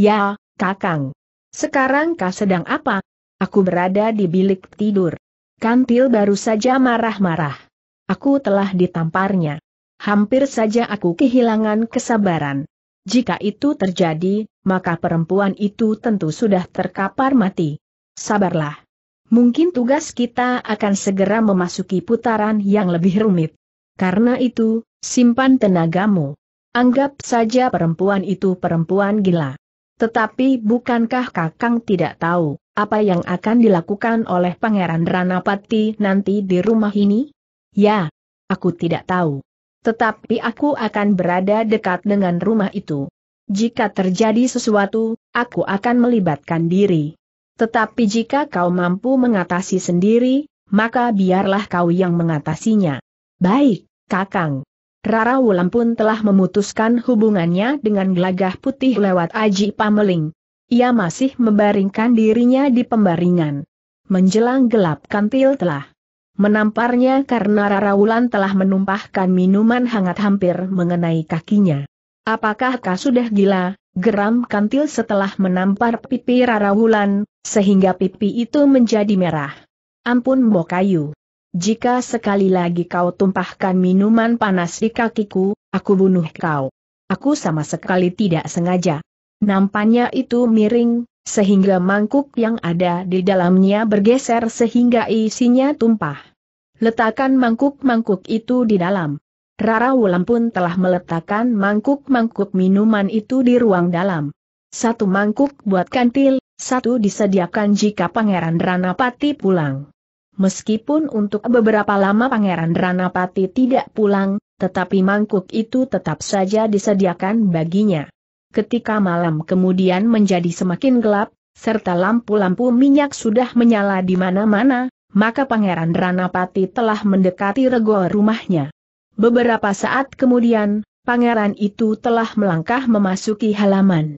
Ya, Kakang. Sekarang kau sedang apa? Aku berada di bilik tidur. Kantil baru saja marah-marah. Aku telah ditamparnya hampir saja aku kehilangan kesabaran. Jika itu terjadi, maka perempuan itu tentu sudah terkapar mati. Sabarlah. Mungkin tugas kita akan segera memasuki putaran yang lebih rumit. Karena itu, simpan tenagamu. Anggap saja perempuan itu perempuan gila. Tetapi bukankah Kakang tidak tahu apa yang akan dilakukan oleh Pangeran Ranapati nanti di rumah ini? Ya, aku tidak tahu tetapi aku akan berada dekat dengan rumah itu. Jika terjadi sesuatu, aku akan melibatkan diri. Tetapi jika kau mampu mengatasi sendiri, maka biarlah kau yang mengatasinya. Baik, Kakang. Rara Wulan pun telah memutuskan hubungannya dengan gelagah putih lewat Aji Pameling. Ia masih membaringkan dirinya di pembaringan. Menjelang gelap kantil telah menamparnya karena Rara Wulan telah menumpahkan minuman hangat hampir mengenai kakinya. Apakah kau sudah gila? Geram kantil setelah menampar pipi Rara Wulan, sehingga pipi itu menjadi merah. Ampun Bokayu. Jika sekali lagi kau tumpahkan minuman panas di kakiku, aku bunuh kau. Aku sama sekali tidak sengaja. Nampaknya itu miring, sehingga mangkuk yang ada di dalamnya bergeser sehingga isinya tumpah. Letakkan mangkuk-mangkuk itu di dalam. Rara Wulan pun telah meletakkan mangkuk-mangkuk minuman itu di ruang dalam. Satu mangkuk buat kantil, satu disediakan jika Pangeran Ranapati pulang. Meskipun untuk beberapa lama Pangeran Ranapati tidak pulang, tetapi mangkuk itu tetap saja disediakan baginya. Ketika malam kemudian menjadi semakin gelap, serta lampu-lampu minyak sudah menyala di mana-mana, maka Pangeran Ranapati telah mendekati rego rumahnya. Beberapa saat kemudian, pangeran itu telah melangkah memasuki halaman.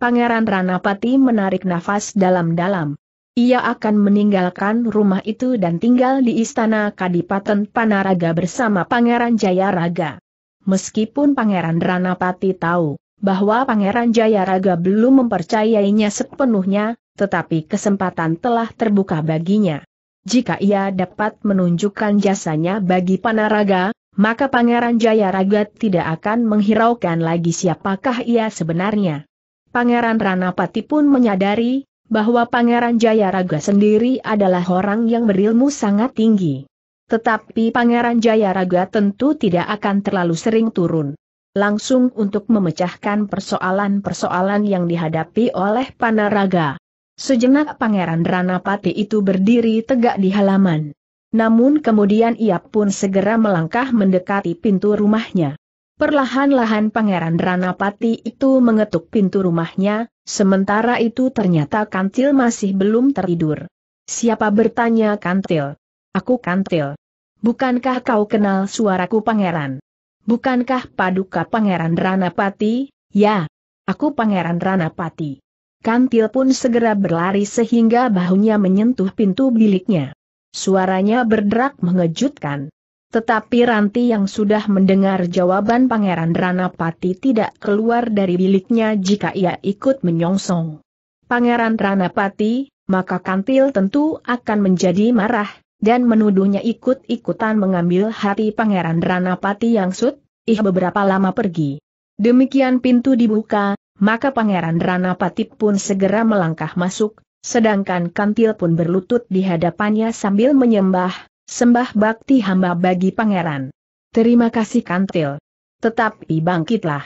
Pangeran Ranapati menarik nafas dalam-dalam. Ia akan meninggalkan rumah itu dan tinggal di istana Kadipaten Panaraga bersama Pangeran Jayaraga. Meskipun Pangeran Ranapati tahu bahwa Pangeran Jayaraga belum mempercayainya sepenuhnya, tetapi kesempatan telah terbuka baginya jika ia dapat menunjukkan jasanya bagi Panaraga, maka Pangeran Jayaraga tidak akan menghiraukan lagi siapakah ia sebenarnya. Pangeran Ranapati pun menyadari, bahwa Pangeran Jayaraga sendiri adalah orang yang berilmu sangat tinggi. Tetapi Pangeran Jayaraga tentu tidak akan terlalu sering turun. Langsung untuk memecahkan persoalan-persoalan yang dihadapi oleh Panaraga. Sejenak Pangeran Ranapati itu berdiri tegak di halaman. Namun kemudian ia pun segera melangkah mendekati pintu rumahnya. Perlahan-lahan Pangeran Ranapati itu mengetuk pintu rumahnya, sementara itu ternyata Kantil masih belum tertidur. Siapa bertanya Kantil? Aku Kantil. Bukankah kau kenal suaraku Pangeran? Bukankah paduka Pangeran Ranapati? Ya, aku Pangeran Ranapati. Kantil pun segera berlari sehingga bahunya menyentuh pintu biliknya. Suaranya berderak mengejutkan. Tetapi Ranti yang sudah mendengar jawaban Pangeran Ranapati tidak keluar dari biliknya jika ia ikut menyongsong. Pangeran Ranapati, maka Kantil tentu akan menjadi marah, dan menuduhnya ikut-ikutan mengambil hati Pangeran Ranapati yang sud, ih beberapa lama pergi. Demikian pintu dibuka, maka Pangeran Ranapati pun segera melangkah masuk, sedangkan Kantil pun berlutut di hadapannya sambil menyembah, sembah bakti hamba bagi Pangeran. Terima kasih Kantil. Tetapi bangkitlah.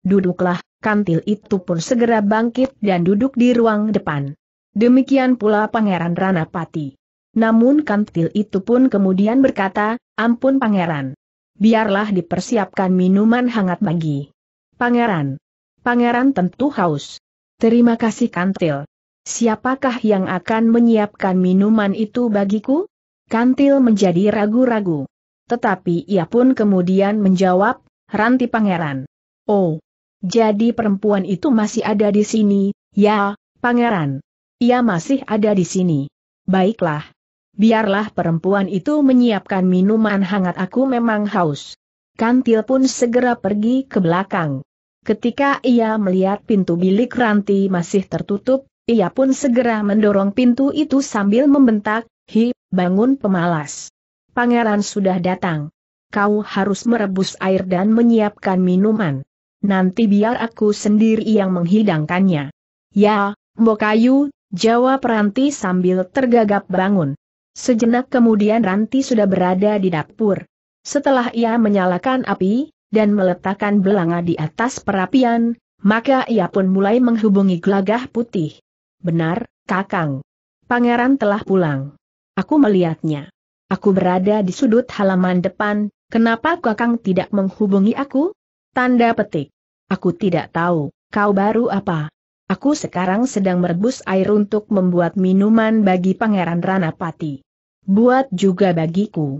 Duduklah, Kantil itu pun segera bangkit dan duduk di ruang depan. Demikian pula Pangeran Ranapati. Namun Kantil itu pun kemudian berkata, ampun Pangeran. Biarlah dipersiapkan minuman hangat bagi Pangeran. Pangeran tentu haus. Terima kasih Kantil. Siapakah yang akan menyiapkan minuman itu bagiku? Kantil menjadi ragu-ragu. Tetapi ia pun kemudian menjawab, Ranti Pangeran. Oh, jadi perempuan itu masih ada di sini, ya, Pangeran. Ia masih ada di sini. Baiklah. Biarlah perempuan itu menyiapkan minuman hangat aku memang haus. Kantil pun segera pergi ke belakang. Ketika ia melihat pintu bilik ranti masih tertutup, ia pun segera mendorong pintu itu sambil membentak, Hi, bangun pemalas. Pangeran sudah datang. Kau harus merebus air dan menyiapkan minuman. Nanti biar aku sendiri yang menghidangkannya. Ya, Mbokayu, jawab Ranti sambil tergagap bangun. Sejenak kemudian Ranti sudah berada di dapur. Setelah ia menyalakan api, dan meletakkan belanga di atas perapian, maka ia pun mulai menghubungi gelagah putih. Benar, Kakang. Pangeran telah pulang. Aku melihatnya. Aku berada di sudut halaman depan, kenapa Kakang tidak menghubungi aku? Tanda petik. Aku tidak tahu, kau baru apa? Aku sekarang sedang merebus air untuk membuat minuman bagi Pangeran Ranapati. Buat juga bagiku.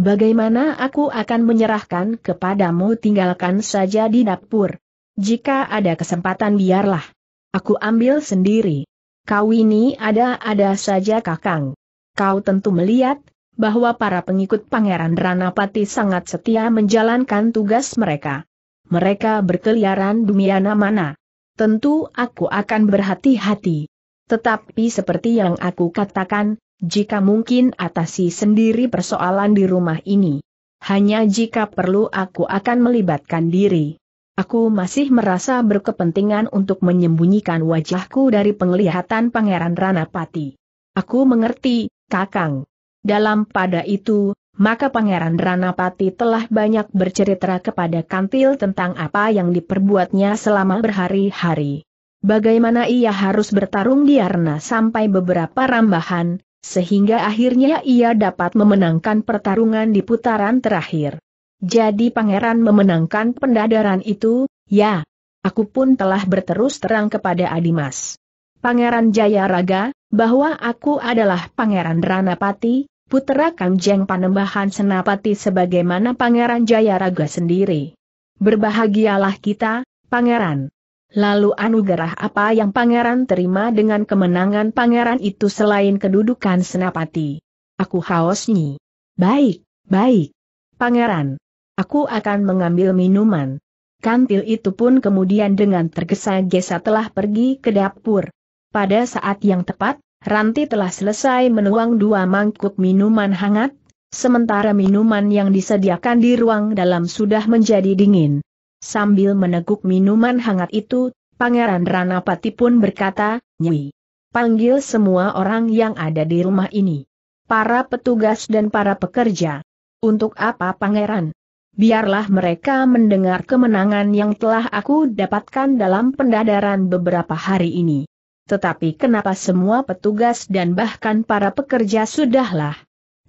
Bagaimana aku akan menyerahkan kepadamu tinggalkan saja di dapur. Jika ada kesempatan biarlah. Aku ambil sendiri. Kau ini ada-ada saja kakang. Kau tentu melihat, bahwa para pengikut Pangeran Ranapati sangat setia menjalankan tugas mereka. Mereka berkeliaran dunia mana Tentu aku akan berhati-hati. Tetapi seperti yang aku katakan, jika mungkin atasi sendiri persoalan di rumah ini. Hanya jika perlu aku akan melibatkan diri. Aku masih merasa berkepentingan untuk menyembunyikan wajahku dari penglihatan Pangeran Ranapati. Aku mengerti, Kakang. Dalam pada itu, maka Pangeran Ranapati telah banyak bercerita kepada Kantil tentang apa yang diperbuatnya selama berhari-hari. Bagaimana ia harus bertarung di Arna sampai beberapa rambahan, sehingga akhirnya ia dapat memenangkan pertarungan di putaran terakhir. Jadi pangeran memenangkan pendadaran itu, ya. Aku pun telah berterus terang kepada Adimas. Pangeran Jayaraga, bahwa aku adalah Pangeran Ranapati, putera Kangjeng Panembahan Senapati sebagaimana Pangeran Jayaraga sendiri. Berbahagialah kita, Pangeran. Lalu anugerah apa yang pangeran terima dengan kemenangan pangeran itu selain kedudukan senapati? Aku haus nyi. Baik, baik. Pangeran. Aku akan mengambil minuman. Kantil itu pun kemudian dengan tergesa-gesa telah pergi ke dapur. Pada saat yang tepat, Ranti telah selesai menuang dua mangkuk minuman hangat, sementara minuman yang disediakan di ruang dalam sudah menjadi dingin. Sambil meneguk minuman hangat itu, Pangeran Ranapati pun berkata, Nyi, panggil semua orang yang ada di rumah ini. Para petugas dan para pekerja. Untuk apa Pangeran? Biarlah mereka mendengar kemenangan yang telah aku dapatkan dalam pendadaran beberapa hari ini. Tetapi kenapa semua petugas dan bahkan para pekerja sudahlah?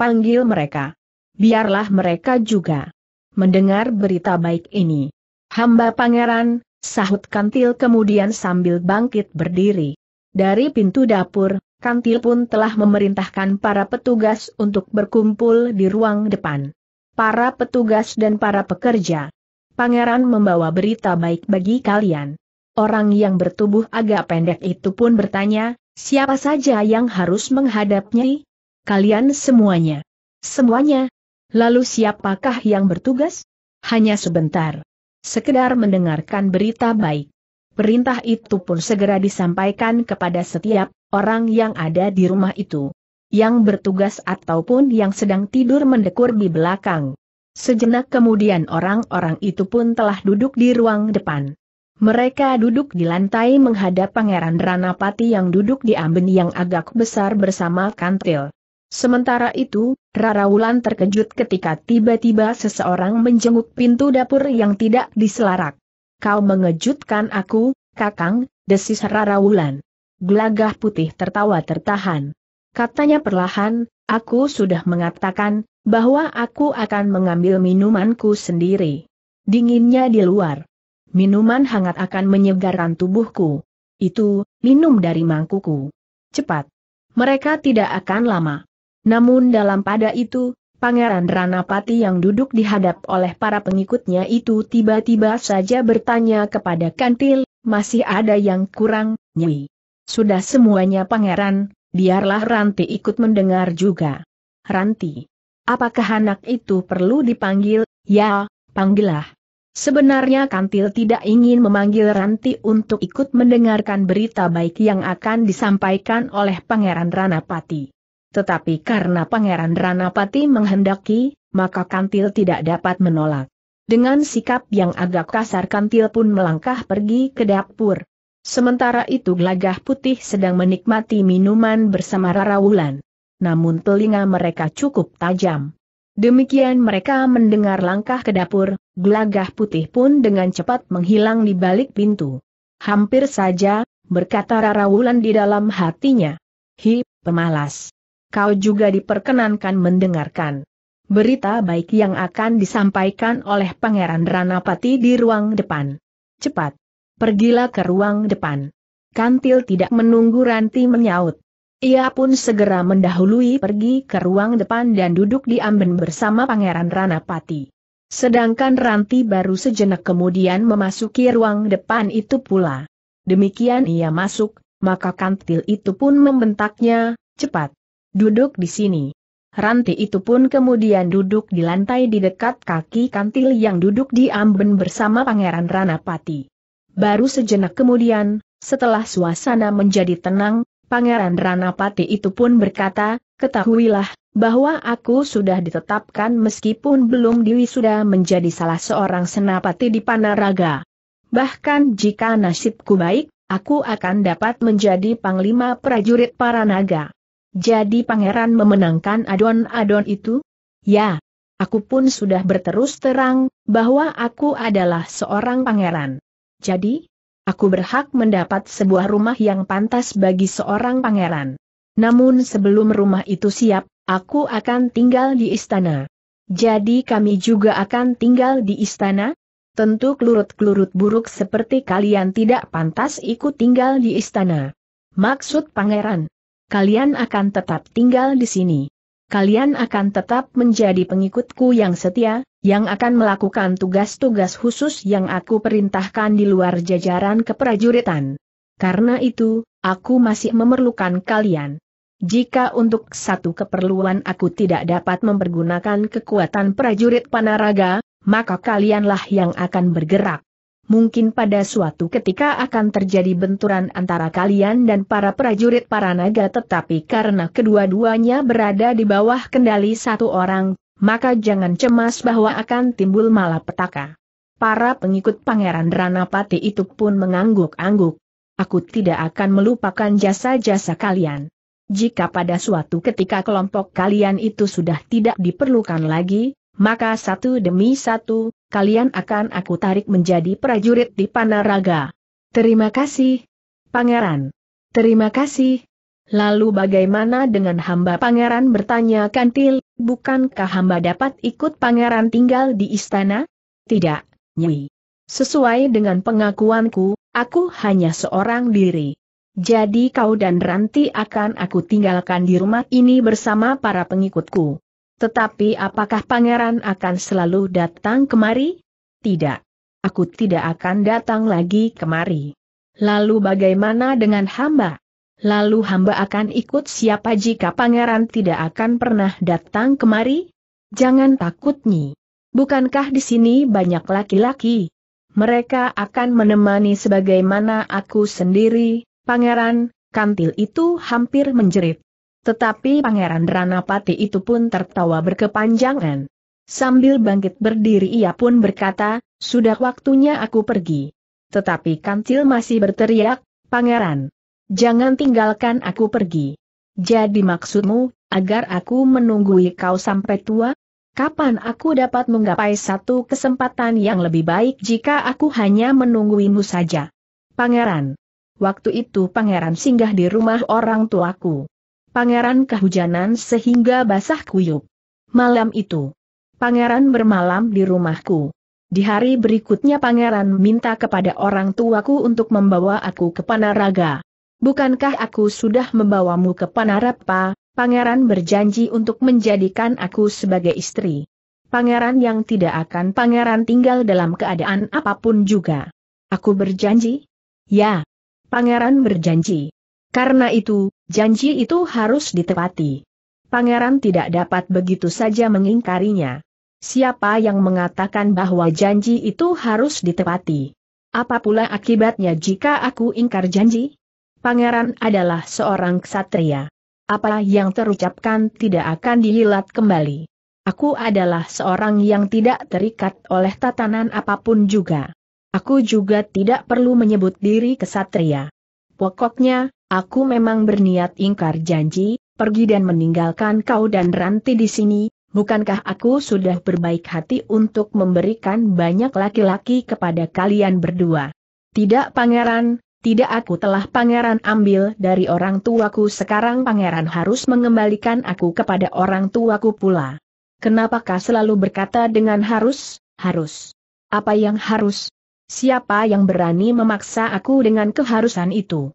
Panggil mereka. Biarlah mereka juga mendengar berita baik ini. Hamba pangeran, sahut kantil kemudian sambil bangkit berdiri. Dari pintu dapur, kantil pun telah memerintahkan para petugas untuk berkumpul di ruang depan. Para petugas dan para pekerja. Pangeran membawa berita baik bagi kalian. Orang yang bertubuh agak pendek itu pun bertanya, siapa saja yang harus menghadapnya? Kalian semuanya. Semuanya? Lalu siapakah yang bertugas? Hanya sebentar sekedar mendengarkan berita baik. Perintah itu pun segera disampaikan kepada setiap orang yang ada di rumah itu, yang bertugas ataupun yang sedang tidur mendekur di belakang. Sejenak kemudian orang-orang itu pun telah duduk di ruang depan. Mereka duduk di lantai menghadap Pangeran Ranapati yang duduk di amben yang agak besar bersama kantil. Sementara itu, Rara Wulan terkejut ketika tiba-tiba seseorang menjenguk pintu dapur yang tidak diselarak. Kau mengejutkan aku, kakang, desis Rara Wulan. Gelagah putih tertawa tertahan. Katanya perlahan, aku sudah mengatakan, bahwa aku akan mengambil minumanku sendiri. Dinginnya di luar. Minuman hangat akan menyegarkan tubuhku. Itu, minum dari mangkuku. Cepat. Mereka tidak akan lama. Namun dalam pada itu, Pangeran Ranapati yang duduk dihadap oleh para pengikutnya itu tiba-tiba saja bertanya kepada Kantil, masih ada yang kurang, nyi? Sudah semuanya pangeran, biarlah Ranti ikut mendengar juga. Ranti, apakah anak itu perlu dipanggil? Ya, panggillah. Sebenarnya Kantil tidak ingin memanggil Ranti untuk ikut mendengarkan berita baik yang akan disampaikan oleh Pangeran Ranapati. Tetapi karena Pangeran Ranapati menghendaki, maka Kantil tidak dapat menolak. Dengan sikap yang agak kasar Kantil pun melangkah pergi ke dapur. Sementara itu glagah Putih sedang menikmati minuman bersama Rara Namun telinga mereka cukup tajam. Demikian mereka mendengar langkah ke dapur, glagah Putih pun dengan cepat menghilang di balik pintu. Hampir saja, berkata Rara di dalam hatinya. Hi, pemalas kau juga diperkenankan mendengarkan berita baik yang akan disampaikan oleh Pangeran Ranapati di ruang depan. Cepat, pergilah ke ruang depan. Kantil tidak menunggu Ranti menyaut. Ia pun segera mendahului pergi ke ruang depan dan duduk di amben bersama Pangeran Ranapati. Sedangkan Ranti baru sejenak kemudian memasuki ruang depan itu pula. Demikian ia masuk, maka kantil itu pun membentaknya, cepat, Duduk di sini. Ranti itu pun kemudian duduk di lantai di dekat kaki kantil yang duduk di amben bersama Pangeran Ranapati. Baru sejenak kemudian, setelah suasana menjadi tenang, Pangeran Ranapati itu pun berkata, ketahuilah, bahwa aku sudah ditetapkan meskipun belum diwisuda menjadi salah seorang senapati di Panaraga. Bahkan jika nasibku baik, aku akan dapat menjadi panglima prajurit para naga. Jadi pangeran memenangkan adon-adon itu? Ya. Aku pun sudah berterus terang, bahwa aku adalah seorang pangeran. Jadi, aku berhak mendapat sebuah rumah yang pantas bagi seorang pangeran. Namun sebelum rumah itu siap, aku akan tinggal di istana. Jadi kami juga akan tinggal di istana? Tentu kelurut-kelurut buruk seperti kalian tidak pantas ikut tinggal di istana. Maksud pangeran, kalian akan tetap tinggal di sini. Kalian akan tetap menjadi pengikutku yang setia, yang akan melakukan tugas-tugas khusus yang aku perintahkan di luar jajaran keprajuritan. Karena itu, aku masih memerlukan kalian. Jika untuk satu keperluan aku tidak dapat mempergunakan kekuatan prajurit Panaraga, maka kalianlah yang akan bergerak mungkin pada suatu ketika akan terjadi benturan antara kalian dan para prajurit para naga tetapi karena kedua-duanya berada di bawah kendali satu orang, maka jangan cemas bahwa akan timbul malapetaka. Para pengikut Pangeran Ranapati itu pun mengangguk-angguk. Aku tidak akan melupakan jasa-jasa kalian. Jika pada suatu ketika kelompok kalian itu sudah tidak diperlukan lagi, maka satu demi satu, kalian akan aku tarik menjadi prajurit di Panaraga. Terima kasih, Pangeran. Terima kasih. Lalu bagaimana dengan hamba pangeran bertanya Kantil, bukankah hamba dapat ikut pangeran tinggal di istana? Tidak, Nyi. Sesuai dengan pengakuanku, aku hanya seorang diri. Jadi kau dan Ranti akan aku tinggalkan di rumah ini bersama para pengikutku. Tetapi apakah pangeran akan selalu datang kemari? Tidak. Aku tidak akan datang lagi kemari. Lalu bagaimana dengan hamba? Lalu hamba akan ikut siapa jika pangeran tidak akan pernah datang kemari? Jangan takut Nyi. Bukankah di sini banyak laki-laki? Mereka akan menemani sebagaimana aku sendiri, pangeran, kantil itu hampir menjerit. Tetapi Pangeran Ranapati itu pun tertawa berkepanjangan. Sambil bangkit berdiri ia pun berkata, sudah waktunya aku pergi. Tetapi Kancil masih berteriak, Pangeran, jangan tinggalkan aku pergi. Jadi maksudmu, agar aku menunggui kau sampai tua? Kapan aku dapat menggapai satu kesempatan yang lebih baik jika aku hanya menungguimu saja? Pangeran. Waktu itu pangeran singgah di rumah orang tuaku. Pangeran kehujanan sehingga basah kuyup. Malam itu, pangeran bermalam di rumahku. Di hari berikutnya pangeran minta kepada orang tuaku untuk membawa aku ke Panaraga. Bukankah aku sudah membawamu ke Panarapa? Pangeran berjanji untuk menjadikan aku sebagai istri. Pangeran yang tidak akan pangeran tinggal dalam keadaan apapun juga. Aku berjanji? Ya. Pangeran berjanji. Karena itu, janji itu harus ditepati. Pangeran tidak dapat begitu saja mengingkarinya. Siapa yang mengatakan bahwa janji itu harus ditepati? Apa pula akibatnya jika aku ingkar janji? Pangeran adalah seorang ksatria. Apa yang terucapkan tidak akan dihilat kembali. Aku adalah seorang yang tidak terikat oleh tatanan apapun juga. Aku juga tidak perlu menyebut diri kesatria. Pokoknya, Aku memang berniat ingkar janji, pergi dan meninggalkan kau dan Ranti di sini, bukankah aku sudah berbaik hati untuk memberikan banyak laki-laki kepada kalian berdua? Tidak pangeran, tidak aku telah pangeran ambil dari orang tuaku sekarang pangeran harus mengembalikan aku kepada orang tuaku pula. Kenapakah selalu berkata dengan harus, harus? Apa yang harus? Siapa yang berani memaksa aku dengan keharusan itu?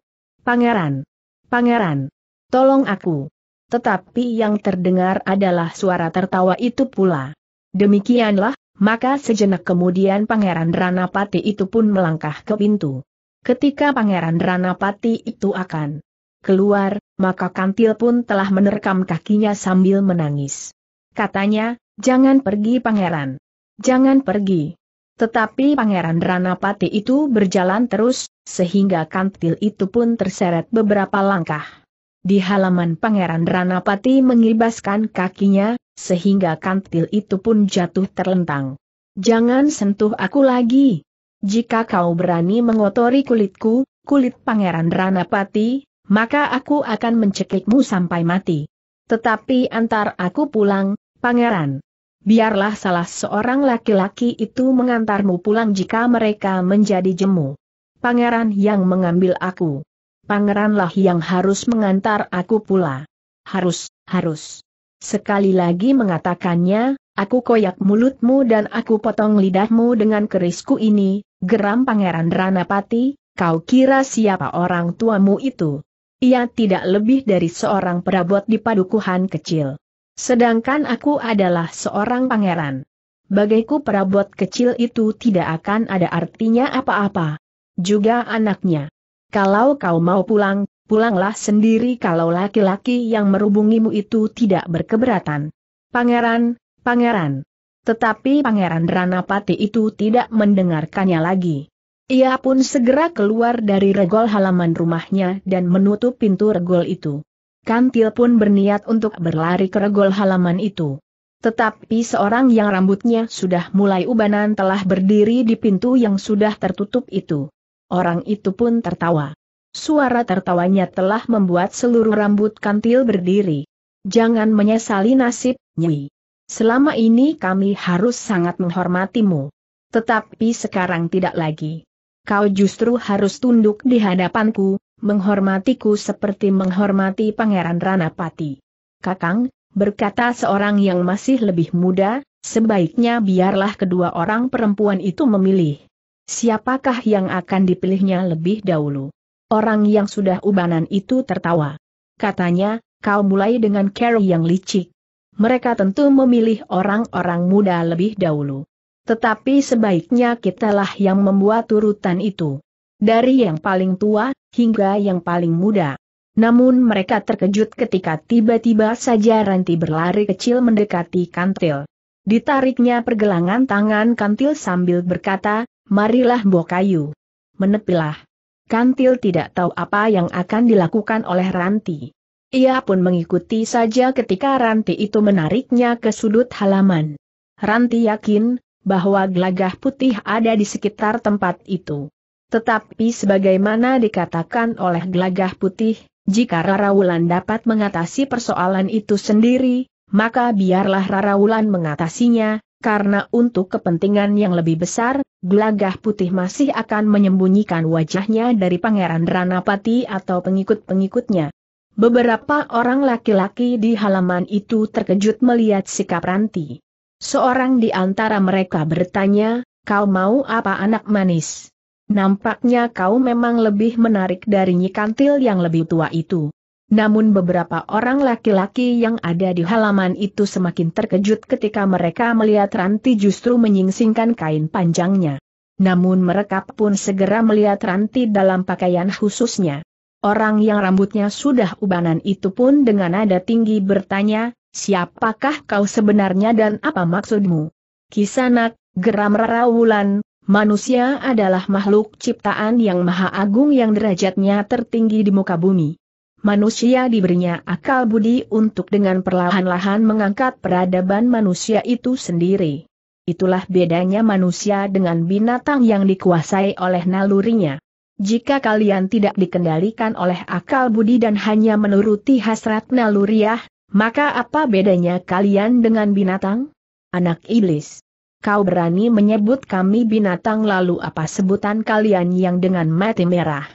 Pangeran. Pangeran. Tolong aku. Tetapi yang terdengar adalah suara tertawa itu pula. Demikianlah, maka sejenak kemudian Pangeran Ranapati itu pun melangkah ke pintu. Ketika Pangeran Ranapati itu akan keluar, maka kantil pun telah menerkam kakinya sambil menangis. Katanya, jangan pergi Pangeran. Jangan pergi. Tetapi Pangeran Ranapati itu berjalan terus, sehingga kantil itu pun terseret beberapa langkah. Di halaman Pangeran Ranapati mengibaskan kakinya, sehingga kantil itu pun jatuh terlentang. Jangan sentuh aku lagi. Jika kau berani mengotori kulitku, kulit Pangeran Ranapati, maka aku akan mencekikmu sampai mati. Tetapi antar aku pulang, Pangeran. Biarlah salah seorang laki-laki itu mengantarmu pulang jika mereka menjadi jemu pangeran yang mengambil aku. Pangeranlah yang harus mengantar aku pula. Harus, harus. Sekali lagi mengatakannya, aku koyak mulutmu dan aku potong lidahmu dengan kerisku ini, geram pangeran Ranapati, kau kira siapa orang tuamu itu? Ia tidak lebih dari seorang perabot di padukuhan kecil. Sedangkan aku adalah seorang pangeran. Bagaiku perabot kecil itu tidak akan ada artinya apa-apa juga anaknya. Kalau kau mau pulang, pulanglah sendiri kalau laki-laki yang merubungimu itu tidak berkeberatan. Pangeran, pangeran. Tetapi pangeran Ranapati itu tidak mendengarkannya lagi. Ia pun segera keluar dari regol halaman rumahnya dan menutup pintu regol itu. Kantil pun berniat untuk berlari ke regol halaman itu. Tetapi seorang yang rambutnya sudah mulai ubanan telah berdiri di pintu yang sudah tertutup itu. Orang itu pun tertawa. Suara tertawanya telah membuat seluruh rambut kantil berdiri. Jangan menyesali nasib, Nyi. Selama ini kami harus sangat menghormatimu. Tetapi sekarang tidak lagi. Kau justru harus tunduk di hadapanku, menghormatiku seperti menghormati Pangeran Ranapati. Kakang, berkata seorang yang masih lebih muda, sebaiknya biarlah kedua orang perempuan itu memilih. Siapakah yang akan dipilihnya lebih dahulu? Orang yang sudah ubanan itu tertawa. Katanya, kau mulai dengan Carrie yang licik. Mereka tentu memilih orang-orang muda lebih dahulu. Tetapi sebaiknya kitalah yang membuat urutan itu. Dari yang paling tua, hingga yang paling muda. Namun mereka terkejut ketika tiba-tiba saja Ranti berlari kecil mendekati kantil. Ditariknya pergelangan tangan kantil sambil berkata, marilah kayu, Menepilah. Kantil tidak tahu apa yang akan dilakukan oleh Ranti. Ia pun mengikuti saja ketika Ranti itu menariknya ke sudut halaman. Ranti yakin, bahwa gelagah putih ada di sekitar tempat itu. Tetapi sebagaimana dikatakan oleh gelagah putih, jika Raraulan dapat mengatasi persoalan itu sendiri, maka biarlah Raraulan mengatasinya, karena untuk kepentingan yang lebih besar, gelagah putih masih akan menyembunyikan wajahnya dari Pangeran Ranapati atau pengikut-pengikutnya. Beberapa orang laki-laki di halaman itu terkejut melihat sikap Ranti. Seorang di antara mereka bertanya, kau mau apa anak manis? Nampaknya kau memang lebih menarik dari nyikantil yang lebih tua itu. Namun beberapa orang laki-laki yang ada di halaman itu semakin terkejut ketika mereka melihat Ranti justru menyingsingkan kain panjangnya. Namun mereka pun segera melihat Ranti dalam pakaian khususnya. Orang yang rambutnya sudah ubanan itu pun dengan nada tinggi bertanya, siapakah kau sebenarnya dan apa maksudmu? Kisanak, geram Rawulan, manusia adalah makhluk ciptaan yang maha agung yang derajatnya tertinggi di muka bumi. Manusia diberinya akal budi untuk dengan perlahan-lahan mengangkat peradaban manusia itu sendiri. Itulah bedanya manusia dengan binatang yang dikuasai oleh nalurinya. Jika kalian tidak dikendalikan oleh akal budi dan hanya menuruti hasrat naluriah, maka apa bedanya kalian dengan binatang? Anak iblis. Kau berani menyebut kami binatang lalu apa sebutan kalian yang dengan mati merah?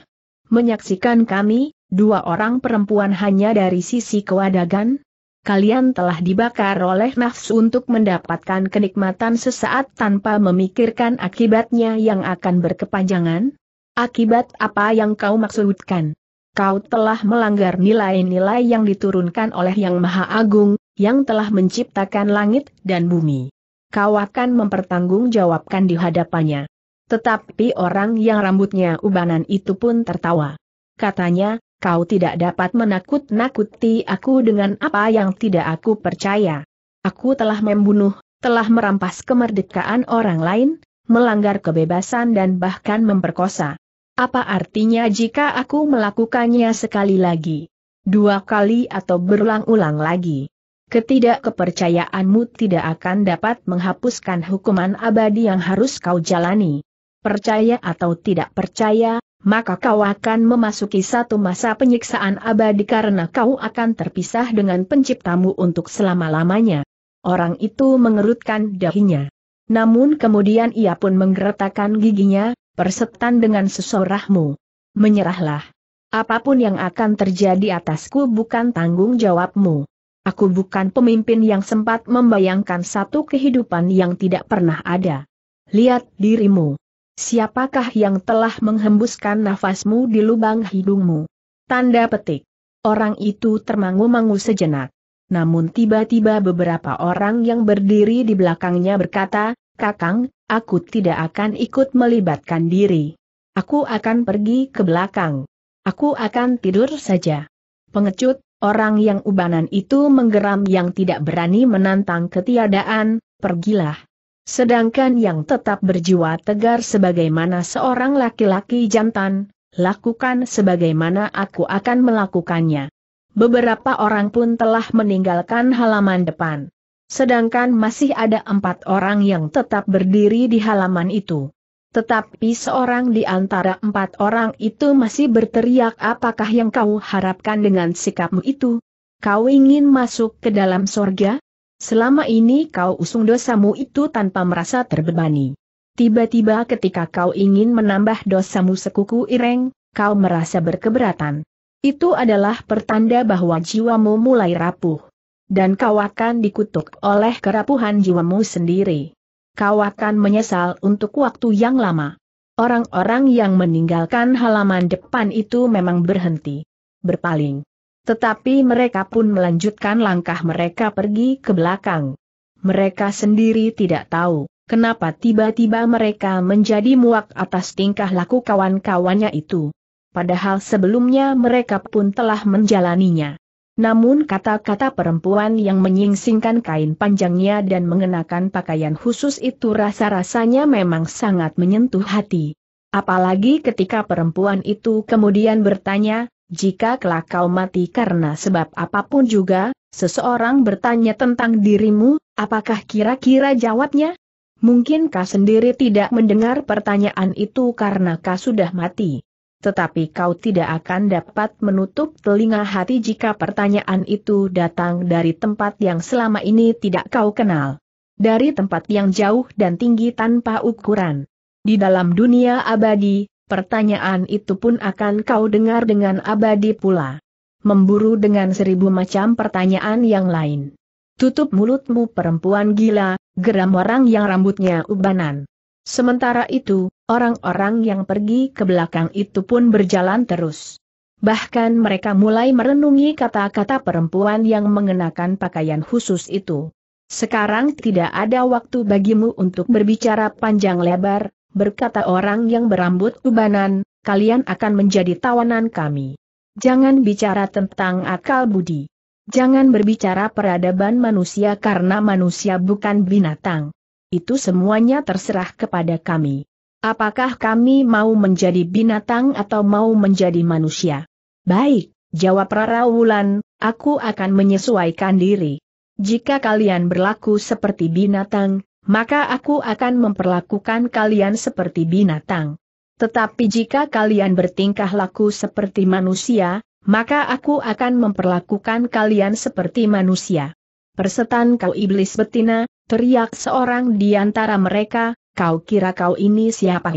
Menyaksikan kami, Dua orang perempuan hanya dari sisi kewadagan? Kalian telah dibakar oleh nafsu untuk mendapatkan kenikmatan sesaat tanpa memikirkan akibatnya yang akan berkepanjangan? Akibat apa yang kau maksudkan? Kau telah melanggar nilai-nilai yang diturunkan oleh Yang Maha Agung, yang telah menciptakan langit dan bumi. Kau akan mempertanggungjawabkan di hadapannya. Tetapi orang yang rambutnya ubanan itu pun tertawa. Katanya, kau tidak dapat menakut-nakuti aku dengan apa yang tidak aku percaya. Aku telah membunuh, telah merampas kemerdekaan orang lain, melanggar kebebasan dan bahkan memperkosa. Apa artinya jika aku melakukannya sekali lagi? Dua kali atau berulang-ulang lagi? Ketidakkepercayaanmu tidak akan dapat menghapuskan hukuman abadi yang harus kau jalani. Percaya atau tidak percaya, maka kau akan memasuki satu masa penyiksaan abadi karena kau akan terpisah dengan penciptamu untuk selama-lamanya. Orang itu mengerutkan dahinya. Namun kemudian ia pun menggeretakkan giginya, persetan dengan sesorahmu. Menyerahlah. Apapun yang akan terjadi atasku bukan tanggung jawabmu. Aku bukan pemimpin yang sempat membayangkan satu kehidupan yang tidak pernah ada. Lihat dirimu. Siapakah yang telah menghembuskan nafasmu di lubang hidungmu? Tanda petik. Orang itu termangu-mangu sejenak. Namun tiba-tiba beberapa orang yang berdiri di belakangnya berkata, Kakang, aku tidak akan ikut melibatkan diri. Aku akan pergi ke belakang. Aku akan tidur saja. Pengecut, orang yang ubanan itu menggeram yang tidak berani menantang ketiadaan, pergilah. Sedangkan yang tetap berjiwa tegar sebagaimana seorang laki-laki jantan, lakukan sebagaimana aku akan melakukannya. Beberapa orang pun telah meninggalkan halaman depan. Sedangkan masih ada empat orang yang tetap berdiri di halaman itu. Tetapi seorang di antara empat orang itu masih berteriak apakah yang kau harapkan dengan sikapmu itu? Kau ingin masuk ke dalam sorga? Selama ini kau usung dosamu itu tanpa merasa terbebani. Tiba-tiba ketika kau ingin menambah dosamu sekuku ireng, kau merasa berkeberatan. Itu adalah pertanda bahwa jiwamu mulai rapuh. Dan kau akan dikutuk oleh kerapuhan jiwamu sendiri. Kau akan menyesal untuk waktu yang lama. Orang-orang yang meninggalkan halaman depan itu memang berhenti. Berpaling. Tetapi mereka pun melanjutkan langkah mereka pergi ke belakang. Mereka sendiri tidak tahu, kenapa tiba-tiba mereka menjadi muak atas tingkah laku kawan-kawannya itu. Padahal sebelumnya mereka pun telah menjalaninya. Namun kata-kata perempuan yang menyingsingkan kain panjangnya dan mengenakan pakaian khusus itu rasa-rasanya memang sangat menyentuh hati. Apalagi ketika perempuan itu kemudian bertanya, jika kelak kau mati karena sebab apapun juga, seseorang bertanya tentang dirimu, apakah kira-kira jawabnya? Mungkinkah sendiri tidak mendengar pertanyaan itu karena kau sudah mati? Tetapi kau tidak akan dapat menutup telinga hati jika pertanyaan itu datang dari tempat yang selama ini tidak kau kenal. Dari tempat yang jauh dan tinggi tanpa ukuran. Di dalam dunia abadi, pertanyaan itu pun akan kau dengar dengan abadi pula. Memburu dengan seribu macam pertanyaan yang lain. Tutup mulutmu perempuan gila, geram orang yang rambutnya ubanan. Sementara itu, orang-orang yang pergi ke belakang itu pun berjalan terus. Bahkan mereka mulai merenungi kata-kata perempuan yang mengenakan pakaian khusus itu. Sekarang tidak ada waktu bagimu untuk berbicara panjang lebar, berkata orang yang berambut ubanan, kalian akan menjadi tawanan kami. Jangan bicara tentang akal budi. Jangan berbicara peradaban manusia karena manusia bukan binatang. Itu semuanya terserah kepada kami. Apakah kami mau menjadi binatang atau mau menjadi manusia? Baik, jawab Rara Wulan, aku akan menyesuaikan diri. Jika kalian berlaku seperti binatang, maka aku akan memperlakukan kalian seperti binatang. Tetapi jika kalian bertingkah laku seperti manusia, maka aku akan memperlakukan kalian seperti manusia. Persetan kau iblis betina, teriak seorang di antara mereka, kau kira kau ini siapa?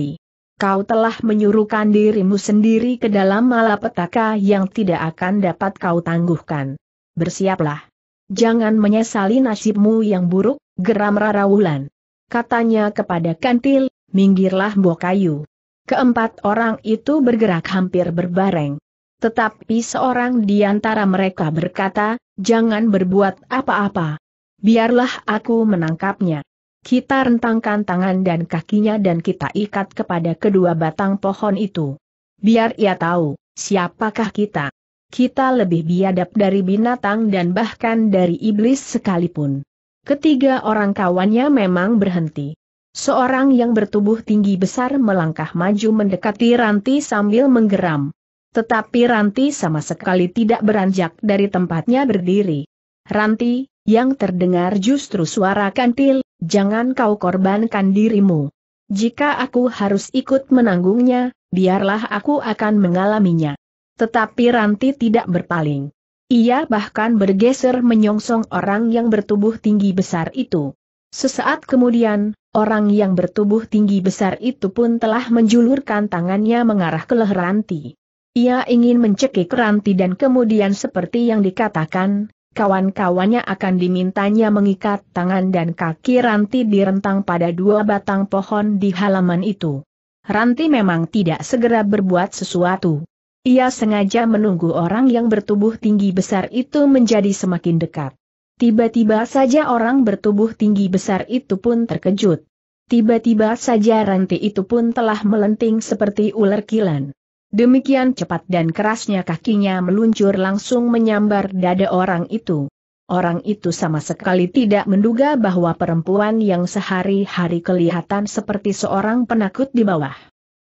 Kau telah menyuruhkan dirimu sendiri ke dalam malapetaka yang tidak akan dapat kau tangguhkan. Bersiaplah. Jangan menyesali nasibmu yang buruk, geram Rara Wulan, Katanya kepada Kantil, minggirlah bokayu. Keempat orang itu bergerak hampir berbareng. Tetapi seorang di antara mereka berkata, jangan berbuat apa-apa. Biarlah aku menangkapnya. Kita rentangkan tangan dan kakinya dan kita ikat kepada kedua batang pohon itu. Biar ia tahu, siapakah kita kita lebih biadab dari binatang dan bahkan dari iblis sekalipun. Ketiga orang kawannya memang berhenti. Seorang yang bertubuh tinggi besar melangkah maju mendekati Ranti sambil menggeram. Tetapi Ranti sama sekali tidak beranjak dari tempatnya berdiri. Ranti, yang terdengar justru suara kantil, jangan kau korbankan dirimu. Jika aku harus ikut menanggungnya, biarlah aku akan mengalaminya. Tetapi Ranti tidak berpaling. Ia bahkan bergeser menyongsong orang yang bertubuh tinggi besar itu. Sesaat kemudian, orang yang bertubuh tinggi besar itu pun telah menjulurkan tangannya mengarah ke leher Ranti. Ia ingin mencekik Ranti dan kemudian seperti yang dikatakan, kawan-kawannya akan dimintanya mengikat tangan dan kaki Ranti di rentang pada dua batang pohon di halaman itu. Ranti memang tidak segera berbuat sesuatu. Ia sengaja menunggu orang yang bertubuh tinggi besar itu menjadi semakin dekat. Tiba-tiba saja orang bertubuh tinggi besar itu pun terkejut. Tiba-tiba saja rantai itu pun telah melenting seperti ular kilan. Demikian cepat dan kerasnya kakinya meluncur langsung menyambar dada orang itu. Orang itu sama sekali tidak menduga bahwa perempuan yang sehari-hari kelihatan seperti seorang penakut di bawah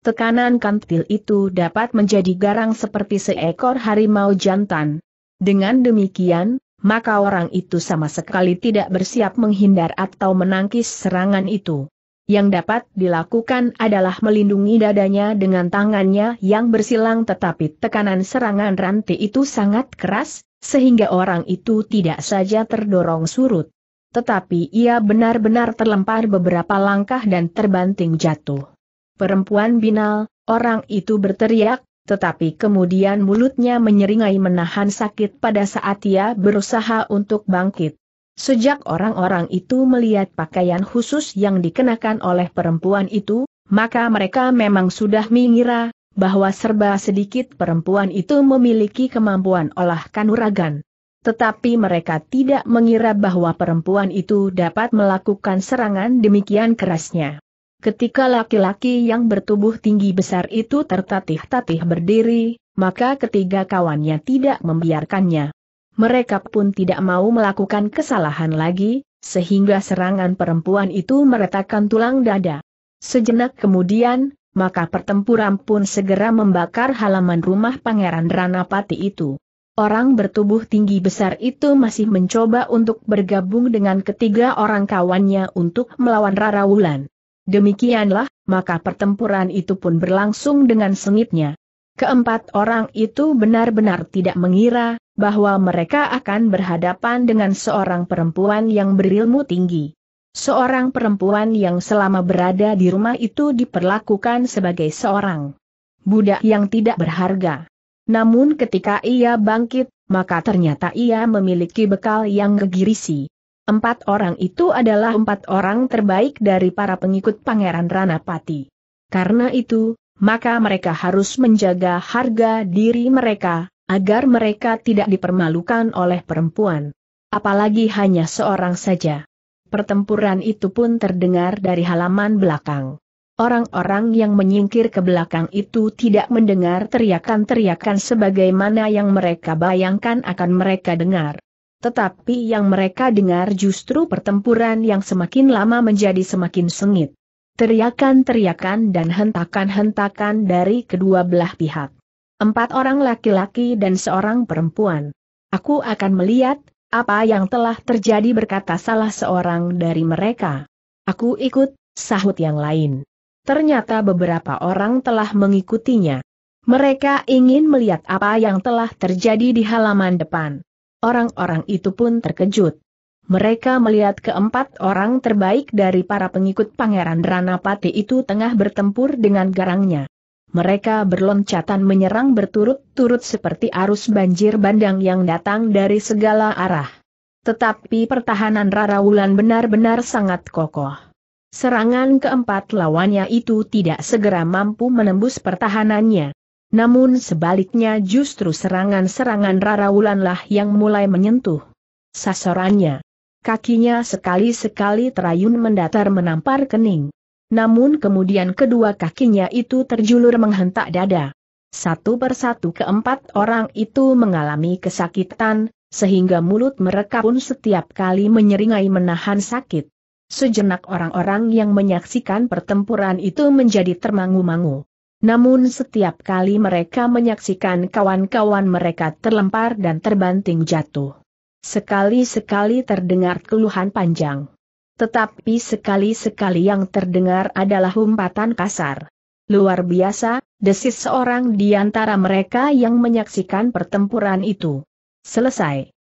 tekanan kantil itu dapat menjadi garang seperti seekor harimau jantan. Dengan demikian, maka orang itu sama sekali tidak bersiap menghindar atau menangkis serangan itu. Yang dapat dilakukan adalah melindungi dadanya dengan tangannya yang bersilang tetapi tekanan serangan rantai itu sangat keras, sehingga orang itu tidak saja terdorong surut. Tetapi ia benar-benar terlempar beberapa langkah dan terbanting jatuh perempuan binal, orang itu berteriak, tetapi kemudian mulutnya menyeringai menahan sakit pada saat ia berusaha untuk bangkit. Sejak orang-orang itu melihat pakaian khusus yang dikenakan oleh perempuan itu, maka mereka memang sudah mengira bahwa serba sedikit perempuan itu memiliki kemampuan olah kanuragan. Tetapi mereka tidak mengira bahwa perempuan itu dapat melakukan serangan demikian kerasnya. Ketika laki-laki yang bertubuh tinggi besar itu tertatih-tatih berdiri, maka ketiga kawannya tidak membiarkannya. Mereka pun tidak mau melakukan kesalahan lagi, sehingga serangan perempuan itu meretakkan tulang dada. Sejenak kemudian, maka pertempuran pun segera membakar halaman rumah Pangeran Ranapati itu. Orang bertubuh tinggi besar itu masih mencoba untuk bergabung dengan ketiga orang kawannya untuk melawan Rara Wulan. Demikianlah, maka pertempuran itu pun berlangsung dengan sengitnya. Keempat orang itu benar-benar tidak mengira bahwa mereka akan berhadapan dengan seorang perempuan yang berilmu tinggi. Seorang perempuan yang selama berada di rumah itu diperlakukan sebagai seorang budak yang tidak berharga. Namun ketika ia bangkit, maka ternyata ia memiliki bekal yang gegirisi. Empat orang itu adalah empat orang terbaik dari para pengikut Pangeran Ranapati. Karena itu, maka mereka harus menjaga harga diri mereka, agar mereka tidak dipermalukan oleh perempuan. Apalagi hanya seorang saja. Pertempuran itu pun terdengar dari halaman belakang. Orang-orang yang menyingkir ke belakang itu tidak mendengar teriakan-teriakan sebagaimana yang mereka bayangkan akan mereka dengar tetapi yang mereka dengar justru pertempuran yang semakin lama menjadi semakin sengit. Teriakan-teriakan dan hentakan-hentakan dari kedua belah pihak. Empat orang laki-laki dan seorang perempuan. Aku akan melihat, apa yang telah terjadi berkata salah seorang dari mereka. Aku ikut, sahut yang lain. Ternyata beberapa orang telah mengikutinya. Mereka ingin melihat apa yang telah terjadi di halaman depan. Orang-orang itu pun terkejut. Mereka melihat keempat orang terbaik dari para pengikut Pangeran Ranapati itu tengah bertempur dengan garangnya. Mereka berloncatan menyerang berturut-turut seperti arus banjir bandang yang datang dari segala arah. Tetapi pertahanan Rarawulan benar-benar sangat kokoh. Serangan keempat lawannya itu tidak segera mampu menembus pertahanannya. Namun sebaliknya justru serangan-serangan Rara Wulanlah yang mulai menyentuh sasarannya. Kakinya sekali-sekali terayun mendatar menampar kening. Namun kemudian kedua kakinya itu terjulur menghentak dada. Satu persatu keempat orang itu mengalami kesakitan, sehingga mulut mereka pun setiap kali menyeringai menahan sakit. Sejenak orang-orang yang menyaksikan pertempuran itu menjadi termangu-mangu. Namun setiap kali mereka menyaksikan kawan-kawan mereka terlempar dan terbanting jatuh. Sekali-sekali terdengar keluhan panjang. Tetapi sekali-sekali yang terdengar adalah umpatan kasar. Luar biasa, desis seorang di antara mereka yang menyaksikan pertempuran itu. Selesai.